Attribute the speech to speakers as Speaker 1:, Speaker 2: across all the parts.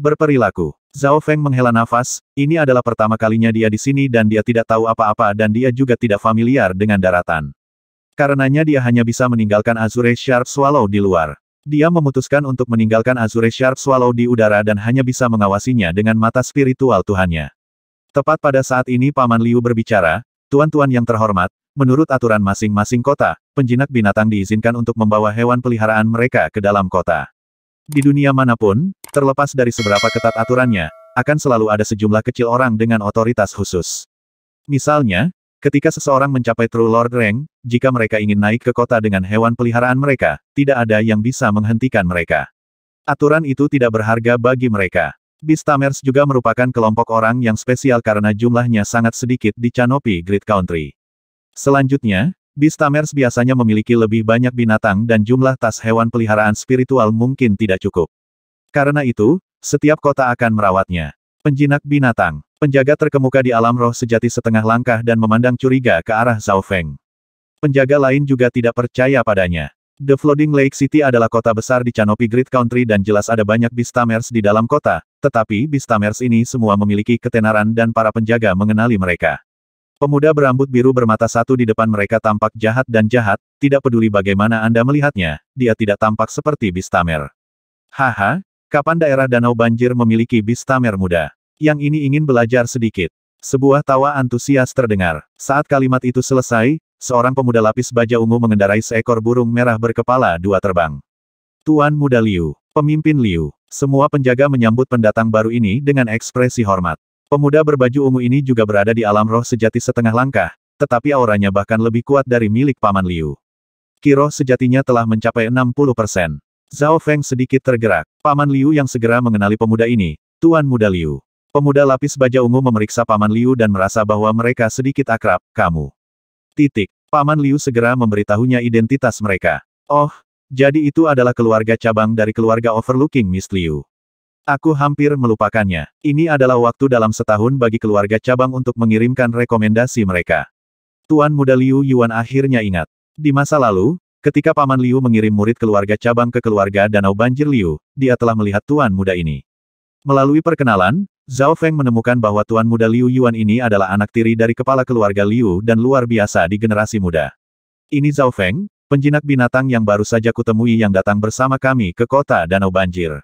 Speaker 1: Berperilaku. Zhao Feng menghela nafas, ini adalah pertama kalinya dia di sini dan dia tidak tahu apa-apa dan dia juga tidak familiar dengan daratan. Karenanya dia hanya bisa meninggalkan Azure Sharp Swallow di luar. Dia memutuskan untuk meninggalkan Azure Sharp Swallow di udara dan hanya bisa mengawasinya dengan mata spiritual Tuhannya. Tepat pada saat ini Paman Liu berbicara, Tuan-tuan yang terhormat, menurut aturan masing-masing kota, penjinak binatang diizinkan untuk membawa hewan peliharaan mereka ke dalam kota. Di dunia manapun, terlepas dari seberapa ketat aturannya, akan selalu ada sejumlah kecil orang dengan otoritas khusus. Misalnya, ketika seseorang mencapai True Lord Rank, jika mereka ingin naik ke kota dengan hewan peliharaan mereka, tidak ada yang bisa menghentikan mereka. Aturan itu tidak berharga bagi mereka. Bistamers juga merupakan kelompok orang yang spesial karena jumlahnya sangat sedikit di Canopy Great Country. Selanjutnya, Bistamers biasanya memiliki lebih banyak binatang dan jumlah tas hewan peliharaan spiritual mungkin tidak cukup. Karena itu, setiap kota akan merawatnya. Penjinak binatang, penjaga terkemuka di alam roh sejati setengah langkah dan memandang curiga ke arah Zhao Feng. Penjaga lain juga tidak percaya padanya. The Floating Lake City adalah kota besar di Canopy Great Country dan jelas ada banyak Bistamers di dalam kota, tetapi Bistamers ini semua memiliki ketenaran dan para penjaga mengenali mereka. Pemuda berambut biru bermata satu di depan mereka tampak jahat dan jahat, tidak peduli bagaimana Anda melihatnya, dia tidak tampak seperti Bistamer. Haha, kapan daerah Danau Banjir memiliki Bistamer muda? Yang ini ingin belajar sedikit. Sebuah tawa antusias terdengar. Saat kalimat itu selesai, seorang pemuda lapis baja ungu mengendarai seekor burung merah berkepala dua terbang. Tuan Muda Liu, Pemimpin Liu, semua penjaga menyambut pendatang baru ini dengan ekspresi hormat. Pemuda berbaju ungu ini juga berada di alam roh sejati setengah langkah, tetapi auranya bahkan lebih kuat dari milik Paman Liu. Kiroh sejatinya telah mencapai 60 persen. Zhao Feng sedikit tergerak. Paman Liu yang segera mengenali pemuda ini, Tuan Muda Liu. Pemuda lapis baja ungu memeriksa Paman Liu dan merasa bahwa mereka sedikit akrab, kamu. Titik. Paman Liu segera memberitahunya identitas mereka. Oh, jadi itu adalah keluarga cabang dari keluarga overlooking Miss Liu. Aku hampir melupakannya. Ini adalah waktu dalam setahun bagi keluarga cabang untuk mengirimkan rekomendasi mereka. Tuan muda Liu Yuan akhirnya ingat. Di masa lalu, ketika Paman Liu mengirim murid keluarga cabang ke keluarga Danau Banjir Liu, dia telah melihat tuan muda ini. Melalui perkenalan, Zhao Feng menemukan bahwa tuan muda Liu Yuan ini adalah anak tiri dari kepala keluarga Liu dan luar biasa di generasi muda. Ini Zhao Feng, penjinak binatang yang baru saja kutemui yang datang bersama kami ke kota Danau Banjir.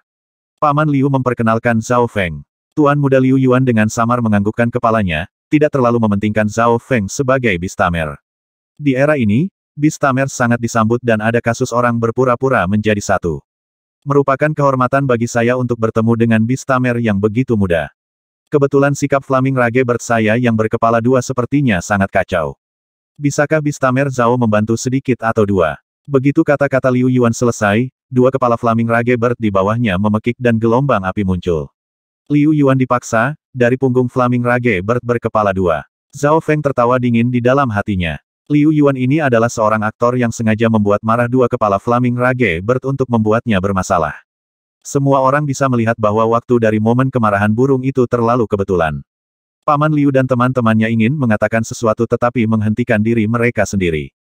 Speaker 1: Paman Liu memperkenalkan Zhao Feng. Tuan muda Liu Yuan dengan samar menganggukkan kepalanya, tidak terlalu mementingkan Zhao Feng sebagai Bistamer. Di era ini, Bistamer sangat disambut dan ada kasus orang berpura-pura menjadi satu. Merupakan kehormatan bagi saya untuk bertemu dengan Bistamer yang begitu muda. Kebetulan sikap Flaming Rage bert saya yang berkepala dua sepertinya sangat kacau. Bisakah Bistamer Zhao membantu sedikit atau dua? Begitu kata-kata Liu Yuan selesai, dua kepala Flaming Rage Bird di bawahnya memekik dan gelombang api muncul. Liu Yuan dipaksa, dari punggung Flaming Rage Bird berkepala dua. Zhao Feng tertawa dingin di dalam hatinya. Liu Yuan ini adalah seorang aktor yang sengaja membuat marah dua kepala Flaming Rage Bird untuk membuatnya bermasalah. Semua orang bisa melihat bahwa waktu dari momen kemarahan burung itu terlalu kebetulan. Paman Liu dan teman-temannya ingin mengatakan sesuatu tetapi menghentikan diri mereka sendiri.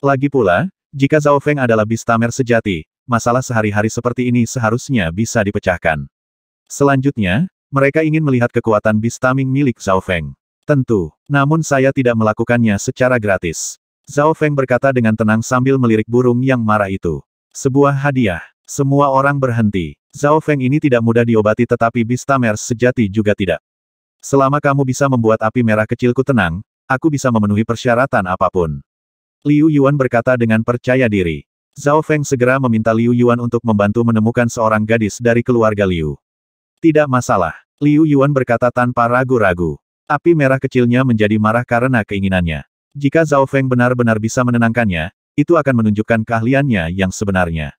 Speaker 1: Lagi pula, jika Zhao Feng adalah bistamer sejati, masalah sehari-hari seperti ini seharusnya bisa dipecahkan. Selanjutnya, mereka ingin melihat kekuatan bistaming milik Zhao Feng. Tentu, namun saya tidak melakukannya secara gratis. Zhao Feng berkata dengan tenang sambil melirik burung yang marah itu. Sebuah hadiah. Semua orang berhenti. Zhao Feng ini tidak mudah diobati tetapi Bistamers sejati juga tidak. Selama kamu bisa membuat api merah kecilku tenang, aku bisa memenuhi persyaratan apapun. Liu Yuan berkata dengan percaya diri. Zhao Feng segera meminta Liu Yuan untuk membantu menemukan seorang gadis dari keluarga Liu. Tidak masalah. Liu Yuan berkata tanpa ragu-ragu. Api merah kecilnya menjadi marah karena keinginannya. Jika Zhao Feng benar-benar bisa menenangkannya, itu akan menunjukkan keahliannya yang sebenarnya.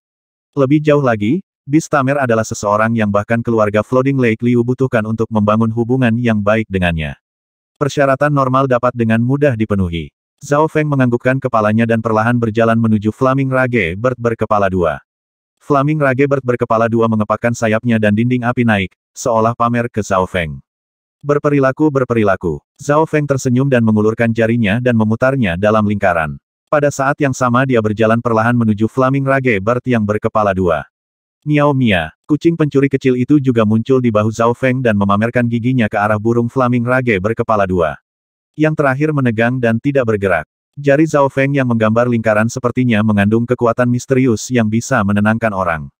Speaker 1: Lebih jauh lagi, Bistamer adalah seseorang yang bahkan keluarga Floating Lake Liu butuhkan untuk membangun hubungan yang baik dengannya. Persyaratan normal dapat dengan mudah dipenuhi. Zhao Feng menganggukkan kepalanya dan perlahan berjalan menuju Flaming Rage Bird berkepala dua. Flaming Rage Bird berkepala dua mengepakkan sayapnya dan dinding api naik, seolah pamer ke Zhao Feng. Berperilaku berperilaku, Zhao Feng tersenyum dan mengulurkan jarinya dan memutarnya dalam lingkaran. Pada saat yang sama dia berjalan perlahan menuju Flaming Rage Bird yang berkepala dua. Miao Mia, kucing pencuri kecil itu juga muncul di bahu Zhao Feng dan memamerkan giginya ke arah burung Flaming Rage berkepala dua yang terakhir menegang dan tidak bergerak. Jari Zhao Feng yang menggambar lingkaran sepertinya mengandung kekuatan misterius yang bisa menenangkan orang.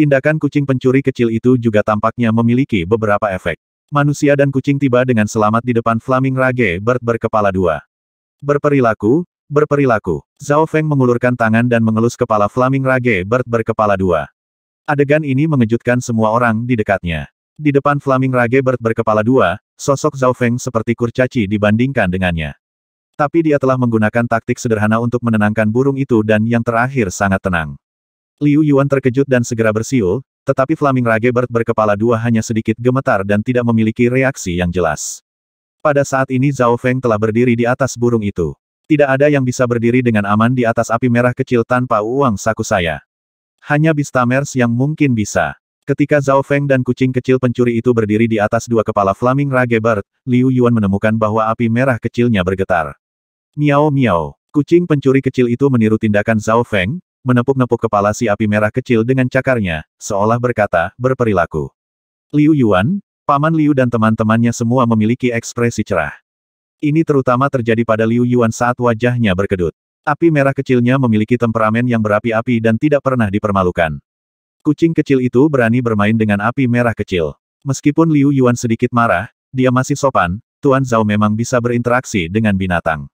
Speaker 1: Tindakan kucing pencuri kecil itu juga tampaknya memiliki beberapa efek. Manusia dan kucing tiba dengan selamat di depan Flaming Rage Bird berkepala dua. Berperilaku, berperilaku. Zhao Feng mengulurkan tangan dan mengelus kepala Flaming Rage Bird berkepala dua. Adegan ini mengejutkan semua orang di dekatnya. Di depan Flaming Ragebert berkepala dua, sosok Zhao Feng seperti kurcaci dibandingkan dengannya. Tapi dia telah menggunakan taktik sederhana untuk menenangkan burung itu dan yang terakhir sangat tenang. Liu Yuan terkejut dan segera bersiul, tetapi Flaming Ragebert berkepala dua hanya sedikit gemetar dan tidak memiliki reaksi yang jelas. Pada saat ini Zhao Feng telah berdiri di atas burung itu. Tidak ada yang bisa berdiri dengan aman di atas api merah kecil tanpa uang saku saya. Hanya Bistamers yang mungkin bisa. Ketika Zhao Feng dan kucing kecil pencuri itu berdiri di atas dua kepala Flaming Rage Bird, Liu Yuan menemukan bahwa api merah kecilnya bergetar. Miao miao. Kucing pencuri kecil itu meniru tindakan Zhao Feng, menepuk-nepuk kepala si api merah kecil dengan cakarnya, seolah berkata, berperilaku. Liu Yuan, Paman Liu dan teman-temannya semua memiliki ekspresi cerah. Ini terutama terjadi pada Liu Yuan saat wajahnya berkedut. Api merah kecilnya memiliki temperamen yang berapi-api dan tidak pernah dipermalukan. Kucing kecil itu berani bermain dengan api merah kecil. Meskipun Liu Yuan sedikit marah, dia masih sopan, Tuan Zhao memang bisa berinteraksi dengan binatang.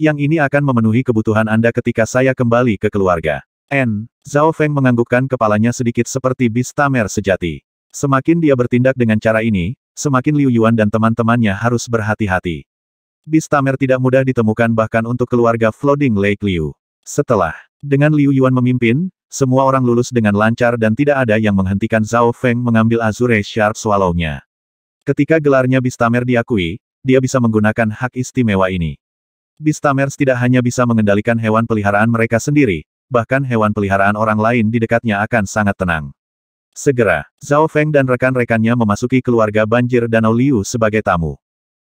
Speaker 1: Yang ini akan memenuhi kebutuhan Anda ketika saya kembali ke keluarga. N. Zhao Feng menganggukkan kepalanya sedikit seperti bis sejati. Semakin dia bertindak dengan cara ini, semakin Liu Yuan dan teman-temannya harus berhati-hati. Bis tidak mudah ditemukan bahkan untuk keluarga Floating Lake Liu. Setelah dengan Liu Yuan memimpin, semua orang lulus dengan lancar dan tidak ada yang menghentikan Zhao Feng mengambil Azure Sharp Swallow-nya. Ketika gelarnya Bistamer diakui, dia bisa menggunakan hak istimewa ini. Bistamers tidak hanya bisa mengendalikan hewan peliharaan mereka sendiri, bahkan hewan peliharaan orang lain di dekatnya akan sangat tenang. Segera, Zhao Feng dan rekan-rekannya memasuki keluarga banjir Danau Liu sebagai tamu.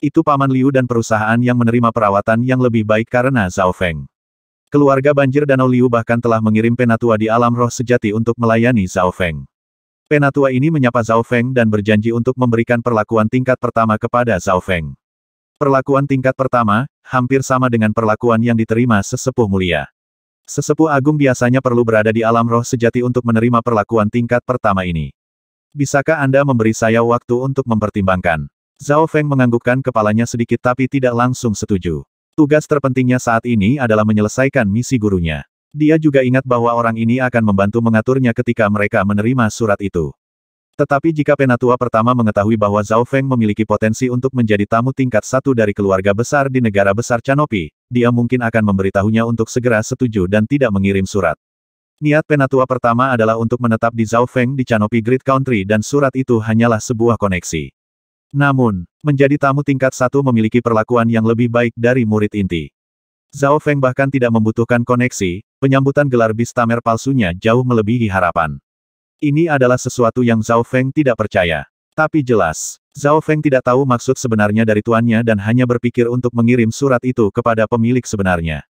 Speaker 1: Itu paman Liu dan perusahaan yang menerima perawatan yang lebih baik karena Zhao Feng. Keluarga banjir Danau Liu bahkan telah mengirim penatua di alam roh sejati untuk melayani Zhao Feng. Penatua ini menyapa Zhao Feng dan berjanji untuk memberikan perlakuan tingkat pertama kepada Zhao Feng. Perlakuan tingkat pertama, hampir sama dengan perlakuan yang diterima sesepuh mulia. Sesepuh agung biasanya perlu berada di alam roh sejati untuk menerima perlakuan tingkat pertama ini. Bisakah Anda memberi saya waktu untuk mempertimbangkan? Zhao Feng menganggukkan kepalanya sedikit tapi tidak langsung setuju. Tugas terpentingnya saat ini adalah menyelesaikan misi gurunya. Dia juga ingat bahwa orang ini akan membantu mengaturnya ketika mereka menerima surat itu. Tetapi jika Penatua pertama mengetahui bahwa Zhao Feng memiliki potensi untuk menjadi tamu tingkat satu dari keluarga besar di negara besar Canopy, dia mungkin akan memberitahunya untuk segera setuju dan tidak mengirim surat. Niat Penatua pertama adalah untuk menetap di Zhao Feng di Canopy Great Country dan surat itu hanyalah sebuah koneksi. Namun, menjadi tamu tingkat satu memiliki perlakuan yang lebih baik dari murid inti. Zhao Feng bahkan tidak membutuhkan koneksi, penyambutan gelar Bistamer palsunya jauh melebihi harapan. Ini adalah sesuatu yang Zhao Feng tidak percaya. Tapi jelas, Zhao Feng tidak tahu maksud sebenarnya dari tuannya dan hanya berpikir untuk mengirim surat itu kepada pemilik sebenarnya.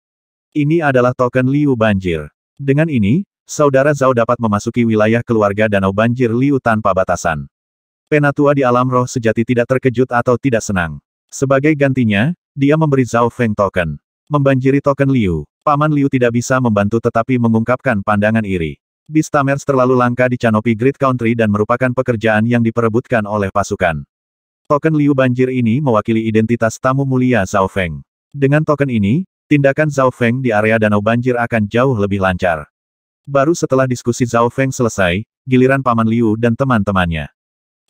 Speaker 1: Ini adalah token Liu Banjir. Dengan ini, saudara Zhao dapat memasuki wilayah keluarga Danau Banjir Liu tanpa batasan. Penatua di alam roh sejati tidak terkejut atau tidak senang. Sebagai gantinya, dia memberi Zhao Feng token. Membanjiri token Liu, Paman Liu tidak bisa membantu tetapi mengungkapkan pandangan iri. Bistamers terlalu langka di Canopy Great Country dan merupakan pekerjaan yang diperebutkan oleh pasukan. Token Liu Banjir ini mewakili identitas tamu mulia Zhao Feng. Dengan token ini, tindakan Zhao Feng di area Danau Banjir akan jauh lebih lancar. Baru setelah diskusi Zhao Feng selesai, giliran Paman Liu dan teman-temannya.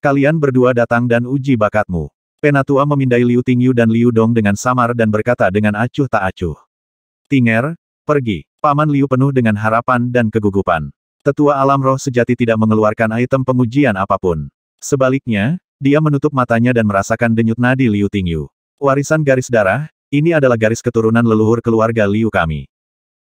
Speaker 1: Kalian berdua datang dan uji bakatmu. Penatua memindai Liu Tingyu dan Liu Dong dengan samar dan berkata dengan acuh tak acuh. Tinger, pergi. Paman Liu penuh dengan harapan dan kegugupan. Tetua alam roh sejati tidak mengeluarkan item pengujian apapun. Sebaliknya, dia menutup matanya dan merasakan denyut nadi Liu Tingyu. Warisan garis darah, ini adalah garis keturunan leluhur keluarga Liu kami.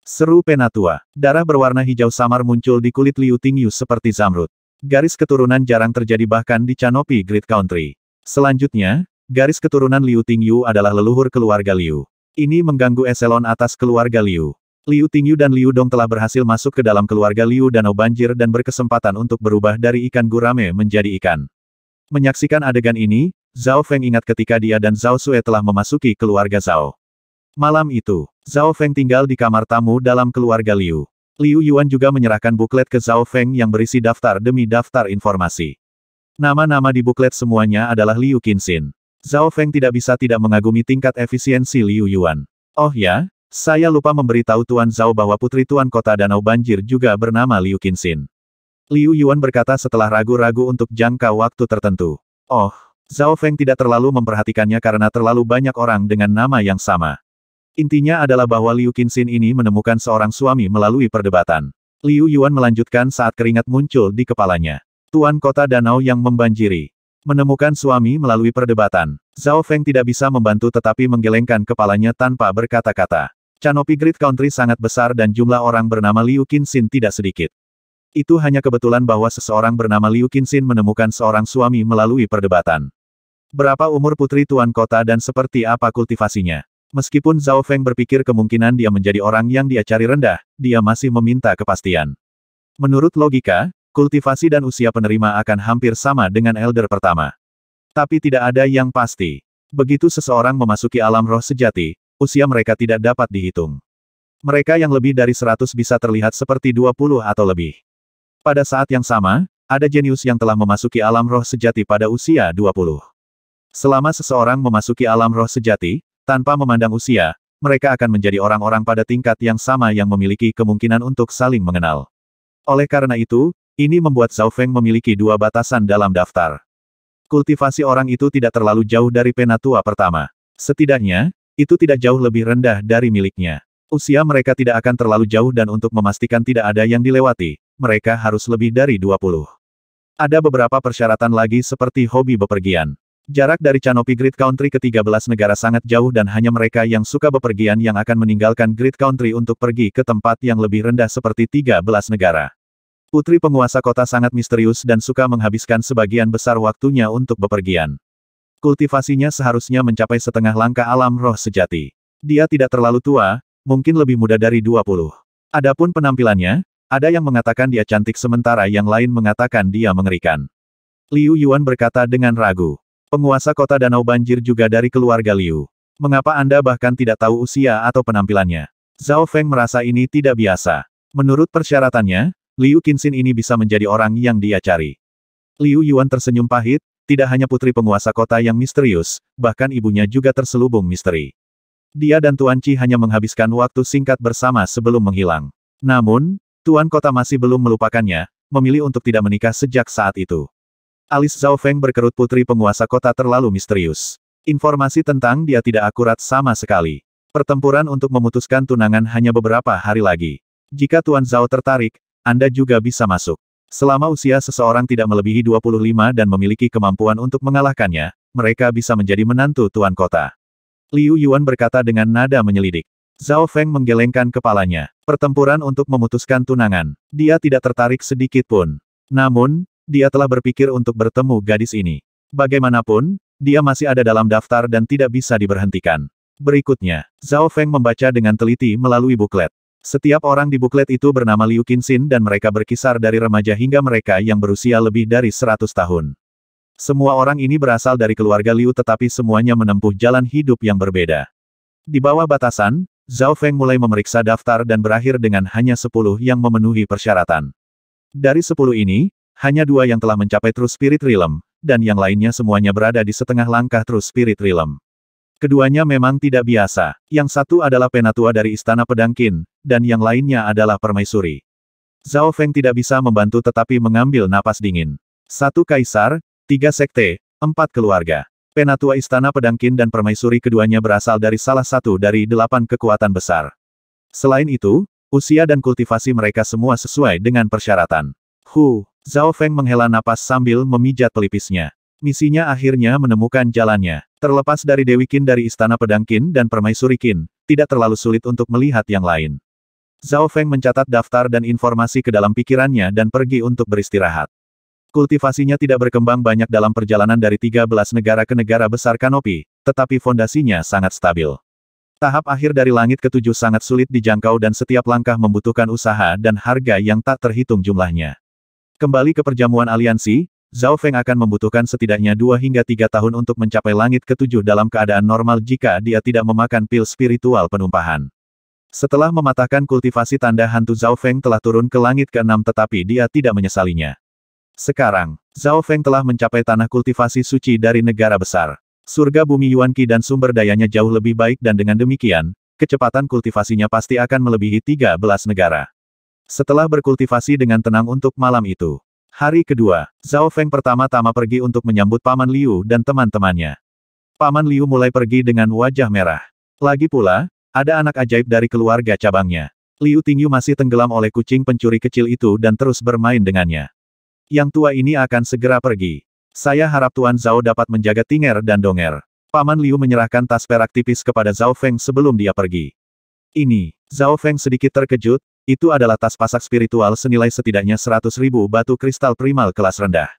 Speaker 1: Seru Penatua, darah berwarna hijau samar muncul di kulit Liu Tingyu seperti zamrud. Garis keturunan jarang terjadi bahkan di Canopy Great Country. Selanjutnya, garis keturunan Liu Tingyu adalah leluhur keluarga Liu. Ini mengganggu eselon atas keluarga Liu. Liu Tingyu dan Liu Dong telah berhasil masuk ke dalam keluarga Liu Danau Banjir dan berkesempatan untuk berubah dari ikan gurame menjadi ikan. Menyaksikan adegan ini, Zhao Feng ingat ketika dia dan Zhao Sue telah memasuki keluarga Zhao. Malam itu, Zhao Feng tinggal di kamar tamu dalam keluarga Liu. Liu Yuan juga menyerahkan buklet ke Zhao Feng yang berisi daftar demi daftar informasi. Nama-nama di buklet semuanya adalah Liu Qinxin. Zhao Feng tidak bisa tidak mengagumi tingkat efisiensi Liu Yuan. Oh ya, saya lupa memberitahu Tuan Zhao bahwa putri Tuan Kota Danau Banjir juga bernama Liu Qinxin. Liu Yuan berkata setelah ragu-ragu untuk jangka waktu tertentu. Oh, Zhao Feng tidak terlalu memperhatikannya karena terlalu banyak orang dengan nama yang sama. Intinya adalah bahwa Liu Qinxin ini menemukan seorang suami melalui perdebatan. Liu Yuan melanjutkan saat keringat muncul di kepalanya. Tuan kota danau yang membanjiri. Menemukan suami melalui perdebatan. Zhao Feng tidak bisa membantu tetapi menggelengkan kepalanya tanpa berkata-kata. Canopy Great Country sangat besar dan jumlah orang bernama Liu Qinxin tidak sedikit. Itu hanya kebetulan bahwa seseorang bernama Liu Qinxin menemukan seorang suami melalui perdebatan. Berapa umur putri tuan kota dan seperti apa kultivasinya? Meskipun Zhao Feng berpikir kemungkinan dia menjadi orang yang dia cari rendah, dia masih meminta kepastian. Menurut logika, kultivasi dan usia penerima akan hampir sama dengan elder pertama. Tapi tidak ada yang pasti. Begitu seseorang memasuki alam roh sejati, usia mereka tidak dapat dihitung. Mereka yang lebih dari 100 bisa terlihat seperti 20 atau lebih. Pada saat yang sama, ada jenius yang telah memasuki alam roh sejati pada usia 20. Selama seseorang memasuki alam roh sejati, tanpa memandang usia, mereka akan menjadi orang-orang pada tingkat yang sama yang memiliki kemungkinan untuk saling mengenal. Oleh karena itu, ini membuat Zhao Feng memiliki dua batasan dalam daftar. Kultivasi orang itu tidak terlalu jauh dari penatua pertama. Setidaknya, itu tidak jauh lebih rendah dari miliknya. Usia mereka tidak akan terlalu jauh dan untuk memastikan tidak ada yang dilewati, mereka harus lebih dari 20. Ada beberapa persyaratan lagi seperti hobi bepergian. Jarak dari Canopy Great Country ke 13 negara sangat jauh dan hanya mereka yang suka bepergian yang akan meninggalkan Great Country untuk pergi ke tempat yang lebih rendah seperti 13 negara. Putri penguasa kota sangat misterius dan suka menghabiskan sebagian besar waktunya untuk bepergian. Kultivasinya seharusnya mencapai setengah langkah alam roh sejati. Dia tidak terlalu tua, mungkin lebih muda dari 20. Adapun penampilannya, ada yang mengatakan dia cantik sementara yang lain mengatakan dia mengerikan. Liu Yuan berkata dengan ragu. Penguasa kota Danau Banjir juga dari keluarga Liu. Mengapa Anda bahkan tidak tahu usia atau penampilannya? Zhao Feng merasa ini tidak biasa. Menurut persyaratannya, Liu Qinxin ini bisa menjadi orang yang dia cari. Liu Yuan tersenyum pahit, tidak hanya putri penguasa kota yang misterius, bahkan ibunya juga terselubung misteri. Dia dan Tuan Chi hanya menghabiskan waktu singkat bersama sebelum menghilang. Namun, Tuan Kota masih belum melupakannya, memilih untuk tidak menikah sejak saat itu. Alis Zhao Feng berkerut putri penguasa kota terlalu misterius. Informasi tentang dia tidak akurat sama sekali. Pertempuran untuk memutuskan tunangan hanya beberapa hari lagi. Jika Tuan Zhao tertarik, Anda juga bisa masuk. Selama usia seseorang tidak melebihi 25 dan memiliki kemampuan untuk mengalahkannya, mereka bisa menjadi menantu Tuan Kota. Liu Yuan berkata dengan nada menyelidik. Zhao Feng menggelengkan kepalanya. Pertempuran untuk memutuskan tunangan. Dia tidak tertarik sedikit pun. Namun, dia telah berpikir untuk bertemu gadis ini. Bagaimanapun, dia masih ada dalam daftar dan tidak bisa diberhentikan. Berikutnya, Zhao Feng membaca dengan teliti melalui buklet. Setiap orang di buklet itu bernama Liu Qinxin dan mereka berkisar dari remaja hingga mereka yang berusia lebih dari 100 tahun. Semua orang ini berasal dari keluarga Liu tetapi semuanya menempuh jalan hidup yang berbeda. Di bawah batasan, Zhao Feng mulai memeriksa daftar dan berakhir dengan hanya 10 yang memenuhi persyaratan. Dari 10 ini, hanya dua yang telah mencapai True Spirit Realm, dan yang lainnya semuanya berada di setengah langkah True Spirit Realm. Keduanya memang tidak biasa, yang satu adalah penatua dari Istana pedangkin, dan yang lainnya adalah permaisuri. Zhao Feng tidak bisa membantu tetapi mengambil napas dingin. Satu kaisar, tiga sekte, empat keluarga. Penatua Istana pedangkin dan permaisuri keduanya berasal dari salah satu dari delapan kekuatan besar. Selain itu, usia dan kultivasi mereka semua sesuai dengan persyaratan. Hu, Zhao Feng menghela napas sambil memijat pelipisnya. Misinya akhirnya menemukan jalannya. Terlepas dari Dewi Qin dari Istana Pedang Qin dan Permaisuri Qin, tidak terlalu sulit untuk melihat yang lain. Zhao Feng mencatat daftar dan informasi ke dalam pikirannya dan pergi untuk beristirahat. Kultivasinya tidak berkembang banyak dalam perjalanan dari 13 negara ke negara besar kanopi, tetapi fondasinya sangat stabil. Tahap akhir dari langit ketujuh sangat sulit dijangkau dan setiap langkah membutuhkan usaha dan harga yang tak terhitung jumlahnya. Kembali ke perjamuan aliansi, Zhao Feng akan membutuhkan setidaknya dua hingga tiga tahun untuk mencapai langit ketujuh dalam keadaan normal jika dia tidak memakan pil spiritual penumpahan. Setelah mematahkan kultivasi tanda hantu Zhao Feng telah turun ke langit keenam tetapi dia tidak menyesalinya. Sekarang, Zhao Feng telah mencapai tanah kultivasi suci dari negara besar. Surga bumi Yuan Qi dan sumber dayanya jauh lebih baik dan dengan demikian, kecepatan kultivasinya pasti akan melebihi 13 negara. Setelah berkultivasi dengan tenang untuk malam itu. Hari kedua, Zhao Feng pertama-tama pergi untuk menyambut Paman Liu dan teman-temannya. Paman Liu mulai pergi dengan wajah merah. Lagi pula, ada anak ajaib dari keluarga cabangnya. Liu Tingyu masih tenggelam oleh kucing pencuri kecil itu dan terus bermain dengannya. Yang tua ini akan segera pergi. Saya harap Tuan Zhao dapat menjaga Tinger dan Donger. Paman Liu menyerahkan tas perak tipis kepada Zhao Feng sebelum dia pergi. Ini, Zhao Feng sedikit terkejut, itu adalah tas pasak spiritual senilai setidaknya seratus ribu batu kristal primal kelas rendah.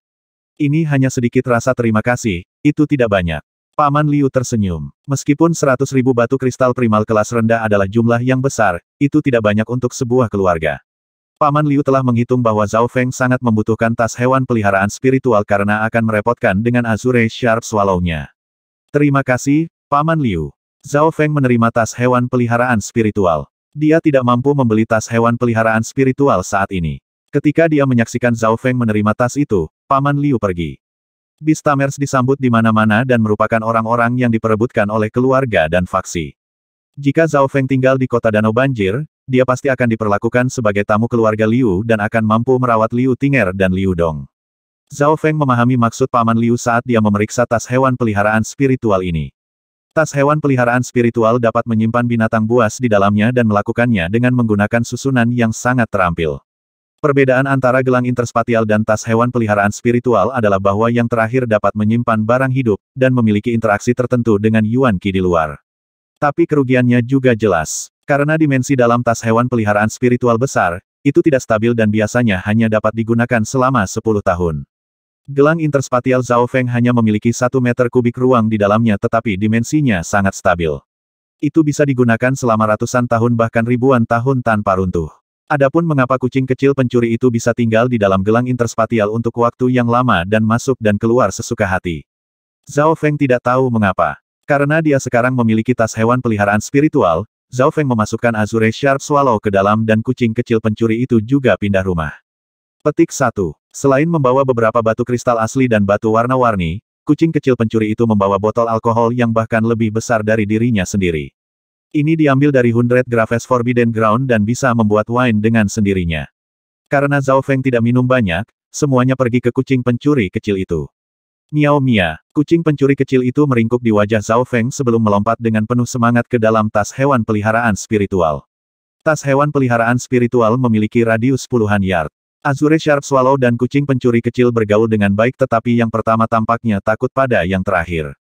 Speaker 1: Ini hanya sedikit rasa terima kasih, itu tidak banyak. Paman Liu tersenyum. Meskipun seratus ribu batu kristal primal kelas rendah adalah jumlah yang besar, itu tidak banyak untuk sebuah keluarga. Paman Liu telah menghitung bahwa Zhao Feng sangat membutuhkan tas hewan peliharaan spiritual karena akan merepotkan dengan Azure Sharp Swallow-nya. Terima kasih, Paman Liu. Zhao Feng menerima tas hewan peliharaan spiritual. Dia tidak mampu membeli tas hewan peliharaan spiritual saat ini. Ketika dia menyaksikan Zhao Feng menerima tas itu, Paman Liu pergi. Bistamers disambut di mana-mana dan merupakan orang-orang yang diperebutkan oleh keluarga dan faksi. Jika Zhao Feng tinggal di kota Danau Banjir, dia pasti akan diperlakukan sebagai tamu keluarga Liu dan akan mampu merawat Liu Tinger dan Liu Dong. Zhao Feng memahami maksud Paman Liu saat dia memeriksa tas hewan peliharaan spiritual ini. Tas hewan peliharaan spiritual dapat menyimpan binatang buas di dalamnya dan melakukannya dengan menggunakan susunan yang sangat terampil. Perbedaan antara gelang interspatial dan tas hewan peliharaan spiritual adalah bahwa yang terakhir dapat menyimpan barang hidup, dan memiliki interaksi tertentu dengan Yuan Qi di luar. Tapi kerugiannya juga jelas. Karena dimensi dalam tas hewan peliharaan spiritual besar, itu tidak stabil dan biasanya hanya dapat digunakan selama 10 tahun. Gelang interspatial Zhao Feng hanya memiliki satu meter kubik ruang di dalamnya tetapi dimensinya sangat stabil. Itu bisa digunakan selama ratusan tahun bahkan ribuan tahun tanpa runtuh. Adapun mengapa kucing kecil pencuri itu bisa tinggal di dalam gelang interspatial untuk waktu yang lama dan masuk dan keluar sesuka hati. Zhao Feng tidak tahu mengapa. Karena dia sekarang memiliki tas hewan peliharaan spiritual, Zhao Feng memasukkan Azure Sharp Swallow ke dalam dan kucing kecil pencuri itu juga pindah rumah. Petik 1. Selain membawa beberapa batu kristal asli dan batu warna-warni, kucing kecil pencuri itu membawa botol alkohol yang bahkan lebih besar dari dirinya sendiri. Ini diambil dari Hundred Graves Forbidden Ground dan bisa membuat wine dengan sendirinya. Karena Zhao Feng tidak minum banyak, semuanya pergi ke kucing pencuri kecil itu. Miao Mia, kucing pencuri kecil itu meringkuk di wajah Zhao Feng sebelum melompat dengan penuh semangat ke dalam tas hewan peliharaan spiritual. Tas hewan peliharaan spiritual memiliki radius puluhan yard. Azure Sharp Swallow dan kucing pencuri kecil bergaul dengan baik tetapi yang pertama tampaknya takut pada yang terakhir.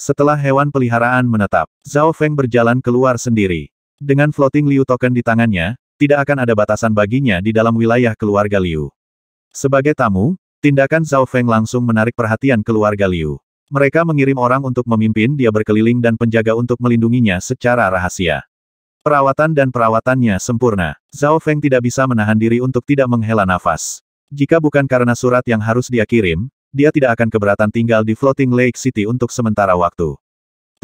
Speaker 1: Setelah hewan peliharaan menetap, Zhao Feng berjalan keluar sendiri. Dengan floating Liu token di tangannya, tidak akan ada batasan baginya di dalam wilayah keluarga Liu. Sebagai tamu, tindakan Zhao Feng langsung menarik perhatian keluarga Liu. Mereka mengirim orang untuk memimpin dia berkeliling dan penjaga untuk melindunginya secara rahasia. Perawatan dan perawatannya sempurna. Zhao Feng tidak bisa menahan diri untuk tidak menghela nafas. Jika bukan karena surat yang harus dia kirim, dia tidak akan keberatan tinggal di Floating Lake City untuk sementara waktu.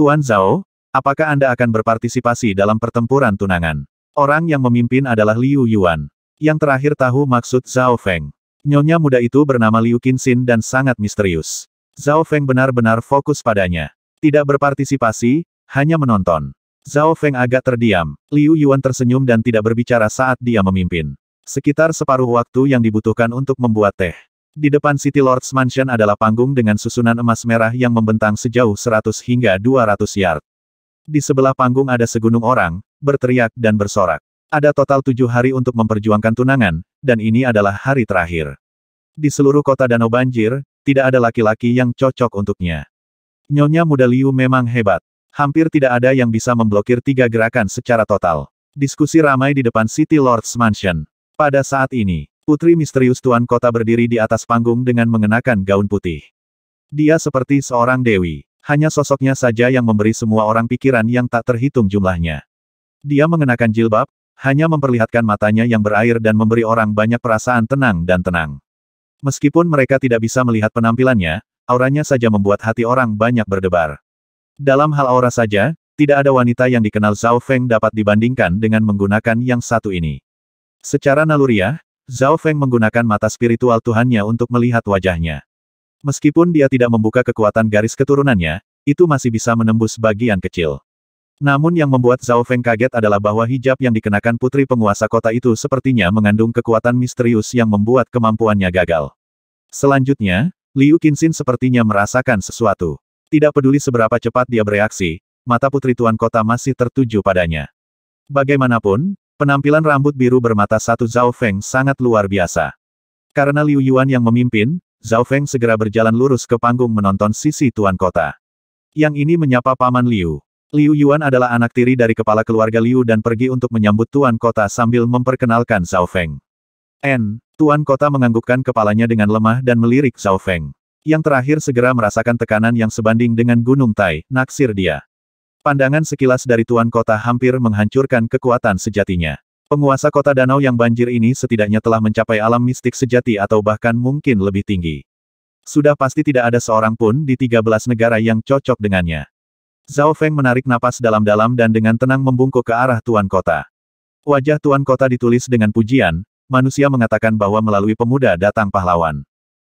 Speaker 1: Tuan Zhao, apakah Anda akan berpartisipasi dalam pertempuran tunangan? Orang yang memimpin adalah Liu Yuan. Yang terakhir tahu maksud Zhao Feng. Nyonya muda itu bernama Liu Qinxin dan sangat misterius. Zhao Feng benar-benar fokus padanya. Tidak berpartisipasi, hanya menonton. Zhao Feng agak terdiam. Liu Yuan tersenyum dan tidak berbicara saat dia memimpin. Sekitar separuh waktu yang dibutuhkan untuk membuat teh. Di depan City Lord's Mansion adalah panggung dengan susunan emas merah yang membentang sejauh 100 hingga 200 yard. Di sebelah panggung ada segunung orang, berteriak dan bersorak. Ada total tujuh hari untuk memperjuangkan tunangan, dan ini adalah hari terakhir. Di seluruh kota Danau Banjir, tidak ada laki-laki yang cocok untuknya. Nyonya muda Liu memang hebat. Hampir tidak ada yang bisa memblokir tiga gerakan secara total. Diskusi ramai di depan City Lord's Mansion. Pada saat ini, putri misterius Tuan Kota berdiri di atas panggung dengan mengenakan gaun putih. Dia seperti seorang dewi. Hanya sosoknya saja yang memberi semua orang pikiran yang tak terhitung jumlahnya. Dia mengenakan jilbab, hanya memperlihatkan matanya yang berair dan memberi orang banyak perasaan tenang dan tenang. Meskipun mereka tidak bisa melihat penampilannya, auranya saja membuat hati orang banyak berdebar. Dalam hal aura saja, tidak ada wanita yang dikenal Zhao Feng dapat dibandingkan dengan menggunakan yang satu ini. Secara naluriah, Zhao Feng menggunakan mata spiritual Tuhannya untuk melihat wajahnya. Meskipun dia tidak membuka kekuatan garis keturunannya, itu masih bisa menembus bagian kecil. Namun yang membuat Zhao Feng kaget adalah bahwa hijab yang dikenakan putri penguasa kota itu sepertinya mengandung kekuatan misterius yang membuat kemampuannya gagal. Selanjutnya, Liu Qinxin sepertinya merasakan sesuatu. Tidak peduli seberapa cepat dia bereaksi, mata putri tuan kota masih tertuju padanya. Bagaimanapun, penampilan rambut biru bermata satu Zhao Feng sangat luar biasa. Karena Liu Yuan yang memimpin, Zhao Feng segera berjalan lurus ke panggung menonton sisi tuan kota. Yang ini menyapa paman Liu. Liu Yuan adalah anak tiri dari kepala keluarga Liu dan pergi untuk menyambut tuan kota sambil memperkenalkan Zhao Feng. N. Tuan kota menganggukkan kepalanya dengan lemah dan melirik Zhao Feng yang terakhir segera merasakan tekanan yang sebanding dengan Gunung Tai, naksir dia. Pandangan sekilas dari Tuan Kota hampir menghancurkan kekuatan sejatinya. Penguasa kota danau yang banjir ini setidaknya telah mencapai alam mistik sejati atau bahkan mungkin lebih tinggi. Sudah pasti tidak ada seorang pun di 13 negara yang cocok dengannya. Zhao Feng menarik napas dalam-dalam dan dengan tenang membungkuk ke arah Tuan Kota. Wajah Tuan Kota ditulis dengan pujian, manusia mengatakan bahwa melalui pemuda datang pahlawan.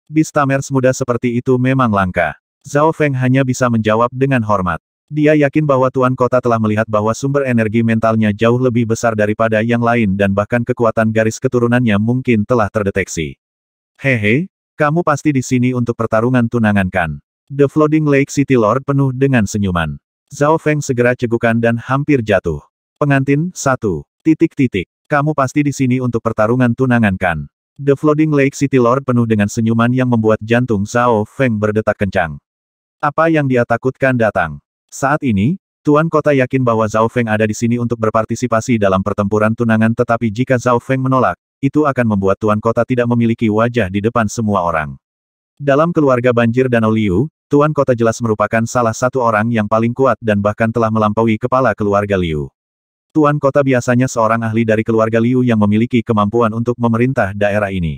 Speaker 1: Bistamers muda seperti itu memang langka. Zhao Feng hanya bisa menjawab dengan hormat. Dia yakin bahwa Tuan Kota telah melihat bahwa sumber energi mentalnya jauh lebih besar daripada yang lain dan bahkan kekuatan garis keturunannya mungkin telah terdeteksi. Hehe, kamu pasti di sini untuk pertarungan tunangan kan? The Floating Lake City Lord penuh dengan senyuman. Zhao Feng segera cegukan dan hampir jatuh. Pengantin, satu. Titik-titik. Kamu pasti di sini untuk pertarungan tunangan kan? The Floating Lake City Lord penuh dengan senyuman yang membuat jantung Zhao Feng berdetak kencang. Apa yang dia takutkan datang? Saat ini, Tuan Kota yakin bahwa Zhao Feng ada di sini untuk berpartisipasi dalam pertempuran tunangan tetapi jika Zhao Feng menolak, itu akan membuat Tuan Kota tidak memiliki wajah di depan semua orang. Dalam keluarga banjir Danau Liu, Tuan Kota jelas merupakan salah satu orang yang paling kuat dan bahkan telah melampaui kepala keluarga Liu. Tuan kota biasanya seorang ahli dari keluarga Liu yang memiliki kemampuan untuk memerintah daerah ini.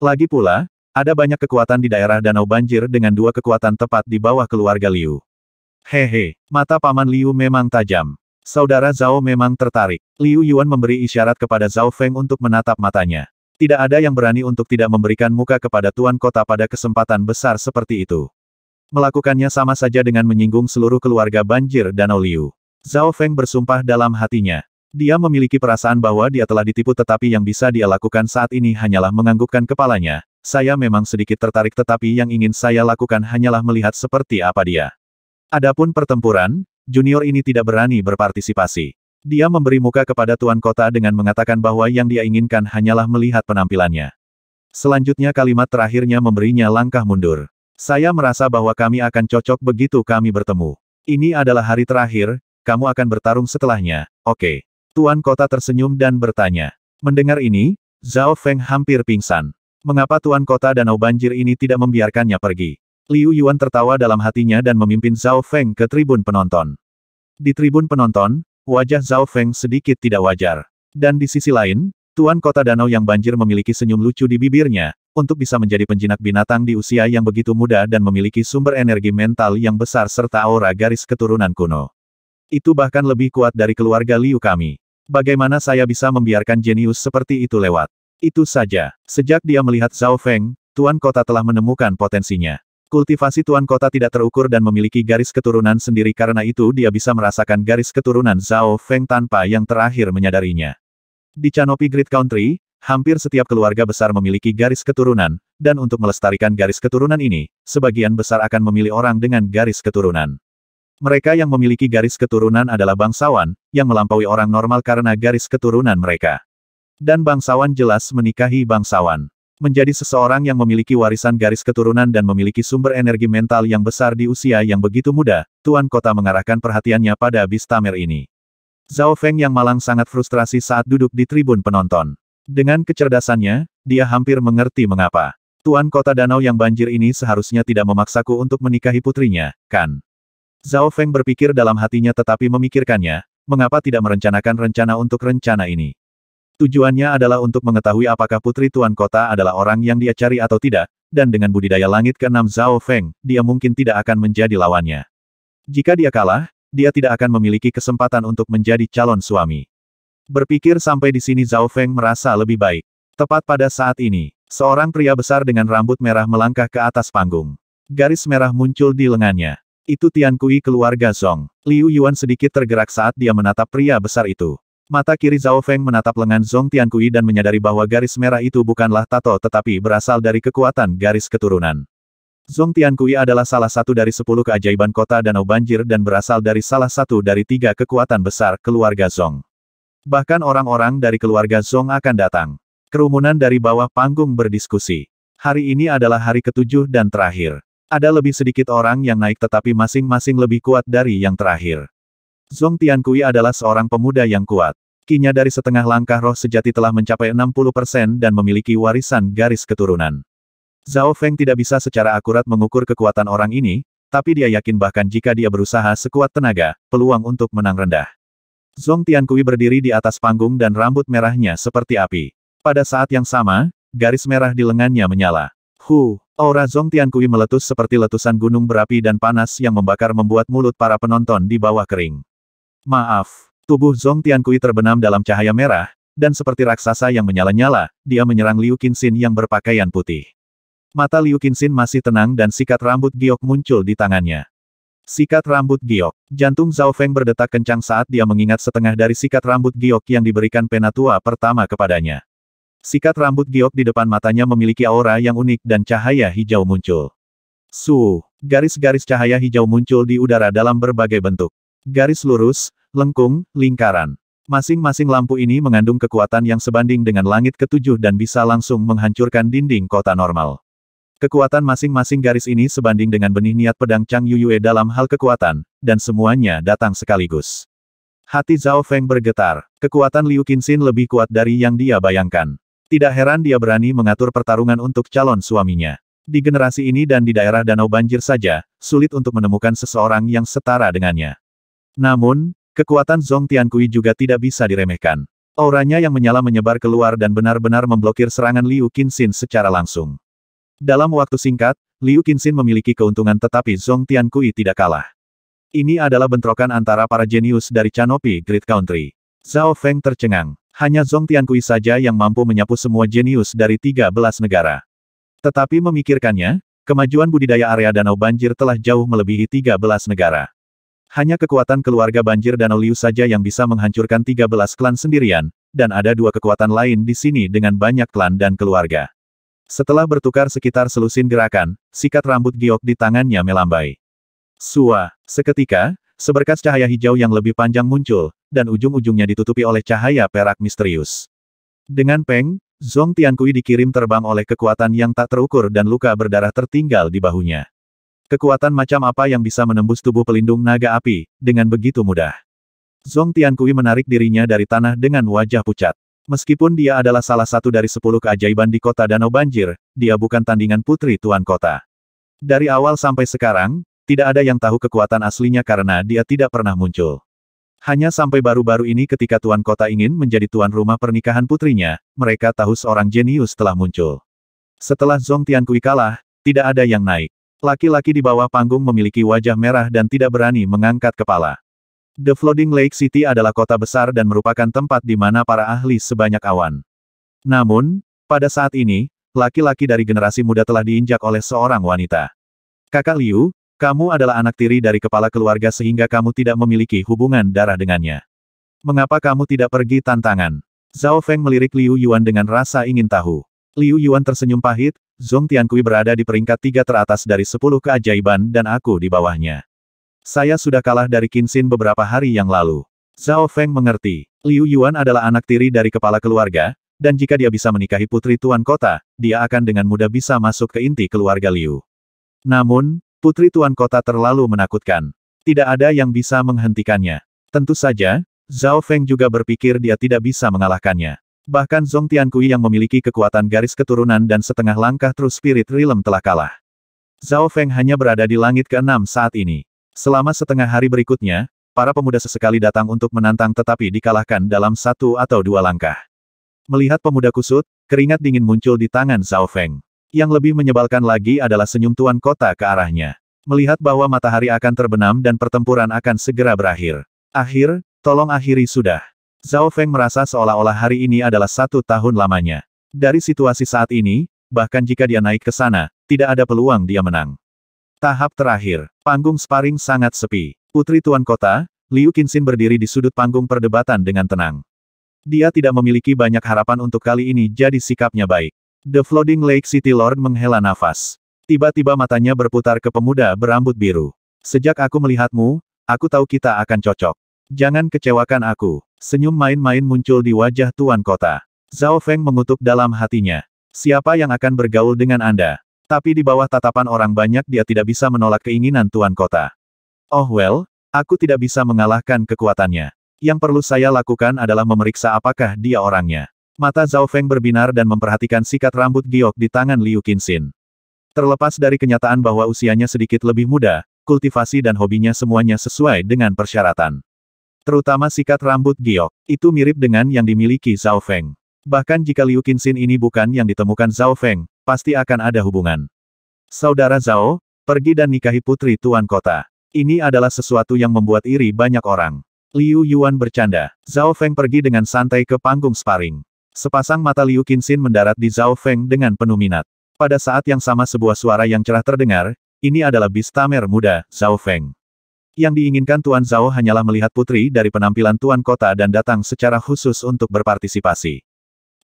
Speaker 1: Lagi pula, ada banyak kekuatan di daerah Danau Banjir dengan dua kekuatan tepat di bawah keluarga Liu. Hehe, mata paman Liu memang tajam. Saudara Zhao memang tertarik. Liu Yuan memberi isyarat kepada Zhao Feng untuk menatap matanya. Tidak ada yang berani untuk tidak memberikan muka kepada tuan kota pada kesempatan besar seperti itu. Melakukannya sama saja dengan menyinggung seluruh keluarga banjir Danau Liu. Zhao Feng bersumpah dalam hatinya. Dia memiliki perasaan bahwa dia telah ditipu tetapi yang bisa dia lakukan saat ini hanyalah menganggukkan kepalanya. Saya memang sedikit tertarik tetapi yang ingin saya lakukan hanyalah melihat seperti apa dia. Adapun pertempuran, junior ini tidak berani berpartisipasi. Dia memberi muka kepada tuan kota dengan mengatakan bahwa yang dia inginkan hanyalah melihat penampilannya. Selanjutnya kalimat terakhirnya memberinya langkah mundur. Saya merasa bahwa kami akan cocok begitu kami bertemu. Ini adalah hari terakhir, kamu akan bertarung setelahnya, oke. Okay. Tuan kota tersenyum dan bertanya. Mendengar ini, Zhao Feng hampir pingsan. Mengapa tuan kota danau banjir ini tidak membiarkannya pergi? Liu Yuan tertawa dalam hatinya dan memimpin Zhao Feng ke tribun penonton. Di tribun penonton, wajah Zhao Feng sedikit tidak wajar. Dan di sisi lain, tuan kota danau yang banjir memiliki senyum lucu di bibirnya, untuk bisa menjadi penjinak binatang di usia yang begitu muda dan memiliki sumber energi mental yang besar serta aura garis keturunan kuno. Itu bahkan lebih kuat dari keluarga Liu kami. Bagaimana saya bisa membiarkan jenius seperti itu lewat? Itu saja. Sejak dia melihat Zhao Feng, Tuan Kota telah menemukan potensinya. Kultivasi Tuan Kota tidak terukur dan memiliki garis keturunan sendiri karena itu dia bisa merasakan garis keturunan Zhao Feng tanpa yang terakhir menyadarinya. Di Canopy Great Country, hampir setiap keluarga besar memiliki garis keturunan, dan untuk melestarikan garis keturunan ini, sebagian besar akan memilih orang dengan garis keturunan. Mereka yang memiliki garis keturunan adalah bangsawan, yang melampaui orang normal karena garis keturunan mereka. Dan bangsawan jelas menikahi bangsawan. Menjadi seseorang yang memiliki warisan garis keturunan dan memiliki sumber energi mental yang besar di usia yang begitu muda, Tuan Kota mengarahkan perhatiannya pada Abis Tamer ini. Zhao Feng yang malang sangat frustrasi saat duduk di tribun penonton. Dengan kecerdasannya, dia hampir mengerti mengapa. Tuan kota danau yang banjir ini seharusnya tidak memaksaku untuk menikahi putrinya, kan? Zhao Feng berpikir dalam hatinya tetapi memikirkannya, mengapa tidak merencanakan rencana untuk rencana ini. Tujuannya adalah untuk mengetahui apakah putri tuan kota adalah orang yang dia cari atau tidak, dan dengan budidaya langit ke-6 Zhao Feng, dia mungkin tidak akan menjadi lawannya. Jika dia kalah, dia tidak akan memiliki kesempatan untuk menjadi calon suami. Berpikir sampai di sini Zhao Feng merasa lebih baik. Tepat pada saat ini, seorang pria besar dengan rambut merah melangkah ke atas panggung. Garis merah muncul di lengannya. Itu Tian Kui keluarga Zong. Liu Yuan sedikit tergerak saat dia menatap pria besar itu. Mata kiri Zhao Feng menatap lengan Zong Tiankui dan menyadari bahwa garis merah itu bukanlah tato tetapi berasal dari kekuatan garis keturunan. Zong Tiankui adalah salah satu dari sepuluh keajaiban kota Danau Banjir dan berasal dari salah satu dari tiga kekuatan besar keluarga Zong. Bahkan orang-orang dari keluarga Zong akan datang. Kerumunan dari bawah panggung berdiskusi. Hari ini adalah hari ketujuh dan terakhir. Ada lebih sedikit orang yang naik tetapi masing-masing lebih kuat dari yang terakhir. Zong Tiankui adalah seorang pemuda yang kuat. Kinya dari setengah langkah roh sejati telah mencapai 60% dan memiliki warisan garis keturunan. Zhao Feng tidak bisa secara akurat mengukur kekuatan orang ini, tapi dia yakin bahkan jika dia berusaha sekuat tenaga, peluang untuk menang rendah. Zong Tiankui berdiri di atas panggung dan rambut merahnya seperti api. Pada saat yang sama, garis merah di lengannya menyala. Hu, Aura Zong Tiankui meletus seperti letusan gunung berapi dan panas yang membakar membuat mulut para penonton di bawah kering. Maaf, tubuh Zong Tiankui terbenam dalam cahaya merah, dan seperti raksasa yang menyala-nyala, dia menyerang Liu Qinxin yang berpakaian putih. Mata Liu Qinxin masih tenang dan sikat rambut giok muncul di tangannya. Sikat rambut giok. Jantung Zhao Feng berdetak kencang saat dia mengingat setengah dari sikat rambut giok yang diberikan penatua pertama kepadanya. Sikat rambut giok di depan matanya memiliki aura yang unik dan cahaya hijau muncul. Su, garis-garis cahaya hijau muncul di udara dalam berbagai bentuk. Garis lurus, lengkung, lingkaran. Masing-masing lampu ini mengandung kekuatan yang sebanding dengan langit ketujuh dan bisa langsung menghancurkan dinding kota normal. Kekuatan masing-masing garis ini sebanding dengan benih niat pedang Chang Yuyue dalam hal kekuatan, dan semuanya datang sekaligus. Hati Zhao Feng bergetar. Kekuatan Liu Qinxin lebih kuat dari yang dia bayangkan. Tidak heran dia berani mengatur pertarungan untuk calon suaminya. Di generasi ini dan di daerah Danau Banjir saja, sulit untuk menemukan seseorang yang setara dengannya. Namun, kekuatan Zong Tiankui juga tidak bisa diremehkan. Auranya yang menyala menyebar keluar dan benar-benar memblokir serangan Liu Qinxin secara langsung. Dalam waktu singkat, Liu Qinxin memiliki keuntungan tetapi Zong Tiankui tidak kalah. Ini adalah bentrokan antara para jenius dari Canopy Great Country. Zhao Feng tercengang. Hanya Zong Tiankui saja yang mampu menyapu semua jenius dari 13 negara. Tetapi memikirkannya, kemajuan budidaya area Danau Banjir telah jauh melebihi 13 negara. Hanya kekuatan keluarga Banjir Danau Liu saja yang bisa menghancurkan 13 klan sendirian, dan ada dua kekuatan lain di sini dengan banyak klan dan keluarga. Setelah bertukar sekitar selusin gerakan, sikat rambut giok di tangannya melambai. Sua, seketika, seberkas cahaya hijau yang lebih panjang muncul, dan ujung-ujungnya ditutupi oleh cahaya perak misterius. Dengan Peng, Zong Tiankui dikirim terbang oleh kekuatan yang tak terukur dan luka berdarah tertinggal di bahunya. Kekuatan macam apa yang bisa menembus tubuh pelindung naga api, dengan begitu mudah. Zong Tiankui menarik dirinya dari tanah dengan wajah pucat. Meskipun dia adalah salah satu dari sepuluh keajaiban di kota Danau Banjir, dia bukan tandingan putri tuan kota. Dari awal sampai sekarang, tidak ada yang tahu kekuatan aslinya karena dia tidak pernah muncul. Hanya sampai baru-baru ini ketika tuan kota ingin menjadi tuan rumah pernikahan putrinya, mereka tahu seorang jenius telah muncul. Setelah Zong Tiankui kalah, tidak ada yang naik. Laki-laki di bawah panggung memiliki wajah merah dan tidak berani mengangkat kepala. The Floating Lake City adalah kota besar dan merupakan tempat di mana para ahli sebanyak awan. Namun, pada saat ini, laki-laki dari generasi muda telah diinjak oleh seorang wanita. Kakak Liu, kamu adalah anak tiri dari kepala keluarga sehingga kamu tidak memiliki hubungan darah dengannya. Mengapa kamu tidak pergi tantangan? Zhao Feng melirik Liu Yuan dengan rasa ingin tahu. Liu Yuan tersenyum pahit, Zhong Tiankui berada di peringkat tiga teratas dari sepuluh keajaiban dan aku di bawahnya. Saya sudah kalah dari Kinsin beberapa hari yang lalu. Zhao Feng mengerti, Liu Yuan adalah anak tiri dari kepala keluarga, dan jika dia bisa menikahi putri tuan kota, dia akan dengan mudah bisa masuk ke inti keluarga Liu. Namun, Putri Tuan Kota terlalu menakutkan. Tidak ada yang bisa menghentikannya. Tentu saja, Zhao Feng juga berpikir dia tidak bisa mengalahkannya. Bahkan Zong Tiankui yang memiliki kekuatan garis keturunan dan setengah langkah True Spirit Realm telah kalah. Zhao Feng hanya berada di langit keenam saat ini. Selama setengah hari berikutnya, para pemuda sesekali datang untuk menantang tetapi dikalahkan dalam satu atau dua langkah. Melihat pemuda kusut, keringat dingin muncul di tangan Zhao Feng. Yang lebih menyebalkan lagi adalah senyum tuan kota ke arahnya. Melihat bahwa matahari akan terbenam dan pertempuran akan segera berakhir. Akhir, tolong akhiri sudah. Zhao Feng merasa seolah-olah hari ini adalah satu tahun lamanya. Dari situasi saat ini, bahkan jika dia naik ke sana, tidak ada peluang dia menang. Tahap terakhir, panggung sparring sangat sepi. Putri Tuan Kota, Liu Qinxin berdiri di sudut panggung perdebatan dengan tenang. Dia tidak memiliki banyak harapan untuk kali ini jadi sikapnya baik. The Floating Lake City Lord menghela nafas. Tiba-tiba matanya berputar ke pemuda berambut biru. Sejak aku melihatmu, aku tahu kita akan cocok. Jangan kecewakan aku. Senyum main-main muncul di wajah Tuan Kota. Zhao Feng mengutuk dalam hatinya. Siapa yang akan bergaul dengan Anda? Tapi di bawah tatapan orang banyak dia tidak bisa menolak keinginan Tuan Kota. Oh well, aku tidak bisa mengalahkan kekuatannya. Yang perlu saya lakukan adalah memeriksa apakah dia orangnya. Mata Zhao Feng berbinar dan memperhatikan sikat rambut giok di tangan Liu Qinxin. Terlepas dari kenyataan bahwa usianya sedikit lebih muda, kultivasi dan hobinya semuanya sesuai dengan persyaratan. Terutama sikat rambut giok, itu mirip dengan yang dimiliki Zhao Feng. Bahkan jika Liu Qinxin ini bukan yang ditemukan Zhao Feng, pasti akan ada hubungan. Saudara Zhao, pergi dan nikahi putri tuan kota. Ini adalah sesuatu yang membuat iri banyak orang. Liu Yuan bercanda. Zhao Feng pergi dengan santai ke panggung sparring. Sepasang mata Liu Qinxin mendarat di Zhao Feng dengan penuh minat. Pada saat yang sama sebuah suara yang cerah terdengar, ini adalah bis muda, Zhao Feng. Yang diinginkan Tuan Zhao hanyalah melihat putri dari penampilan Tuan Kota dan datang secara khusus untuk berpartisipasi.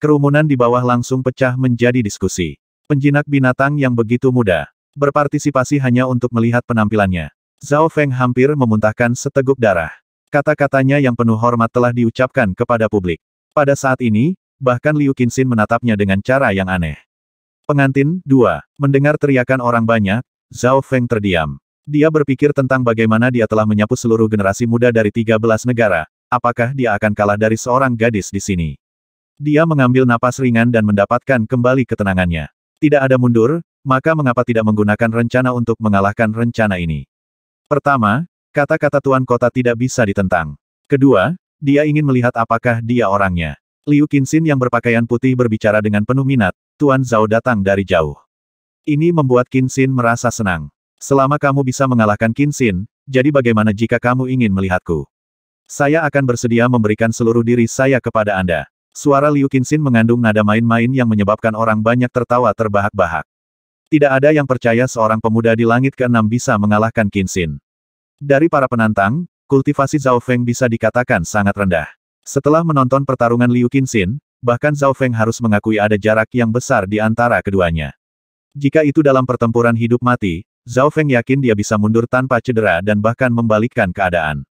Speaker 1: Kerumunan di bawah langsung pecah menjadi diskusi. Penjinak binatang yang begitu muda. Berpartisipasi hanya untuk melihat penampilannya. Zhao Feng hampir memuntahkan seteguk darah. Kata-katanya yang penuh hormat telah diucapkan kepada publik. Pada saat ini, bahkan Liu Qinxin menatapnya dengan cara yang aneh. Pengantin, dua, mendengar teriakan orang banyak, Zhao Feng terdiam. Dia berpikir tentang bagaimana dia telah menyapu seluruh generasi muda dari 13 negara, apakah dia akan kalah dari seorang gadis di sini. Dia mengambil napas ringan dan mendapatkan kembali ketenangannya. Tidak ada mundur, maka mengapa tidak menggunakan rencana untuk mengalahkan rencana ini? Pertama, kata-kata tuan kota tidak bisa ditentang. Kedua, dia ingin melihat apakah dia orangnya. Liu Qinxin yang berpakaian putih berbicara dengan penuh minat, Tuan Zhao datang dari jauh. Ini membuat Qinxin merasa senang. Selama kamu bisa mengalahkan Qinxin, jadi bagaimana jika kamu ingin melihatku? Saya akan bersedia memberikan seluruh diri saya kepada Anda. Suara Liu Qinxin mengandung nada main-main yang menyebabkan orang banyak tertawa terbahak-bahak. Tidak ada yang percaya seorang pemuda di langit ke keenam bisa mengalahkan Qinxin. Dari para penantang, kultivasi Zhao Feng bisa dikatakan sangat rendah. Setelah menonton pertarungan Liu Qinxin, bahkan Zhao Feng harus mengakui ada jarak yang besar di antara keduanya. Jika itu dalam pertempuran hidup mati, Zhao Feng yakin dia bisa mundur tanpa cedera dan bahkan membalikkan keadaan.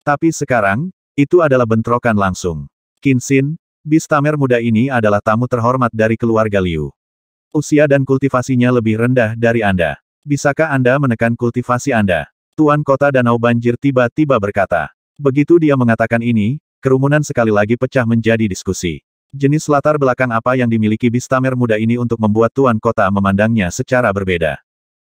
Speaker 1: Tapi sekarang, itu adalah bentrokan langsung. Qinxin, bis tamer muda ini adalah tamu terhormat dari keluarga Liu. Usia dan kultivasinya lebih rendah dari Anda. Bisakah Anda menekan kultivasi Anda? Tuan kota Danau Banjir tiba-tiba berkata. Begitu dia mengatakan ini, Kerumunan sekali lagi pecah menjadi diskusi. Jenis latar belakang apa yang dimiliki Bistamer muda ini untuk membuat Tuan Kota memandangnya secara berbeda.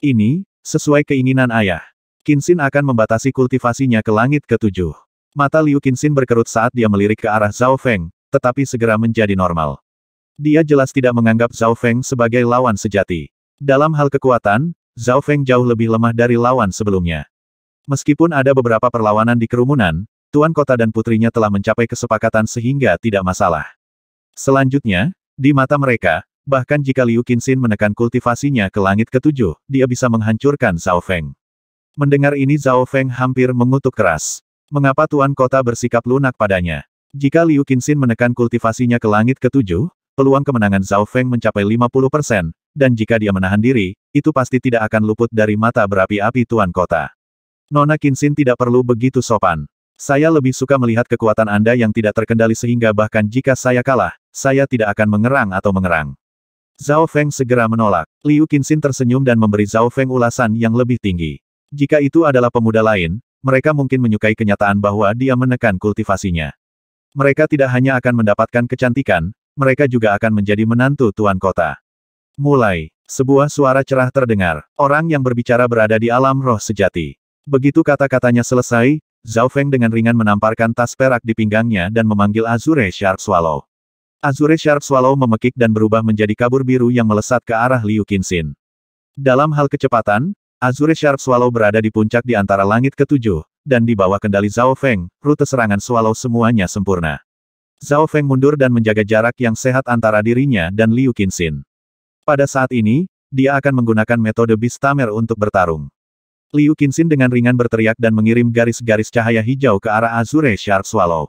Speaker 1: Ini, sesuai keinginan ayah. Kinsin akan membatasi kultivasinya ke langit ketujuh. Mata Liu Kinsin berkerut saat dia melirik ke arah Zhao Feng, tetapi segera menjadi normal. Dia jelas tidak menganggap Zhao Feng sebagai lawan sejati. Dalam hal kekuatan, Zhao Feng jauh lebih lemah dari lawan sebelumnya. Meskipun ada beberapa perlawanan di kerumunan, Tuan Kota dan putrinya telah mencapai kesepakatan sehingga tidak masalah. Selanjutnya, di mata mereka, bahkan jika Liu Qinxin menekan kultivasinya ke langit ketujuh, dia bisa menghancurkan Zhao Feng. Mendengar ini Zhao Feng hampir mengutuk keras. Mengapa Tuan Kota bersikap lunak padanya? Jika Liu Qinxin menekan kultivasinya ke langit ketujuh, peluang kemenangan Zhao Feng mencapai 50%, dan jika dia menahan diri, itu pasti tidak akan luput dari mata berapi-api Tuan Kota. Nona Qinxin tidak perlu begitu sopan. Saya lebih suka melihat kekuatan Anda yang tidak terkendali sehingga bahkan jika saya kalah, saya tidak akan mengerang atau mengerang. Zhao Feng segera menolak. Liu Qinxin tersenyum dan memberi Zhao Feng ulasan yang lebih tinggi. Jika itu adalah pemuda lain, mereka mungkin menyukai kenyataan bahwa dia menekan kultivasinya. Mereka tidak hanya akan mendapatkan kecantikan, mereka juga akan menjadi menantu tuan kota. Mulai, sebuah suara cerah terdengar. Orang yang berbicara berada di alam roh sejati. Begitu kata-katanya selesai, Zhao Feng dengan ringan menamparkan tas perak di pinggangnya dan memanggil Azure Shark Swallow. Azure Shark Swallow memekik dan berubah menjadi kabur biru yang melesat ke arah Liu Qinxin. Dalam hal kecepatan, Azure Shark Swallow berada di puncak di antara langit ketujuh, dan di bawah kendali Zhao Feng, rute serangan Swallow semuanya sempurna. Zhao Feng mundur dan menjaga jarak yang sehat antara dirinya dan Liu Qinxin. Pada saat ini, dia akan menggunakan metode Beast Tamer untuk bertarung. Liu Qinxin dengan ringan berteriak dan mengirim garis-garis cahaya hijau ke arah Azure Shark Swallow.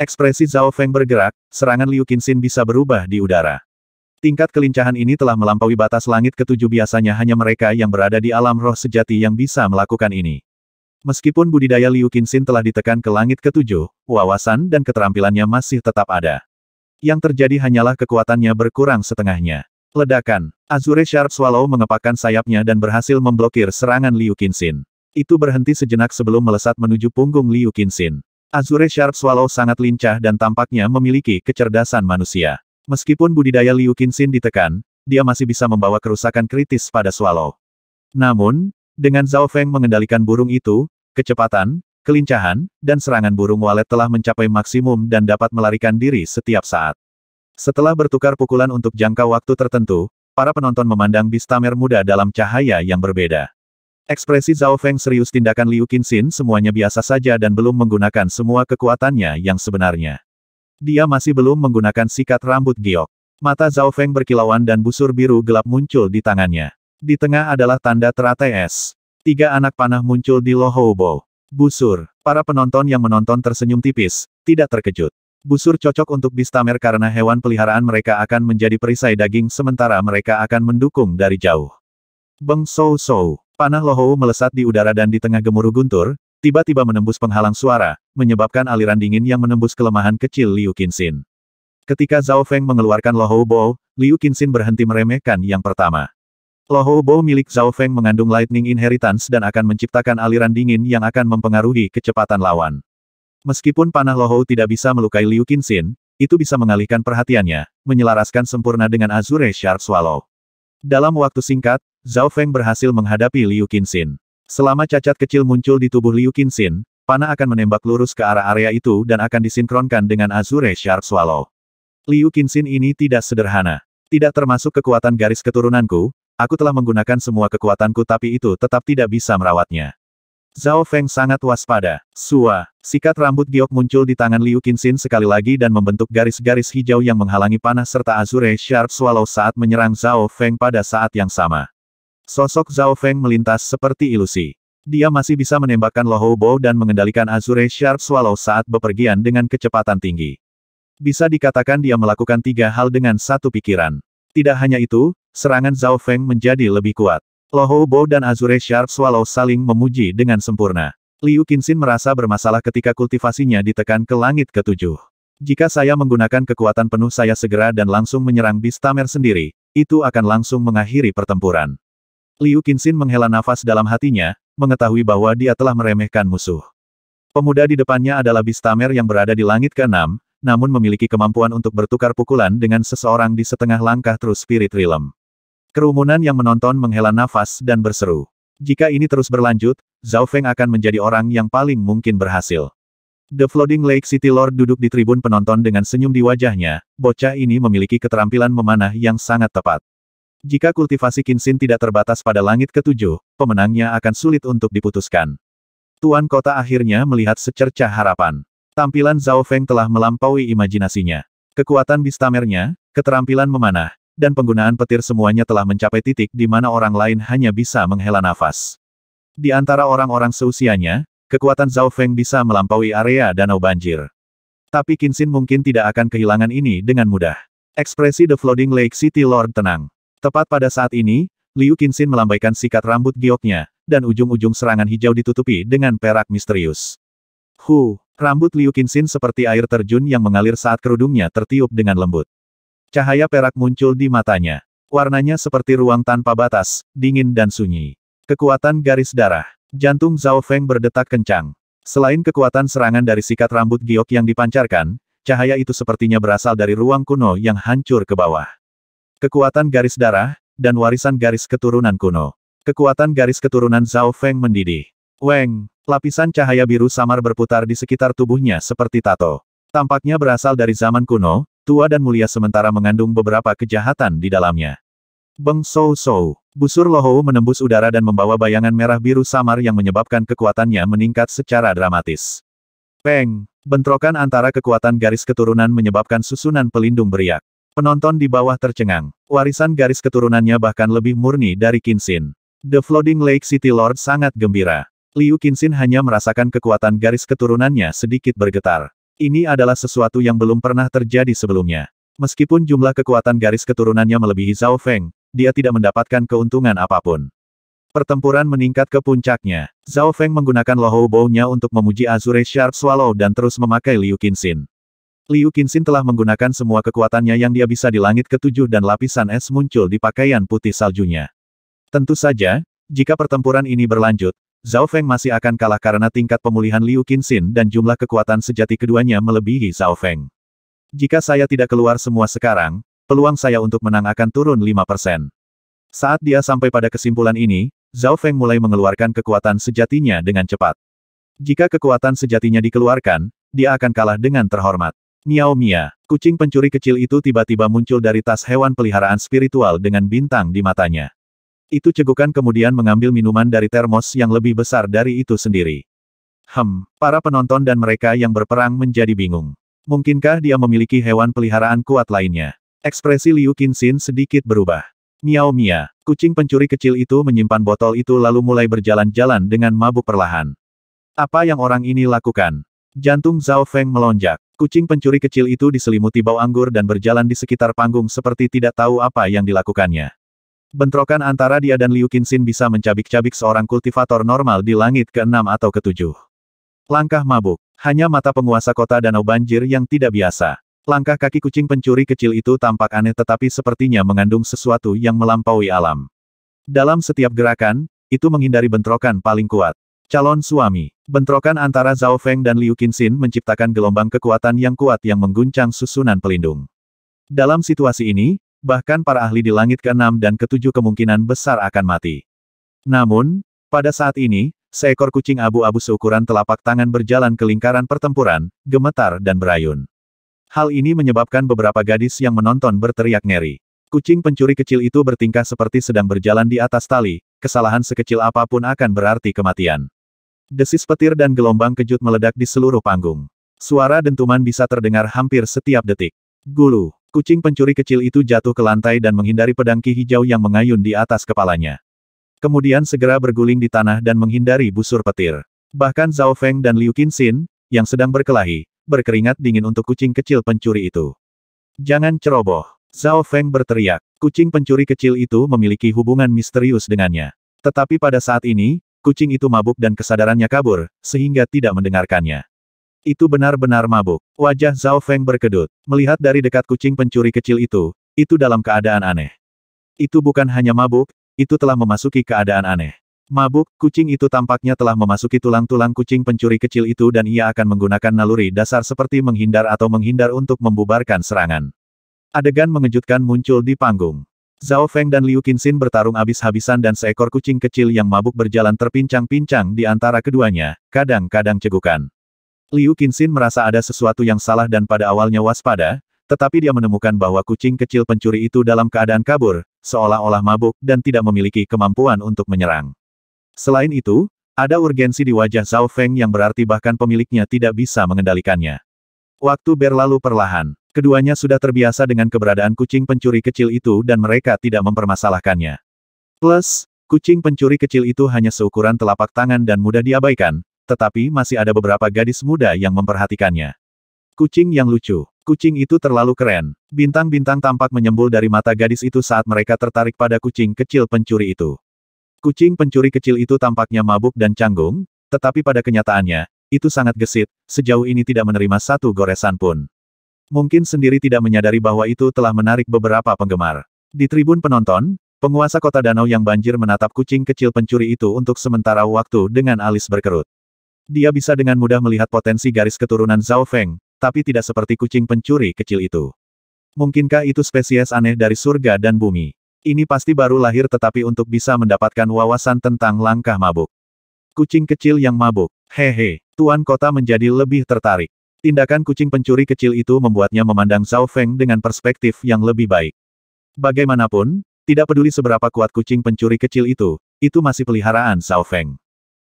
Speaker 1: Ekspresi Zhao Feng bergerak, serangan Liu Qinxin bisa berubah di udara. Tingkat kelincahan ini telah melampaui batas langit ketujuh biasanya hanya mereka yang berada di alam roh sejati yang bisa melakukan ini. Meskipun budidaya Liu Qinxin telah ditekan ke langit ketujuh, wawasan dan keterampilannya masih tetap ada. Yang terjadi hanyalah kekuatannya berkurang setengahnya. Ledakan. Azure Sharp Swallow mengepakkan sayapnya dan berhasil memblokir serangan Liu Qinxin. Itu berhenti sejenak sebelum melesat menuju punggung Liu Qinxin. Azure Sharp Swallow sangat lincah dan tampaknya memiliki kecerdasan manusia. Meskipun budidaya Liu Qinxin ditekan, dia masih bisa membawa kerusakan kritis pada Swallow. Namun, dengan Zhao Feng mengendalikan burung itu, kecepatan, kelincahan, dan serangan burung walet telah mencapai maksimum dan dapat melarikan diri setiap saat. Setelah bertukar pukulan untuk jangka waktu tertentu, para penonton memandang Bistamer muda dalam cahaya yang berbeda. Ekspresi Zhao Feng serius tindakan Liu Qinxin semuanya biasa saja dan belum menggunakan semua kekuatannya yang sebenarnya. Dia masih belum menggunakan sikat rambut giok. Mata Zhao Feng berkilauan dan busur biru gelap muncul di tangannya. Di tengah adalah tanda teratai es. Tiga anak panah muncul di Lohoubo. Busur, para penonton yang menonton tersenyum tipis, tidak terkejut. Busur cocok untuk Bistamer karena hewan peliharaan mereka akan menjadi perisai daging sementara mereka akan mendukung dari jauh. Beng so, Sou, panah Lohou melesat di udara dan di tengah gemuruh guntur, tiba-tiba menembus penghalang suara, menyebabkan aliran dingin yang menembus kelemahan kecil Liu Qinxin. Ketika Zhao Feng mengeluarkan Lohou Bow, Liu Qinxin berhenti meremehkan yang pertama. Lohou Bow milik Zhao Feng mengandung Lightning Inheritance dan akan menciptakan aliran dingin yang akan mempengaruhi kecepatan lawan. Meskipun panah Lohou tidak bisa melukai Liu Qinxin, itu bisa mengalihkan perhatiannya, menyelaraskan sempurna dengan Azure Shark Swallow. Dalam waktu singkat, Zhao Feng berhasil menghadapi Liu Qinxin. Selama cacat kecil muncul di tubuh Liu Qinxin, panah akan menembak lurus ke arah area itu dan akan disinkronkan dengan Azure Shark Swallow. Liu Qinxin ini tidak sederhana. Tidak termasuk kekuatan garis keturunanku, aku telah menggunakan semua kekuatanku tapi itu tetap tidak bisa merawatnya. Zhao Feng sangat waspada. Sua, sikat rambut giok muncul di tangan Liu Qinxin sekali lagi dan membentuk garis-garis hijau yang menghalangi panah serta Azure Sharp Swallow saat menyerang Zhao Feng pada saat yang sama. Sosok Zhao Feng melintas seperti ilusi. Dia masih bisa menembakkan Lohou Bow dan mengendalikan Azure Sharp Swallow saat bepergian dengan kecepatan tinggi. Bisa dikatakan dia melakukan tiga hal dengan satu pikiran. Tidak hanya itu, serangan Zhao Feng menjadi lebih kuat. Lohobo dan Azure Sharp Swallow saling memuji dengan sempurna. Liu Qinxin merasa bermasalah ketika kultivasinya ditekan ke langit ketujuh. Jika saya menggunakan kekuatan penuh saya segera dan langsung menyerang Bistamer sendiri, itu akan langsung mengakhiri pertempuran. Liu Qinxin menghela nafas dalam hatinya, mengetahui bahwa dia telah meremehkan musuh. Pemuda di depannya adalah Bistamer yang berada di langit ke-6, namun memiliki kemampuan untuk bertukar pukulan dengan seseorang di setengah langkah terus Spirit Realm. Kerumunan yang menonton menghela nafas dan berseru. Jika ini terus berlanjut, Zhao Feng akan menjadi orang yang paling mungkin berhasil. The Floating Lake City Lord duduk di tribun penonton dengan senyum di wajahnya, bocah ini memiliki keterampilan memanah yang sangat tepat. Jika kultivasi kinsin tidak terbatas pada langit ketujuh, pemenangnya akan sulit untuk diputuskan. Tuan kota akhirnya melihat secercah harapan. Tampilan Zhao Feng telah melampaui imajinasinya. Kekuatan bistamernya, keterampilan memanah, dan penggunaan petir semuanya telah mencapai titik di mana orang lain hanya bisa menghela nafas. Di antara orang-orang seusianya, kekuatan Zhao Feng bisa melampaui area danau banjir. Tapi Kinsin mungkin tidak akan kehilangan ini dengan mudah. Ekspresi The Floating Lake City Lord tenang. Tepat pada saat ini, Liu Kinsin melambaikan sikat rambut gioknya, dan ujung-ujung serangan hijau ditutupi dengan perak misterius. Hu, rambut Liu Kinsin seperti air terjun yang mengalir saat kerudungnya tertiup dengan lembut. Cahaya perak muncul di matanya. Warnanya seperti ruang tanpa batas, dingin dan sunyi. Kekuatan garis darah. Jantung Zhao Feng berdetak kencang. Selain kekuatan serangan dari sikat rambut giok yang dipancarkan, cahaya itu sepertinya berasal dari ruang kuno yang hancur ke bawah. Kekuatan garis darah, dan warisan garis keturunan kuno. Kekuatan garis keturunan Zhao Feng mendidih. Weng, lapisan cahaya biru samar berputar di sekitar tubuhnya seperti tato. Tampaknya berasal dari zaman kuno, tua dan mulia sementara mengandung beberapa kejahatan di dalamnya. Beng So So busur Lohou menembus udara dan membawa bayangan merah biru samar yang menyebabkan kekuatannya meningkat secara dramatis. Peng, bentrokan antara kekuatan garis keturunan menyebabkan susunan pelindung beriak. Penonton di bawah tercengang. Warisan garis keturunannya bahkan lebih murni dari Kinsin. The Floating Lake City Lord sangat gembira. Liu Kinsin hanya merasakan kekuatan garis keturunannya sedikit bergetar. Ini adalah sesuatu yang belum pernah terjadi sebelumnya. Meskipun jumlah kekuatan garis keturunannya melebihi Zhao Feng, dia tidak mendapatkan keuntungan apapun. Pertempuran meningkat ke puncaknya. Zhao Feng menggunakan Lohou Bow-nya untuk memuji Azure Sharp Swallow dan terus memakai Liu Qinxin. Liu Qinxin telah menggunakan semua kekuatannya yang dia bisa di langit ketujuh dan lapisan es muncul di pakaian putih saljunya. Tentu saja, jika pertempuran ini berlanjut, Zhao Feng masih akan kalah karena tingkat pemulihan Liu Qinxin dan jumlah kekuatan sejati keduanya melebihi Zhao Feng. Jika saya tidak keluar semua sekarang, peluang saya untuk menang akan turun 5%. Saat dia sampai pada kesimpulan ini, Zhao Feng mulai mengeluarkan kekuatan sejatinya dengan cepat. Jika kekuatan sejatinya dikeluarkan, dia akan kalah dengan terhormat. Miao Mia, kucing pencuri kecil itu tiba-tiba muncul dari tas hewan peliharaan spiritual dengan bintang di matanya. Itu cegukan kemudian mengambil minuman dari termos yang lebih besar dari itu sendiri. Hem, para penonton dan mereka yang berperang menjadi bingung. Mungkinkah dia memiliki hewan peliharaan kuat lainnya? Ekspresi Liu Qinxin sedikit berubah. Miau Mia, kucing pencuri kecil itu menyimpan botol itu lalu mulai berjalan-jalan dengan mabuk perlahan. Apa yang orang ini lakukan? Jantung Zhao Feng melonjak. Kucing pencuri kecil itu diselimuti bau anggur dan berjalan di sekitar panggung seperti tidak tahu apa yang dilakukannya. Bentrokan antara dia dan Liu Qinxin bisa mencabik-cabik seorang kultivator normal di langit ke-6 atau ke-7. Langkah mabuk. Hanya mata penguasa kota Danau Banjir yang tidak biasa. Langkah kaki kucing pencuri kecil itu tampak aneh tetapi sepertinya mengandung sesuatu yang melampaui alam. Dalam setiap gerakan, itu menghindari bentrokan paling kuat. Calon suami. Bentrokan antara Zhao Feng dan Liu Qinxin menciptakan gelombang kekuatan yang kuat yang mengguncang susunan pelindung. Dalam situasi ini, bahkan para ahli di langit ke-6 dan ke-7 kemungkinan besar akan mati. Namun, pada saat ini, seekor kucing abu-abu seukuran telapak tangan berjalan ke lingkaran pertempuran, gemetar dan berayun. Hal ini menyebabkan beberapa gadis yang menonton berteriak ngeri. Kucing pencuri kecil itu bertingkah seperti sedang berjalan di atas tali, kesalahan sekecil apapun akan berarti kematian. Desis petir dan gelombang kejut meledak di seluruh panggung. Suara dentuman bisa terdengar hampir setiap detik. Gulu, Kucing pencuri kecil itu jatuh ke lantai dan menghindari pedang ki hijau yang mengayun di atas kepalanya. Kemudian segera berguling di tanah dan menghindari busur petir. Bahkan Zhao Feng dan Liu Qinxin, yang sedang berkelahi, berkeringat dingin untuk kucing kecil pencuri itu. Jangan ceroboh. Zhao Feng berteriak. Kucing pencuri kecil itu memiliki hubungan misterius dengannya. Tetapi pada saat ini, kucing itu mabuk dan kesadarannya kabur, sehingga tidak mendengarkannya. Itu benar-benar mabuk. Wajah Zhao Feng berkedut. Melihat dari dekat kucing pencuri kecil itu, itu dalam keadaan aneh. Itu bukan hanya mabuk, itu telah memasuki keadaan aneh. Mabuk, kucing itu tampaknya telah memasuki tulang-tulang kucing pencuri kecil itu dan ia akan menggunakan naluri dasar seperti menghindar atau menghindar untuk membubarkan serangan. Adegan mengejutkan muncul di panggung. Zhao Feng dan Liu Qinxin bertarung habis-habisan dan seekor kucing kecil yang mabuk berjalan terpincang-pincang di antara keduanya, kadang-kadang cegukan. Liu Qinxin merasa ada sesuatu yang salah dan pada awalnya waspada, tetapi dia menemukan bahwa kucing kecil pencuri itu dalam keadaan kabur, seolah-olah mabuk dan tidak memiliki kemampuan untuk menyerang. Selain itu, ada urgensi di wajah Zhao Feng yang berarti bahkan pemiliknya tidak bisa mengendalikannya. Waktu berlalu perlahan, keduanya sudah terbiasa dengan keberadaan kucing pencuri kecil itu dan mereka tidak mempermasalahkannya. Plus, kucing pencuri kecil itu hanya seukuran telapak tangan dan mudah diabaikan, tetapi masih ada beberapa gadis muda yang memperhatikannya. Kucing yang lucu. Kucing itu terlalu keren. Bintang-bintang tampak menyembul dari mata gadis itu saat mereka tertarik pada kucing kecil pencuri itu. Kucing pencuri kecil itu tampaknya mabuk dan canggung, tetapi pada kenyataannya, itu sangat gesit, sejauh ini tidak menerima satu goresan pun. Mungkin sendiri tidak menyadari bahwa itu telah menarik beberapa penggemar. Di tribun penonton, penguasa kota danau yang banjir menatap kucing kecil pencuri itu untuk sementara waktu dengan alis berkerut. Dia bisa dengan mudah melihat potensi garis keturunan Zhao Feng, tapi tidak seperti kucing pencuri kecil itu. Mungkinkah itu spesies aneh dari surga dan bumi? Ini pasti baru lahir tetapi untuk bisa mendapatkan wawasan tentang langkah mabuk. Kucing kecil yang mabuk. Hehe, Tuan Kota menjadi lebih tertarik. Tindakan kucing pencuri kecil itu membuatnya memandang Zhao Feng dengan perspektif yang lebih baik. Bagaimanapun, tidak peduli seberapa kuat kucing pencuri kecil itu, itu masih peliharaan Zhao Feng.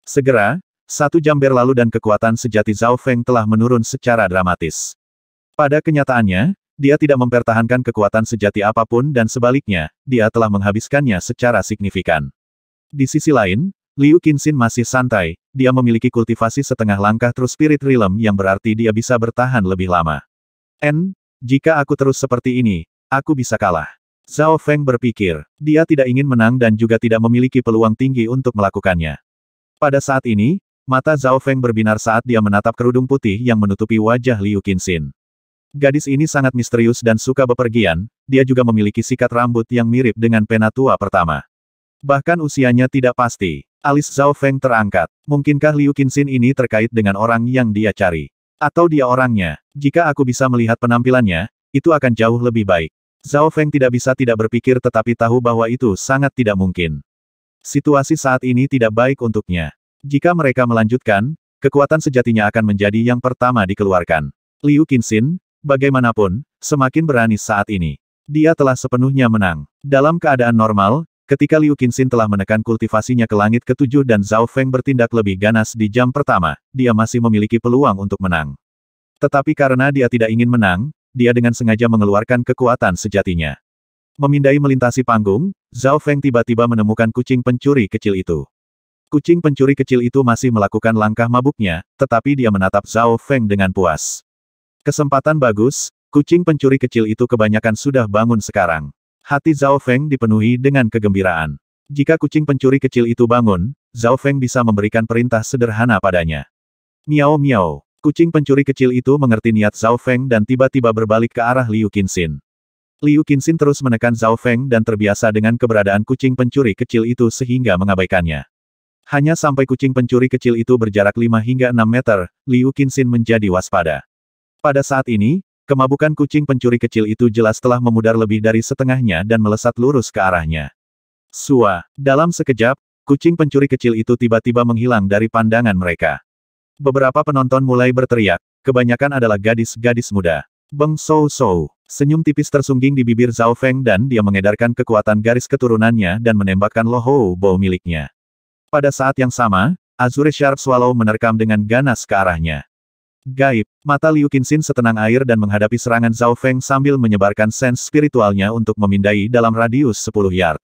Speaker 1: Segera, satu jam berlalu dan kekuatan sejati Zhao Feng telah menurun secara dramatis. Pada kenyataannya, dia tidak mempertahankan kekuatan sejati apapun dan sebaliknya, dia telah menghabiskannya secara signifikan. Di sisi lain, Liu Qinxin masih santai, dia memiliki kultivasi setengah langkah terus Spirit Realm yang berarti dia bisa bertahan lebih lama. N, jika aku terus seperti ini, aku bisa kalah. Zhao Feng berpikir, dia tidak ingin menang dan juga tidak memiliki peluang tinggi untuk melakukannya. Pada saat ini, Mata Zhao Feng berbinar saat dia menatap kerudung putih yang menutupi wajah Liu Qinxin. Gadis ini sangat misterius dan suka bepergian, dia juga memiliki sikat rambut yang mirip dengan penatua pertama. Bahkan usianya tidak pasti. Alis Zhao Feng terangkat. Mungkinkah Liu Qinxin ini terkait dengan orang yang dia cari? Atau dia orangnya? Jika aku bisa melihat penampilannya, itu akan jauh lebih baik. Zhao Feng tidak bisa tidak berpikir tetapi tahu bahwa itu sangat tidak mungkin. Situasi saat ini tidak baik untuknya. Jika mereka melanjutkan, kekuatan sejatinya akan menjadi yang pertama dikeluarkan. Liu Qinxin, bagaimanapun, semakin berani saat ini. Dia telah sepenuhnya menang. Dalam keadaan normal, ketika Liu Qinxin telah menekan kultivasinya ke langit ketujuh dan Zhao Feng bertindak lebih ganas di jam pertama, dia masih memiliki peluang untuk menang. Tetapi karena dia tidak ingin menang, dia dengan sengaja mengeluarkan kekuatan sejatinya. Memindai melintasi panggung, Zhao Feng tiba-tiba menemukan kucing pencuri kecil itu. Kucing pencuri kecil itu masih melakukan langkah mabuknya, tetapi dia menatap Zhao Feng dengan puas. Kesempatan bagus, kucing pencuri kecil itu kebanyakan sudah bangun sekarang. Hati Zhao Feng dipenuhi dengan kegembiraan. Jika kucing pencuri kecil itu bangun, Zhao Feng bisa memberikan perintah sederhana padanya. Miao miao. Kucing pencuri kecil itu mengerti niat Zhao Feng dan tiba-tiba berbalik ke arah Liu Qinxin. Liu Qinxin terus menekan Zhao Feng dan terbiasa dengan keberadaan kucing pencuri kecil itu sehingga mengabaikannya. Hanya sampai kucing pencuri kecil itu berjarak 5 hingga 6 meter, Liu Qinxin menjadi waspada. Pada saat ini, kemabukan kucing pencuri kecil itu jelas telah memudar lebih dari setengahnya dan melesat lurus ke arahnya. Sua, dalam sekejap, kucing pencuri kecil itu tiba-tiba menghilang dari pandangan mereka. Beberapa penonton mulai berteriak, kebanyakan adalah gadis-gadis muda. Beng Sou Sou, senyum tipis tersungging di bibir Zhao Feng dan dia mengedarkan kekuatan garis keturunannya dan menembakkan Lo Hou Bow miliknya. Pada saat yang sama, Azure Sharp Swallow menerkam dengan ganas ke arahnya. Gaib, mata Liu Qinxin setenang air dan menghadapi serangan Zhao Feng sambil menyebarkan sens spiritualnya untuk memindai dalam radius 10 yard.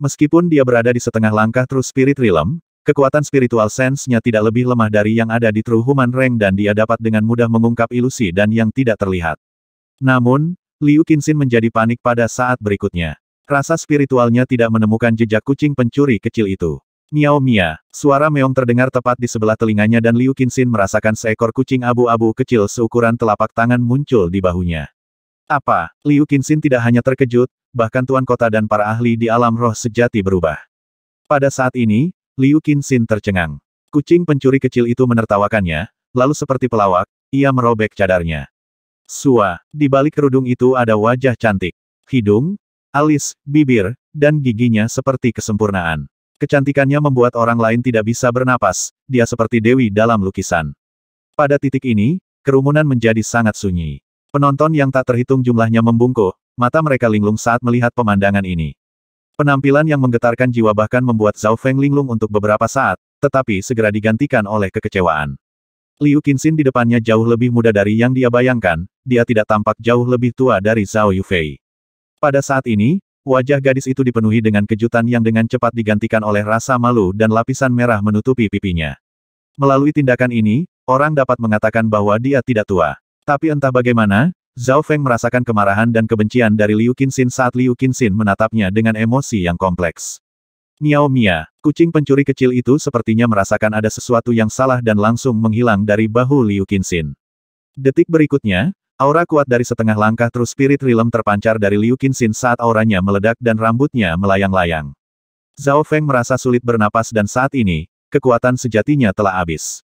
Speaker 1: Meskipun dia berada di setengah langkah True Spirit Realm, kekuatan spiritual sense-nya tidak lebih lemah dari yang ada di True Human Rank dan dia dapat dengan mudah mengungkap ilusi dan yang tidak terlihat. Namun, Liu Qinxin menjadi panik pada saat berikutnya. Rasa spiritualnya tidak menemukan jejak kucing pencuri kecil itu. Miao Mia, suara meong terdengar tepat di sebelah telinganya dan Liu Qinxin merasakan seekor kucing abu-abu kecil seukuran telapak tangan muncul di bahunya. Apa? Liu Qinxin tidak hanya terkejut, bahkan tuan kota dan para ahli di alam roh sejati berubah. Pada saat ini, Liu Qinxin tercengang. Kucing pencuri kecil itu menertawakannya, lalu seperti pelawak, ia merobek cadarnya. Sua, di balik kerudung itu ada wajah cantik. Hidung, alis, bibir, dan giginya seperti kesempurnaan. Kecantikannya membuat orang lain tidak bisa bernapas, dia seperti dewi dalam lukisan. Pada titik ini, kerumunan menjadi sangat sunyi. Penonton yang tak terhitung jumlahnya membungkuk, mata mereka linglung saat melihat pemandangan ini. Penampilan yang menggetarkan jiwa bahkan membuat Zhao Feng linglung untuk beberapa saat, tetapi segera digantikan oleh kekecewaan. Liu Qinxin di depannya jauh lebih muda dari yang dia bayangkan, dia tidak tampak jauh lebih tua dari Zhao Yufei. Pada saat ini, Wajah gadis itu dipenuhi dengan kejutan yang dengan cepat digantikan oleh rasa malu dan lapisan merah menutupi pipinya. Melalui tindakan ini, orang dapat mengatakan bahwa dia tidak tua. Tapi entah bagaimana, Zhao Feng merasakan kemarahan dan kebencian dari Liu Qinxin saat Liu Qinxin menatapnya dengan emosi yang kompleks. Miao Mia, kucing pencuri kecil itu sepertinya merasakan ada sesuatu yang salah dan langsung menghilang dari bahu Liu Qinxin. Detik berikutnya, Aura kuat dari setengah langkah terus Spirit Realm terpancar dari Liu Qinxin saat auranya meledak dan rambutnya melayang-layang. Zhao Feng merasa sulit bernapas dan saat ini, kekuatan sejatinya telah habis.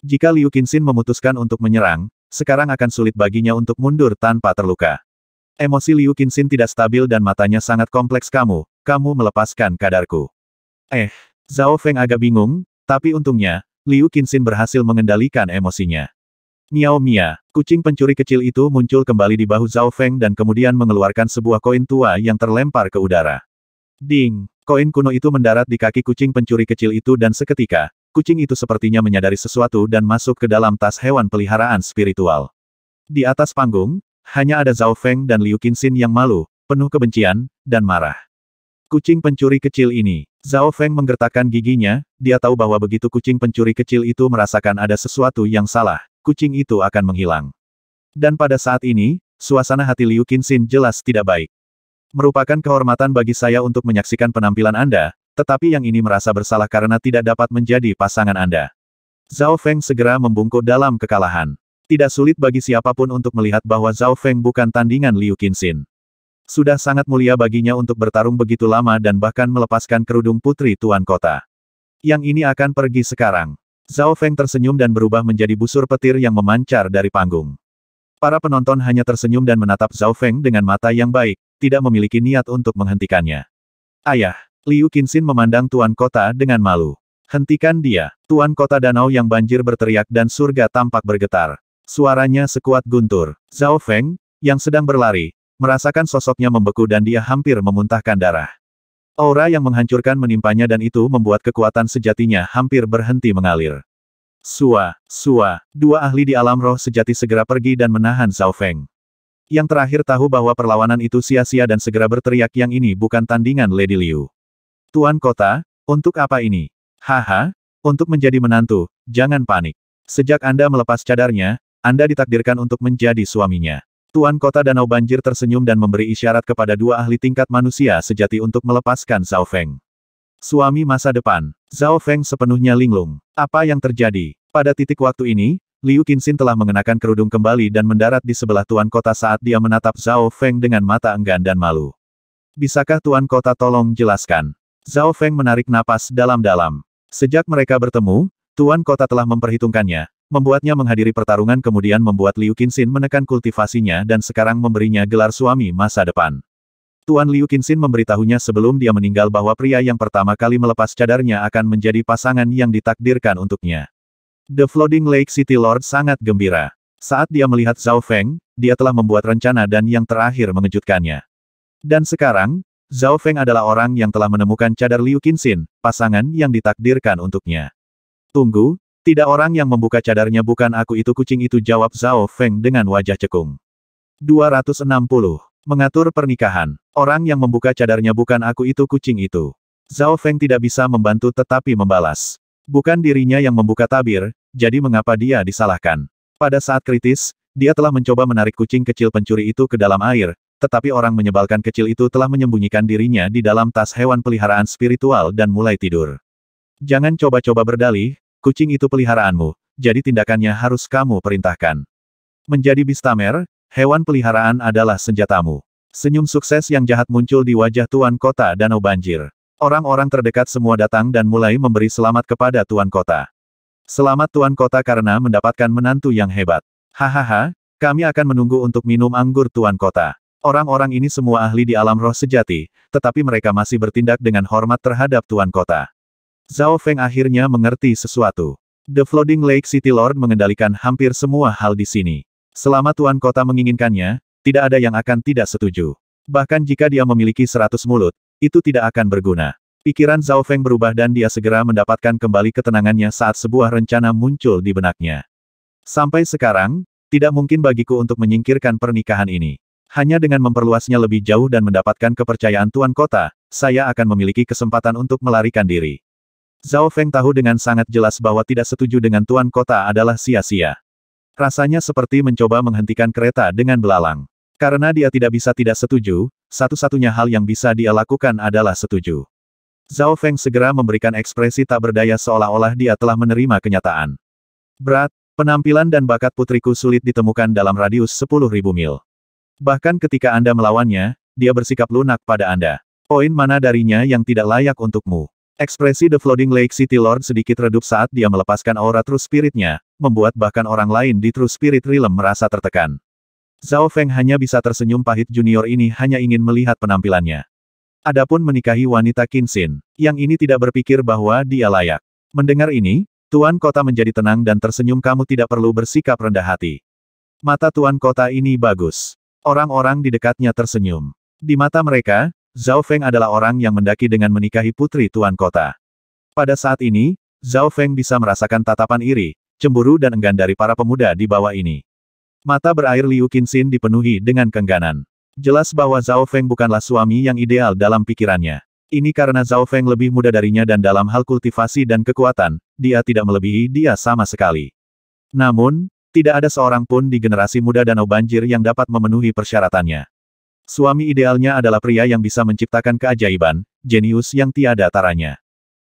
Speaker 1: Jika Liu Qinxin memutuskan untuk menyerang, sekarang akan sulit baginya untuk mundur tanpa terluka. Emosi Liu Qinxin tidak stabil dan matanya sangat kompleks kamu, kamu melepaskan kadarku. Eh, Zhao Feng agak bingung, tapi untungnya, Liu Qinxin berhasil mengendalikan emosinya. Miao Mia, kucing pencuri kecil itu muncul kembali di bahu Zhao Feng dan kemudian mengeluarkan sebuah koin tua yang terlempar ke udara. Ding, koin kuno itu mendarat di kaki kucing pencuri kecil itu dan seketika, kucing itu sepertinya menyadari sesuatu dan masuk ke dalam tas hewan peliharaan spiritual. Di atas panggung, hanya ada Zhao Feng dan Liu Qinxin yang malu, penuh kebencian, dan marah. Kucing pencuri kecil ini, Zhao Feng menggertakkan giginya, dia tahu bahwa begitu kucing pencuri kecil itu merasakan ada sesuatu yang salah, kucing itu akan menghilang. Dan pada saat ini, suasana hati Liu Qinxin jelas tidak baik. Merupakan kehormatan bagi saya untuk menyaksikan penampilan Anda, tetapi yang ini merasa bersalah karena tidak dapat menjadi pasangan Anda. Zhao Feng segera membungkuk dalam kekalahan. Tidak sulit bagi siapapun untuk melihat bahwa Zhao Feng bukan tandingan Liu Qinxin. Sudah sangat mulia baginya untuk bertarung begitu lama dan bahkan melepaskan kerudung putri tuan kota. Yang ini akan pergi sekarang. Zhao Feng tersenyum dan berubah menjadi busur petir yang memancar dari panggung. Para penonton hanya tersenyum dan menatap Zhao Feng dengan mata yang baik, tidak memiliki niat untuk menghentikannya. Ayah, Liu Qinxin memandang Tuan Kota dengan malu. Hentikan dia, Tuan Kota Danau yang banjir berteriak dan surga tampak bergetar. Suaranya sekuat guntur. Zhao Feng, yang sedang berlari, merasakan sosoknya membeku dan dia hampir memuntahkan darah. Aura yang menghancurkan menimpanya dan itu membuat kekuatan sejatinya hampir berhenti mengalir. Sua, Sua, dua ahli di alam roh sejati segera pergi dan menahan Zhao Feng. Yang terakhir tahu bahwa perlawanan itu sia-sia dan segera berteriak yang ini bukan tandingan Lady Liu. Tuan Kota, untuk apa ini? Haha, untuk menjadi menantu, jangan panik. Sejak Anda melepas cadarnya, Anda ditakdirkan untuk menjadi suaminya. Tuan kota Danau Banjir tersenyum dan memberi isyarat kepada dua ahli tingkat manusia sejati untuk melepaskan Zhao Feng. Suami masa depan, Zhao Feng sepenuhnya linglung. Apa yang terjadi? Pada titik waktu ini, Liu Qinxin telah mengenakan kerudung kembali dan mendarat di sebelah tuan kota saat dia menatap Zhao Feng dengan mata enggan dan malu. Bisakah tuan kota tolong jelaskan? Zhao Feng menarik napas dalam-dalam. Sejak mereka bertemu, tuan kota telah memperhitungkannya, membuatnya menghadiri pertarungan kemudian membuat Liu Qinxin menekan kultivasinya dan sekarang memberinya gelar suami masa depan. Tuan Liu Qinxin memberitahunya sebelum dia meninggal bahwa pria yang pertama kali melepas cadarnya akan menjadi pasangan yang ditakdirkan untuknya. The Floating Lake City Lord sangat gembira. Saat dia melihat Zhao Feng, dia telah membuat rencana dan yang terakhir mengejutkannya. Dan sekarang, Zhao Feng adalah orang yang telah menemukan cadar Liu Qinxin, pasangan yang ditakdirkan untuknya. Tunggu, tidak orang yang membuka cadarnya bukan aku itu kucing itu jawab Zhao Feng dengan wajah cekung. 260. Mengatur pernikahan. Orang yang membuka cadarnya bukan aku itu kucing itu. Zhao Feng tidak bisa membantu tetapi membalas. Bukan dirinya yang membuka tabir, jadi mengapa dia disalahkan? Pada saat kritis, dia telah mencoba menarik kucing kecil pencuri itu ke dalam air, tetapi orang menyebalkan kecil itu telah menyembunyikan dirinya di dalam tas hewan peliharaan spiritual dan mulai tidur. Jangan coba-coba berdalih, kucing itu peliharaanmu, jadi tindakannya harus kamu perintahkan. Menjadi bistamer, hewan peliharaan adalah senjatamu. Senyum sukses yang jahat muncul di wajah Tuan Kota Danau Banjir. Orang-orang terdekat semua datang dan mulai memberi selamat kepada Tuan Kota. Selamat Tuan Kota karena mendapatkan menantu yang hebat. Hahaha, kami akan menunggu untuk minum anggur Tuan Kota. Orang-orang ini semua ahli di alam roh sejati, tetapi mereka masih bertindak dengan hormat terhadap Tuan Kota. Zhao Feng akhirnya mengerti sesuatu. The Floating Lake City Lord mengendalikan hampir semua hal di sini. Selama Tuan Kota menginginkannya, tidak ada yang akan tidak setuju. Bahkan jika dia memiliki seratus mulut, itu tidak akan berguna. Pikiran Zhao Feng berubah dan dia segera mendapatkan kembali ketenangannya saat sebuah rencana muncul di benaknya. Sampai sekarang, tidak mungkin bagiku untuk menyingkirkan pernikahan ini. Hanya dengan memperluasnya lebih jauh dan mendapatkan kepercayaan Tuan Kota, saya akan memiliki kesempatan untuk melarikan diri. Zhao Feng tahu dengan sangat jelas bahwa tidak setuju dengan tuan kota adalah sia-sia. Rasanya seperti mencoba menghentikan kereta dengan belalang. Karena dia tidak bisa tidak setuju, satu-satunya hal yang bisa dia lakukan adalah setuju. Zhao Feng segera memberikan ekspresi tak berdaya seolah-olah dia telah menerima kenyataan. Berat, penampilan dan bakat putriku sulit ditemukan dalam radius 10.000 mil. Bahkan ketika Anda melawannya, dia bersikap lunak pada Anda. Poin mana darinya yang tidak layak untukmu? Ekspresi The Floating Lake City Lord sedikit redup saat dia melepaskan aura True Spiritnya, membuat bahkan orang lain di True Spirit Realm merasa tertekan. Zhao Feng hanya bisa tersenyum pahit junior ini hanya ingin melihat penampilannya. Adapun menikahi wanita Kinsin, yang ini tidak berpikir bahwa dia layak. Mendengar ini, Tuan Kota menjadi tenang dan tersenyum kamu tidak perlu bersikap rendah hati. Mata Tuan Kota ini bagus. Orang-orang di dekatnya tersenyum. Di mata mereka, Zhao Feng adalah orang yang mendaki dengan menikahi putri tuan kota. Pada saat ini, Zhao Feng bisa merasakan tatapan iri, cemburu dan enggan dari para pemuda di bawah ini. Mata berair Liu Qinxin dipenuhi dengan kengganan. Jelas bahwa Zhao Feng bukanlah suami yang ideal dalam pikirannya. Ini karena Zhao Feng lebih muda darinya dan dalam hal kultivasi dan kekuatan, dia tidak melebihi dia sama sekali. Namun, tidak ada seorang pun di generasi muda Danau Banjir yang dapat memenuhi persyaratannya. Suami idealnya adalah pria yang bisa menciptakan keajaiban, jenius yang tiada taranya.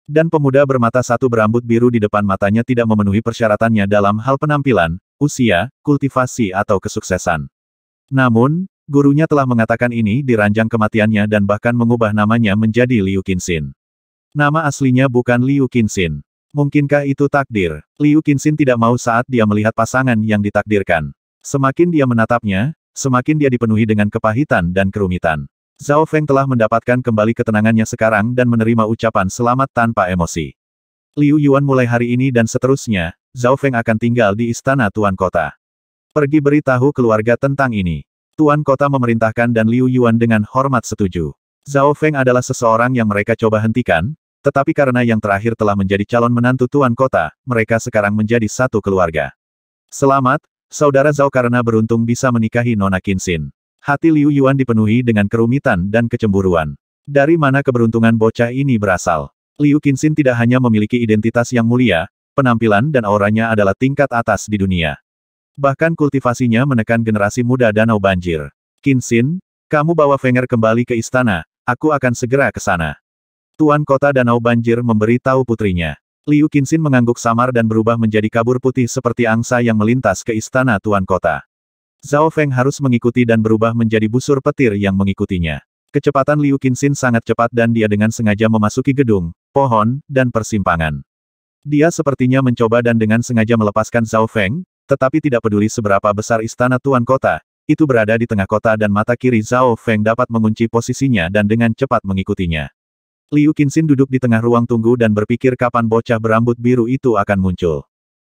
Speaker 1: Dan pemuda bermata satu berambut biru di depan matanya tidak memenuhi persyaratannya dalam hal penampilan, usia, kultivasi atau kesuksesan. Namun, gurunya telah mengatakan ini di ranjang kematiannya dan bahkan mengubah namanya menjadi Liu Qinxin. Nama aslinya bukan Liu Qinxin. Mungkinkah itu takdir? Liu Qinxin tidak mau saat dia melihat pasangan yang ditakdirkan. Semakin dia menatapnya, semakin dia dipenuhi dengan kepahitan dan kerumitan. Zhao Feng telah mendapatkan kembali ketenangannya sekarang dan menerima ucapan selamat tanpa emosi. Liu Yuan mulai hari ini dan seterusnya, Zhao Feng akan tinggal di istana Tuan Kota. Pergi beritahu keluarga tentang ini. Tuan Kota memerintahkan dan Liu Yuan dengan hormat setuju. Zhao Feng adalah seseorang yang mereka coba hentikan, tetapi karena yang terakhir telah menjadi calon menantu Tuan Kota, mereka sekarang menjadi satu keluarga. Selamat, Saudara Zhao karena beruntung bisa menikahi Nona Kinsin. Hati Liu Yuan dipenuhi dengan kerumitan dan kecemburuan. Dari mana keberuntungan bocah ini berasal? Liu Kinsin tidak hanya memiliki identitas yang mulia, penampilan dan auranya adalah tingkat atas di dunia. Bahkan kultivasinya menekan generasi muda danau banjir. Kinsin, kamu bawa Fenger kembali ke istana, aku akan segera ke sana. Tuan kota danau banjir memberitahu putrinya. Liu Qinxin mengangguk samar dan berubah menjadi kabur putih seperti angsa yang melintas ke istana tuan kota. Zhao Feng harus mengikuti dan berubah menjadi busur petir yang mengikutinya. Kecepatan Liu Qinxin sangat cepat dan dia dengan sengaja memasuki gedung, pohon, dan persimpangan. Dia sepertinya mencoba dan dengan sengaja melepaskan Zhao Feng, tetapi tidak peduli seberapa besar istana tuan kota, itu berada di tengah kota dan mata kiri Zhao Feng dapat mengunci posisinya dan dengan cepat mengikutinya. Liu Qinxin duduk di tengah ruang tunggu dan berpikir kapan bocah berambut biru itu akan muncul.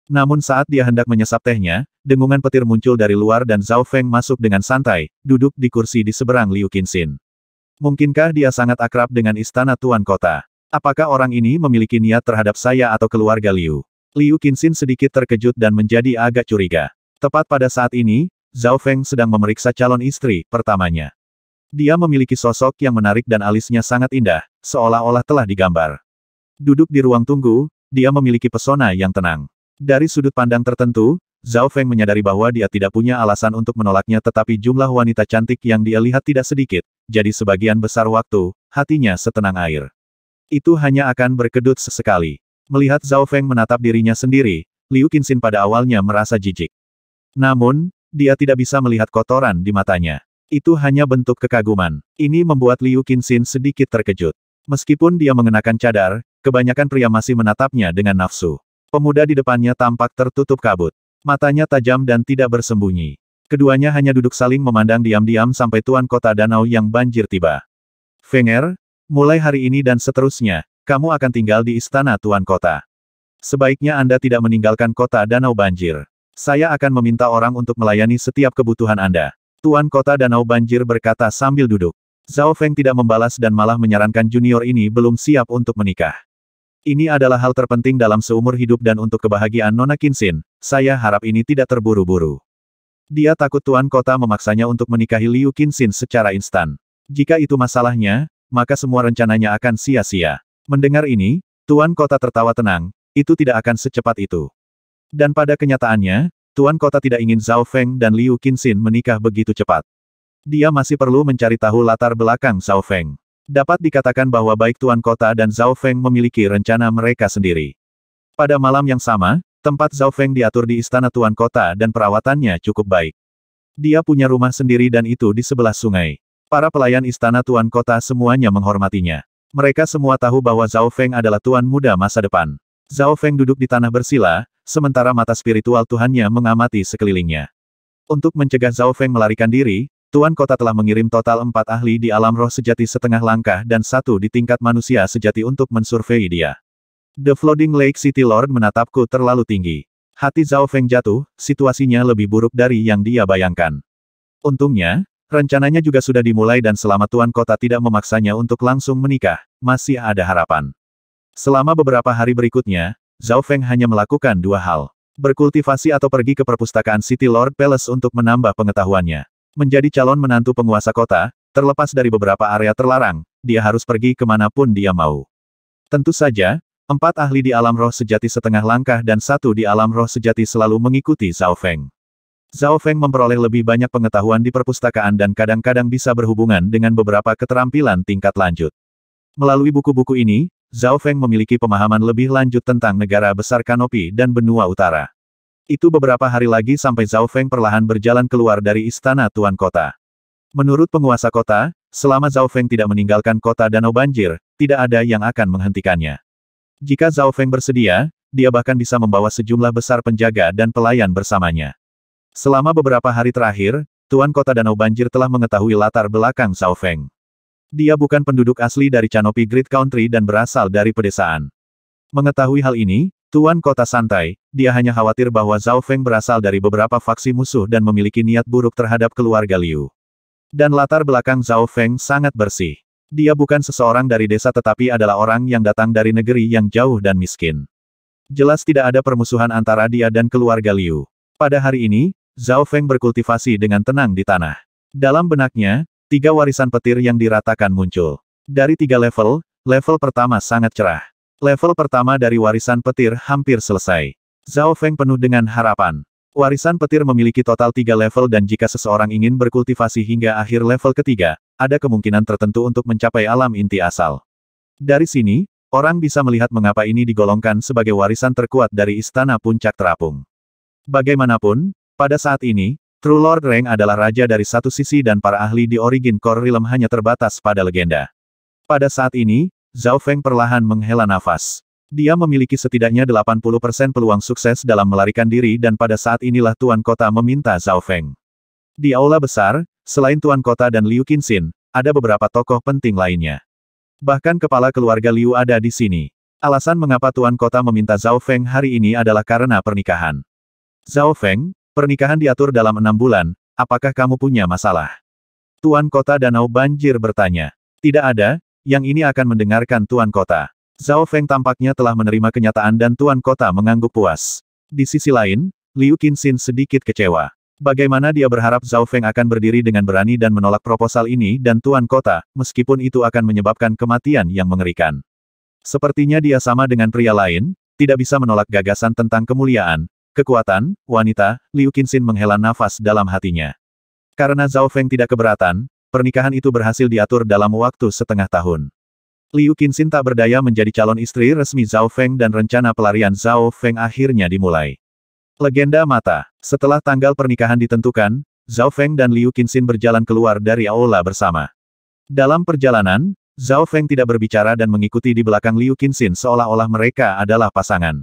Speaker 1: Namun saat dia hendak menyesap tehnya, dengungan petir muncul dari luar dan Zhao Feng masuk dengan santai, duduk di kursi di seberang Liu Qinxin. Mungkinkah dia sangat akrab dengan istana Tuan Kota? Apakah orang ini memiliki niat terhadap saya atau keluarga Liu? Liu Qinxin sedikit terkejut dan menjadi agak curiga. Tepat pada saat ini, Zhao Feng sedang memeriksa calon istri pertamanya. Dia memiliki sosok yang menarik dan alisnya sangat indah, seolah-olah telah digambar. Duduk di ruang tunggu, dia memiliki pesona yang tenang. Dari sudut pandang tertentu, Zhao Feng menyadari bahwa dia tidak punya alasan untuk menolaknya tetapi jumlah wanita cantik yang dia lihat tidak sedikit, jadi sebagian besar waktu, hatinya setenang air. Itu hanya akan berkedut sesekali. Melihat Zhao Feng menatap dirinya sendiri, Liu Qinxin pada awalnya merasa jijik. Namun, dia tidak bisa melihat kotoran di matanya. Itu hanya bentuk kekaguman. Ini membuat Liu Qinxin sedikit terkejut. Meskipun dia mengenakan cadar, kebanyakan pria masih menatapnya dengan nafsu. Pemuda di depannya tampak tertutup kabut. Matanya tajam dan tidak bersembunyi. Keduanya hanya duduk saling memandang diam-diam sampai tuan kota danau yang banjir tiba. Fenger, mulai hari ini dan seterusnya, kamu akan tinggal di istana tuan kota. Sebaiknya Anda tidak meninggalkan kota danau banjir. Saya akan meminta orang untuk melayani setiap kebutuhan Anda. Tuan kota Danau Banjir berkata sambil duduk. Zhao Feng tidak membalas dan malah menyarankan junior ini belum siap untuk menikah. Ini adalah hal terpenting dalam seumur hidup dan untuk kebahagiaan Nona Kinsin, saya harap ini tidak terburu-buru. Dia takut Tuan Kota memaksanya untuk menikahi Liu Kinsin secara instan. Jika itu masalahnya, maka semua rencananya akan sia-sia. Mendengar ini, Tuan Kota tertawa tenang, itu tidak akan secepat itu. Dan pada kenyataannya, Tuan Kota tidak ingin Zhao Feng dan Liu Qinxin menikah begitu cepat. Dia masih perlu mencari tahu latar belakang Zhao Feng. Dapat dikatakan bahwa baik Tuan Kota dan Zhao Feng memiliki rencana mereka sendiri. Pada malam yang sama, tempat Zhao Feng diatur di istana Tuan Kota dan perawatannya cukup baik. Dia punya rumah sendiri dan itu di sebelah sungai. Para pelayan istana Tuan Kota semuanya menghormatinya. Mereka semua tahu bahwa Zhao Feng adalah tuan muda masa depan. Zhao Feng duduk di tanah bersila, sementara mata spiritual Tuhannya mengamati sekelilingnya. Untuk mencegah Zhao Feng melarikan diri, Tuan Kota telah mengirim total empat ahli di alam roh sejati setengah langkah dan satu di tingkat manusia sejati untuk mensurvei dia. The Floating Lake City Lord menatapku terlalu tinggi. Hati Zhao Feng jatuh, situasinya lebih buruk dari yang dia bayangkan. Untungnya, rencananya juga sudah dimulai dan selama Tuan Kota tidak memaksanya untuk langsung menikah, masih ada harapan. Selama beberapa hari berikutnya, Zhao Feng hanya melakukan dua hal. Berkultivasi atau pergi ke perpustakaan City Lord Palace untuk menambah pengetahuannya. Menjadi calon menantu penguasa kota, terlepas dari beberapa area terlarang, dia harus pergi kemanapun dia mau. Tentu saja, empat ahli di alam roh sejati setengah langkah dan satu di alam roh sejati selalu mengikuti Zhao Feng. Zhao Feng memperoleh lebih banyak pengetahuan di perpustakaan dan kadang-kadang bisa berhubungan dengan beberapa keterampilan tingkat lanjut. Melalui buku-buku ini, Zhao Feng memiliki pemahaman lebih lanjut tentang negara besar Kanopi dan benua utara. Itu beberapa hari lagi sampai Zhao Feng perlahan berjalan keluar dari istana Tuan Kota. Menurut penguasa kota, selama Zhao Feng tidak meninggalkan kota Danau Banjir, tidak ada yang akan menghentikannya. Jika Zhao Feng bersedia, dia bahkan bisa membawa sejumlah besar penjaga dan pelayan bersamanya. Selama beberapa hari terakhir, Tuan Kota Danau Banjir telah mengetahui latar belakang Zhao Feng. Dia bukan penduduk asli dari Canopy Great Country dan berasal dari pedesaan. Mengetahui hal ini, Tuan Kota santai, dia hanya khawatir bahwa Zhao Feng berasal dari beberapa faksi musuh dan memiliki niat buruk terhadap keluarga Liu. Dan latar belakang Zhao Feng sangat bersih. Dia bukan seseorang dari desa tetapi adalah orang yang datang dari negeri yang jauh dan miskin. Jelas tidak ada permusuhan antara dia dan keluarga Liu. Pada hari ini, Zhao Feng berkultivasi dengan tenang di tanah. Dalam benaknya, Tiga warisan petir yang diratakan muncul. Dari tiga level, level pertama sangat cerah. Level pertama dari warisan petir hampir selesai. Zhao Feng penuh dengan harapan. Warisan petir memiliki total tiga level dan jika seseorang ingin berkultivasi hingga akhir level ketiga, ada kemungkinan tertentu untuk mencapai alam inti asal. Dari sini, orang bisa melihat mengapa ini digolongkan sebagai warisan terkuat dari Istana Puncak Terapung. Bagaimanapun, pada saat ini, True Lord Reng adalah raja dari satu sisi dan para ahli di Origin Core Realm hanya terbatas pada legenda. Pada saat ini, Zhao Feng perlahan menghela nafas. Dia memiliki setidaknya 80% peluang sukses dalam melarikan diri dan pada saat inilah Tuan Kota meminta Zhao Feng. Di aula besar, selain Tuan Kota dan Liu Qinxin, ada beberapa tokoh penting lainnya. Bahkan kepala keluarga Liu ada di sini. Alasan mengapa Tuan Kota meminta Zhao Feng hari ini adalah karena pernikahan. Zhao Feng, Pernikahan diatur dalam enam bulan, apakah kamu punya masalah? Tuan Kota Danau Banjir bertanya. Tidak ada, yang ini akan mendengarkan Tuan Kota. Zhao Feng tampaknya telah menerima kenyataan dan Tuan Kota mengangguk puas. Di sisi lain, Liu Qinxin sedikit kecewa. Bagaimana dia berharap Zhao Feng akan berdiri dengan berani dan menolak proposal ini dan Tuan Kota, meskipun itu akan menyebabkan kematian yang mengerikan. Sepertinya dia sama dengan pria lain, tidak bisa menolak gagasan tentang kemuliaan, Kekuatan, wanita, Liu Qinxin menghela nafas dalam hatinya. Karena Zhao Feng tidak keberatan, pernikahan itu berhasil diatur dalam waktu setengah tahun. Liu Qinxin tak berdaya menjadi calon istri resmi Zhao Feng dan rencana pelarian Zhao Feng akhirnya dimulai. Legenda Mata Setelah tanggal pernikahan ditentukan, Zhao Feng dan Liu Qinxin berjalan keluar dari aula bersama. Dalam perjalanan, Zhao Feng tidak berbicara dan mengikuti di belakang Liu Qinxin seolah-olah mereka adalah pasangan.